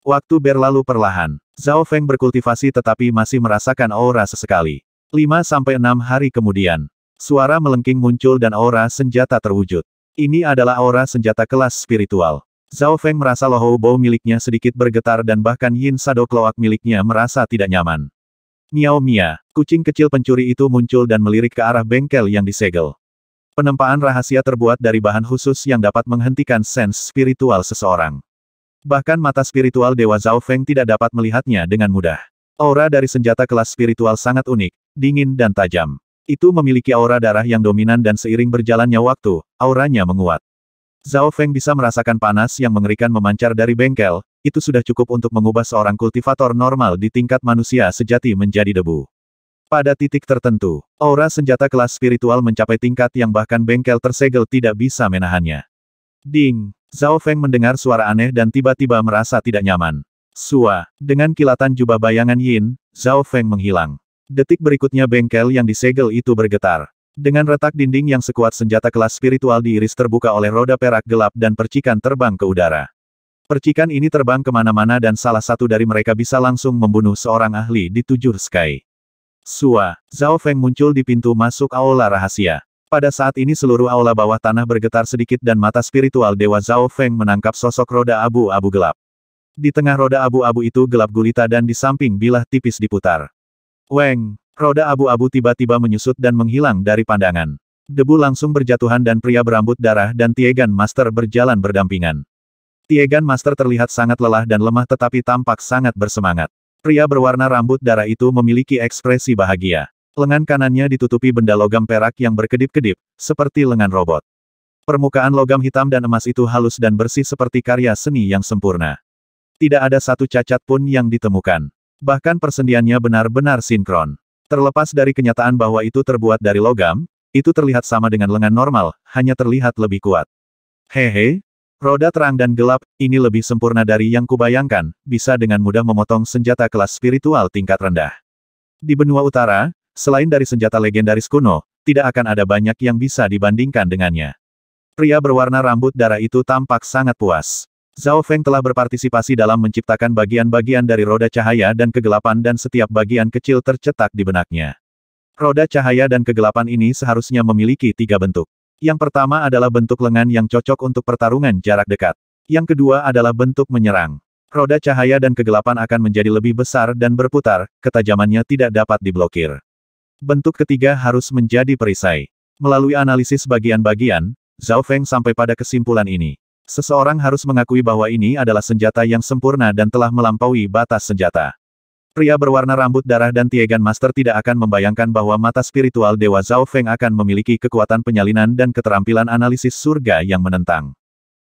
Speaker 1: Waktu berlalu perlahan. Zhao Feng berkultivasi tetapi masih merasakan aura sesekali. 5-6 hari kemudian, suara melengking muncul dan aura senjata terwujud. Ini adalah aura senjata kelas spiritual. Zhao Feng merasa loho Bow miliknya sedikit bergetar dan bahkan Yin Sado Kloak miliknya merasa tidak nyaman. Miao Mia, kucing kecil pencuri itu muncul dan melirik ke arah bengkel yang disegel. Penempaan rahasia terbuat dari bahan khusus yang dapat menghentikan sens spiritual seseorang. Bahkan mata spiritual Dewa Zhao Feng tidak dapat melihatnya dengan mudah. Aura dari senjata kelas spiritual sangat unik, dingin dan tajam. Itu memiliki aura darah yang dominan dan seiring berjalannya waktu, auranya menguat. Zhao Feng bisa merasakan panas yang mengerikan memancar dari bengkel, itu sudah cukup untuk mengubah seorang kultivator normal di tingkat manusia sejati menjadi debu. Pada titik tertentu, aura senjata kelas spiritual mencapai tingkat yang bahkan bengkel tersegel tidak bisa menahannya. Ding! Zhao Feng mendengar suara aneh dan tiba-tiba merasa tidak nyaman. Sua! Dengan kilatan jubah bayangan Yin, Zhao Feng menghilang. Detik berikutnya bengkel yang disegel itu bergetar. Dengan retak dinding yang sekuat senjata kelas spiritual diiris terbuka oleh roda perak gelap dan percikan terbang ke udara. Percikan ini terbang kemana-mana dan salah satu dari mereka bisa langsung membunuh seorang ahli di tujuh sky. Sua, Zhao Feng muncul di pintu masuk aula rahasia. Pada saat ini seluruh aula bawah tanah bergetar sedikit dan mata spiritual Dewa Zhao Feng menangkap sosok roda abu-abu gelap. Di tengah roda abu-abu itu gelap gulita dan di samping bilah tipis diputar. Weng, roda abu-abu tiba-tiba menyusut dan menghilang dari pandangan. Debu langsung berjatuhan dan pria berambut darah dan Tiegan Master berjalan berdampingan. Tiegan Master terlihat sangat lelah dan lemah tetapi tampak sangat bersemangat. Pria berwarna rambut darah itu memiliki ekspresi bahagia. Lengan kanannya ditutupi benda logam perak yang berkedip-kedip, seperti lengan robot. Permukaan logam hitam dan emas itu halus dan bersih seperti karya seni yang sempurna. Tidak ada satu cacat pun yang ditemukan. Bahkan persendiannya benar-benar sinkron. Terlepas dari kenyataan bahwa itu terbuat dari logam, itu terlihat sama dengan lengan normal, hanya terlihat lebih kuat. Hehe, roda terang dan gelap ini lebih sempurna dari yang kubayangkan, bisa dengan mudah memotong senjata kelas spiritual tingkat rendah. Di benua utara, selain dari senjata legendaris kuno, tidak akan ada banyak yang bisa dibandingkan dengannya. Pria berwarna rambut darah itu tampak sangat puas. Zhao Feng telah berpartisipasi dalam menciptakan bagian-bagian dari roda cahaya dan kegelapan dan setiap bagian kecil tercetak di benaknya. Roda cahaya dan kegelapan ini seharusnya memiliki tiga bentuk. Yang pertama adalah bentuk lengan yang cocok untuk pertarungan jarak dekat. Yang kedua adalah bentuk menyerang. Roda cahaya dan kegelapan akan menjadi lebih besar dan berputar, ketajamannya tidak dapat diblokir. Bentuk ketiga harus menjadi perisai. Melalui analisis bagian-bagian, Zhao Feng sampai pada kesimpulan ini. Seseorang harus mengakui bahwa ini adalah senjata yang sempurna dan telah melampaui batas senjata. Pria berwarna rambut darah dan Tiegan Master tidak akan membayangkan bahwa mata spiritual Dewa Zhao Feng akan memiliki kekuatan penyalinan dan keterampilan analisis surga yang menentang.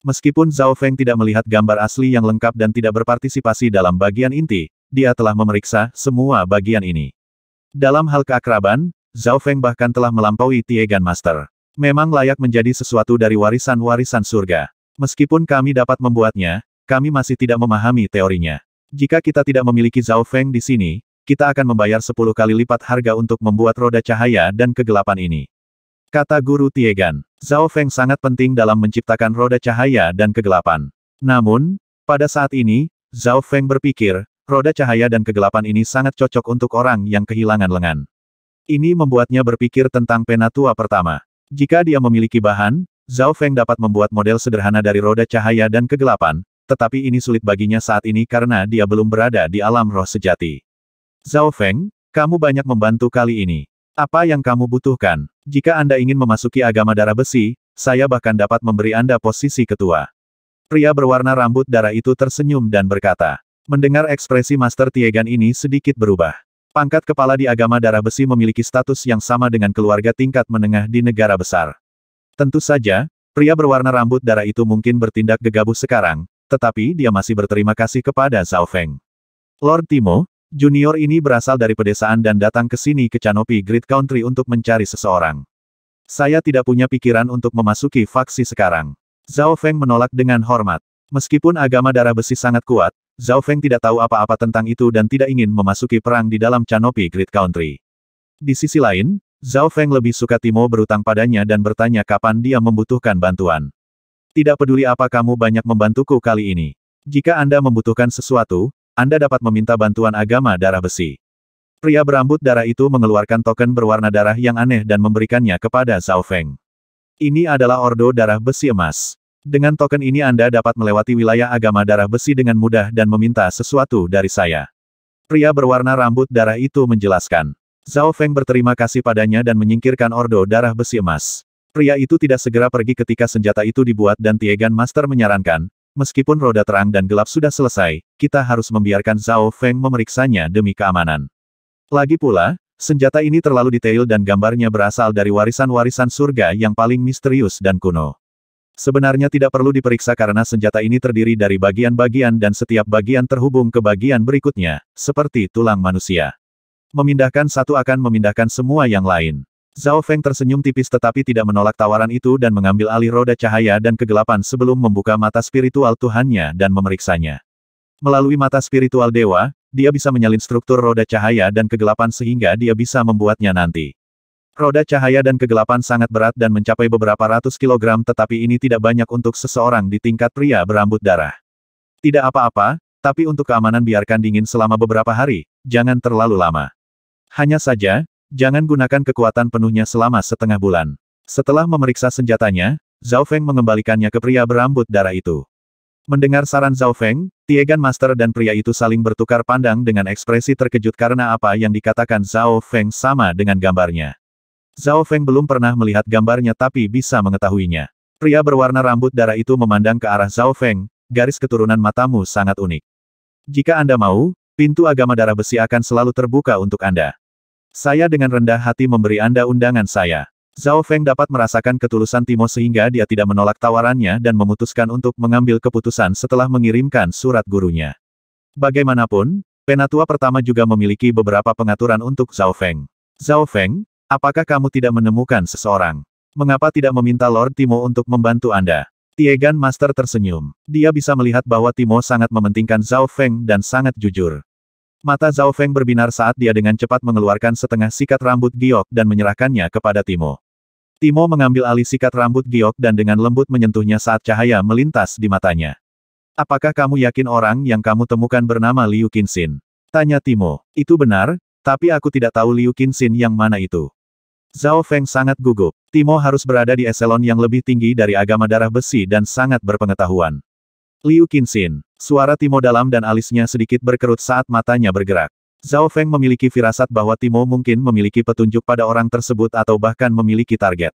Speaker 1: Meskipun Zhao Feng tidak melihat gambar asli yang lengkap dan tidak berpartisipasi dalam bagian inti, dia telah memeriksa semua bagian ini. Dalam hal keakraban, Zhao Feng bahkan telah melampaui Tiegan Master. Memang layak menjadi sesuatu dari warisan-warisan surga. Meskipun kami dapat membuatnya, kami masih tidak memahami teorinya. Jika kita tidak memiliki Zhao Feng di sini, kita akan membayar 10 kali lipat harga untuk membuat roda cahaya dan kegelapan ini. Kata Guru Tiegan, Zhao Feng sangat penting dalam menciptakan roda cahaya dan kegelapan. Namun, pada saat ini, Zhao Feng berpikir, roda cahaya dan kegelapan ini sangat cocok untuk orang yang kehilangan lengan. Ini membuatnya berpikir tentang penatua pertama. Jika dia memiliki bahan, Zhao Feng dapat membuat model sederhana dari roda cahaya dan kegelapan, tetapi ini sulit baginya saat ini karena dia belum berada di alam roh sejati. Zhao Feng, kamu banyak membantu kali ini. Apa yang kamu butuhkan? Jika Anda ingin memasuki agama darah besi, saya bahkan dapat memberi Anda posisi ketua. Pria berwarna rambut darah itu tersenyum dan berkata, mendengar ekspresi Master Tiegan ini sedikit berubah. Pangkat kepala di agama darah besi memiliki status yang sama dengan keluarga tingkat menengah di negara besar. Tentu saja, pria berwarna rambut darah itu mungkin bertindak gegabah sekarang, tetapi dia masih berterima kasih kepada Zhao Feng. Lord Timo, Junior ini berasal dari pedesaan dan datang ke sini ke Canopy Great Country untuk mencari seseorang. Saya tidak punya pikiran untuk memasuki faksi sekarang. Zhao Feng menolak dengan hormat. Meskipun agama darah besi sangat kuat, Zhao Feng tidak tahu apa-apa tentang itu dan tidak ingin memasuki perang di dalam Canopy Great Country. Di sisi lain, Zhao Feng lebih suka Timo berutang padanya dan bertanya kapan dia membutuhkan bantuan. Tidak peduli apa kamu banyak membantuku kali ini. Jika Anda membutuhkan sesuatu, anda dapat meminta bantuan agama darah besi. Pria berambut darah itu mengeluarkan token berwarna darah yang aneh dan memberikannya kepada Zhao Feng. Ini adalah Ordo Darah Besi Emas. Dengan token ini Anda dapat melewati wilayah agama darah besi dengan mudah dan meminta sesuatu dari saya. Pria berwarna rambut darah itu menjelaskan. Zhao Feng berterima kasih padanya dan menyingkirkan Ordo Darah Besi Emas. Pria itu tidak segera pergi ketika senjata itu dibuat dan Tiegan Master menyarankan, Meskipun roda terang dan gelap sudah selesai, kita harus membiarkan Zhao Feng memeriksanya demi keamanan. Lagi pula, senjata ini terlalu detail dan gambarnya berasal dari warisan-warisan surga yang paling misterius dan kuno. Sebenarnya tidak perlu diperiksa karena senjata ini terdiri dari bagian-bagian dan setiap bagian terhubung ke bagian berikutnya, seperti tulang manusia. Memindahkan satu akan memindahkan semua yang lain. Zhao Feng tersenyum tipis tetapi tidak menolak tawaran itu dan mengambil alih roda cahaya dan kegelapan sebelum membuka mata spiritual Tuhannya dan memeriksanya. Melalui mata spiritual dewa, dia bisa menyalin struktur roda cahaya dan kegelapan sehingga dia bisa membuatnya nanti. Roda cahaya dan kegelapan sangat berat dan mencapai beberapa ratus kilogram tetapi ini tidak banyak untuk seseorang di tingkat pria berambut darah. Tidak apa-apa, tapi untuk keamanan biarkan dingin selama beberapa hari, jangan terlalu lama. Hanya saja, Jangan gunakan kekuatan penuhnya selama setengah bulan. Setelah memeriksa senjatanya, Zhao Feng mengembalikannya ke pria berambut darah itu. Mendengar saran Zhao Feng, Tiegan Master dan pria itu saling bertukar pandang dengan ekspresi terkejut karena apa yang dikatakan Zhao Feng sama dengan gambarnya. Zhao Feng belum pernah melihat gambarnya tapi bisa mengetahuinya. Pria berwarna rambut darah itu memandang ke arah Zhao Feng, garis keturunan matamu sangat unik. Jika Anda mau, pintu agama darah besi akan selalu terbuka untuk Anda. Saya dengan rendah hati memberi Anda undangan saya. Zhao Feng dapat merasakan ketulusan Timo sehingga dia tidak menolak tawarannya dan memutuskan untuk mengambil keputusan setelah mengirimkan surat gurunya. Bagaimanapun, Penatua pertama juga memiliki beberapa pengaturan untuk Zhao Feng. Zhao Feng, apakah kamu tidak menemukan seseorang? Mengapa tidak meminta Lord Timo untuk membantu Anda? Tiegan Master tersenyum. Dia bisa melihat bahwa Timo sangat mementingkan Zhao Feng dan sangat jujur. Mata Zhao Feng berbinar saat dia dengan cepat mengeluarkan setengah sikat rambut giok dan menyerahkannya kepada Timo. Timo mengambil alih sikat rambut giok dan dengan lembut menyentuhnya saat cahaya melintas di matanya. Apakah kamu yakin orang yang kamu temukan bernama Liu Qinxin? Tanya Timo. Itu benar, tapi aku tidak tahu Liu Qinxin yang mana itu. Zhao Feng sangat gugup. Timo harus berada di eselon yang lebih tinggi dari agama darah besi dan sangat berpengetahuan. Liu Qinxin. Suara Timo dalam dan alisnya sedikit berkerut saat matanya bergerak. Zhao Feng memiliki firasat bahwa Timo mungkin memiliki petunjuk pada orang tersebut atau bahkan memiliki target.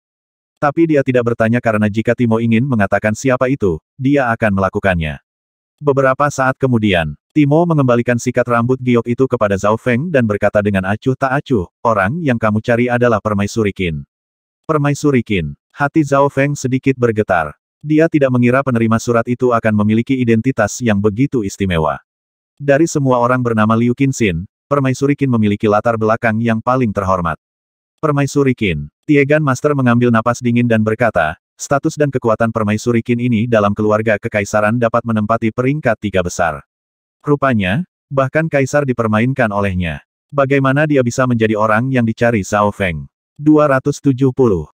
Speaker 1: Tapi dia tidak bertanya karena jika Timo ingin mengatakan siapa itu, dia akan melakukannya. Beberapa saat kemudian, Timo mengembalikan sikat rambut giok itu kepada Zhao Feng dan berkata dengan acuh tak acuh, orang yang kamu cari adalah Permaisuri Qin. Permaisuri Qin, hati Zhao Feng sedikit bergetar. Dia tidak mengira penerima surat itu akan memiliki identitas yang begitu istimewa. Dari semua orang bernama Liu Qinxin, Permaisuri Qin memiliki latar belakang yang paling terhormat. Permaisuri Qin, Tiegan Master mengambil napas dingin dan berkata, status dan kekuatan Permaisuri Qin ini dalam keluarga kekaisaran dapat menempati peringkat tiga besar. Rupanya, bahkan kaisar dipermainkan olehnya. Bagaimana dia bisa menjadi orang yang dicari Zhao Feng? 270.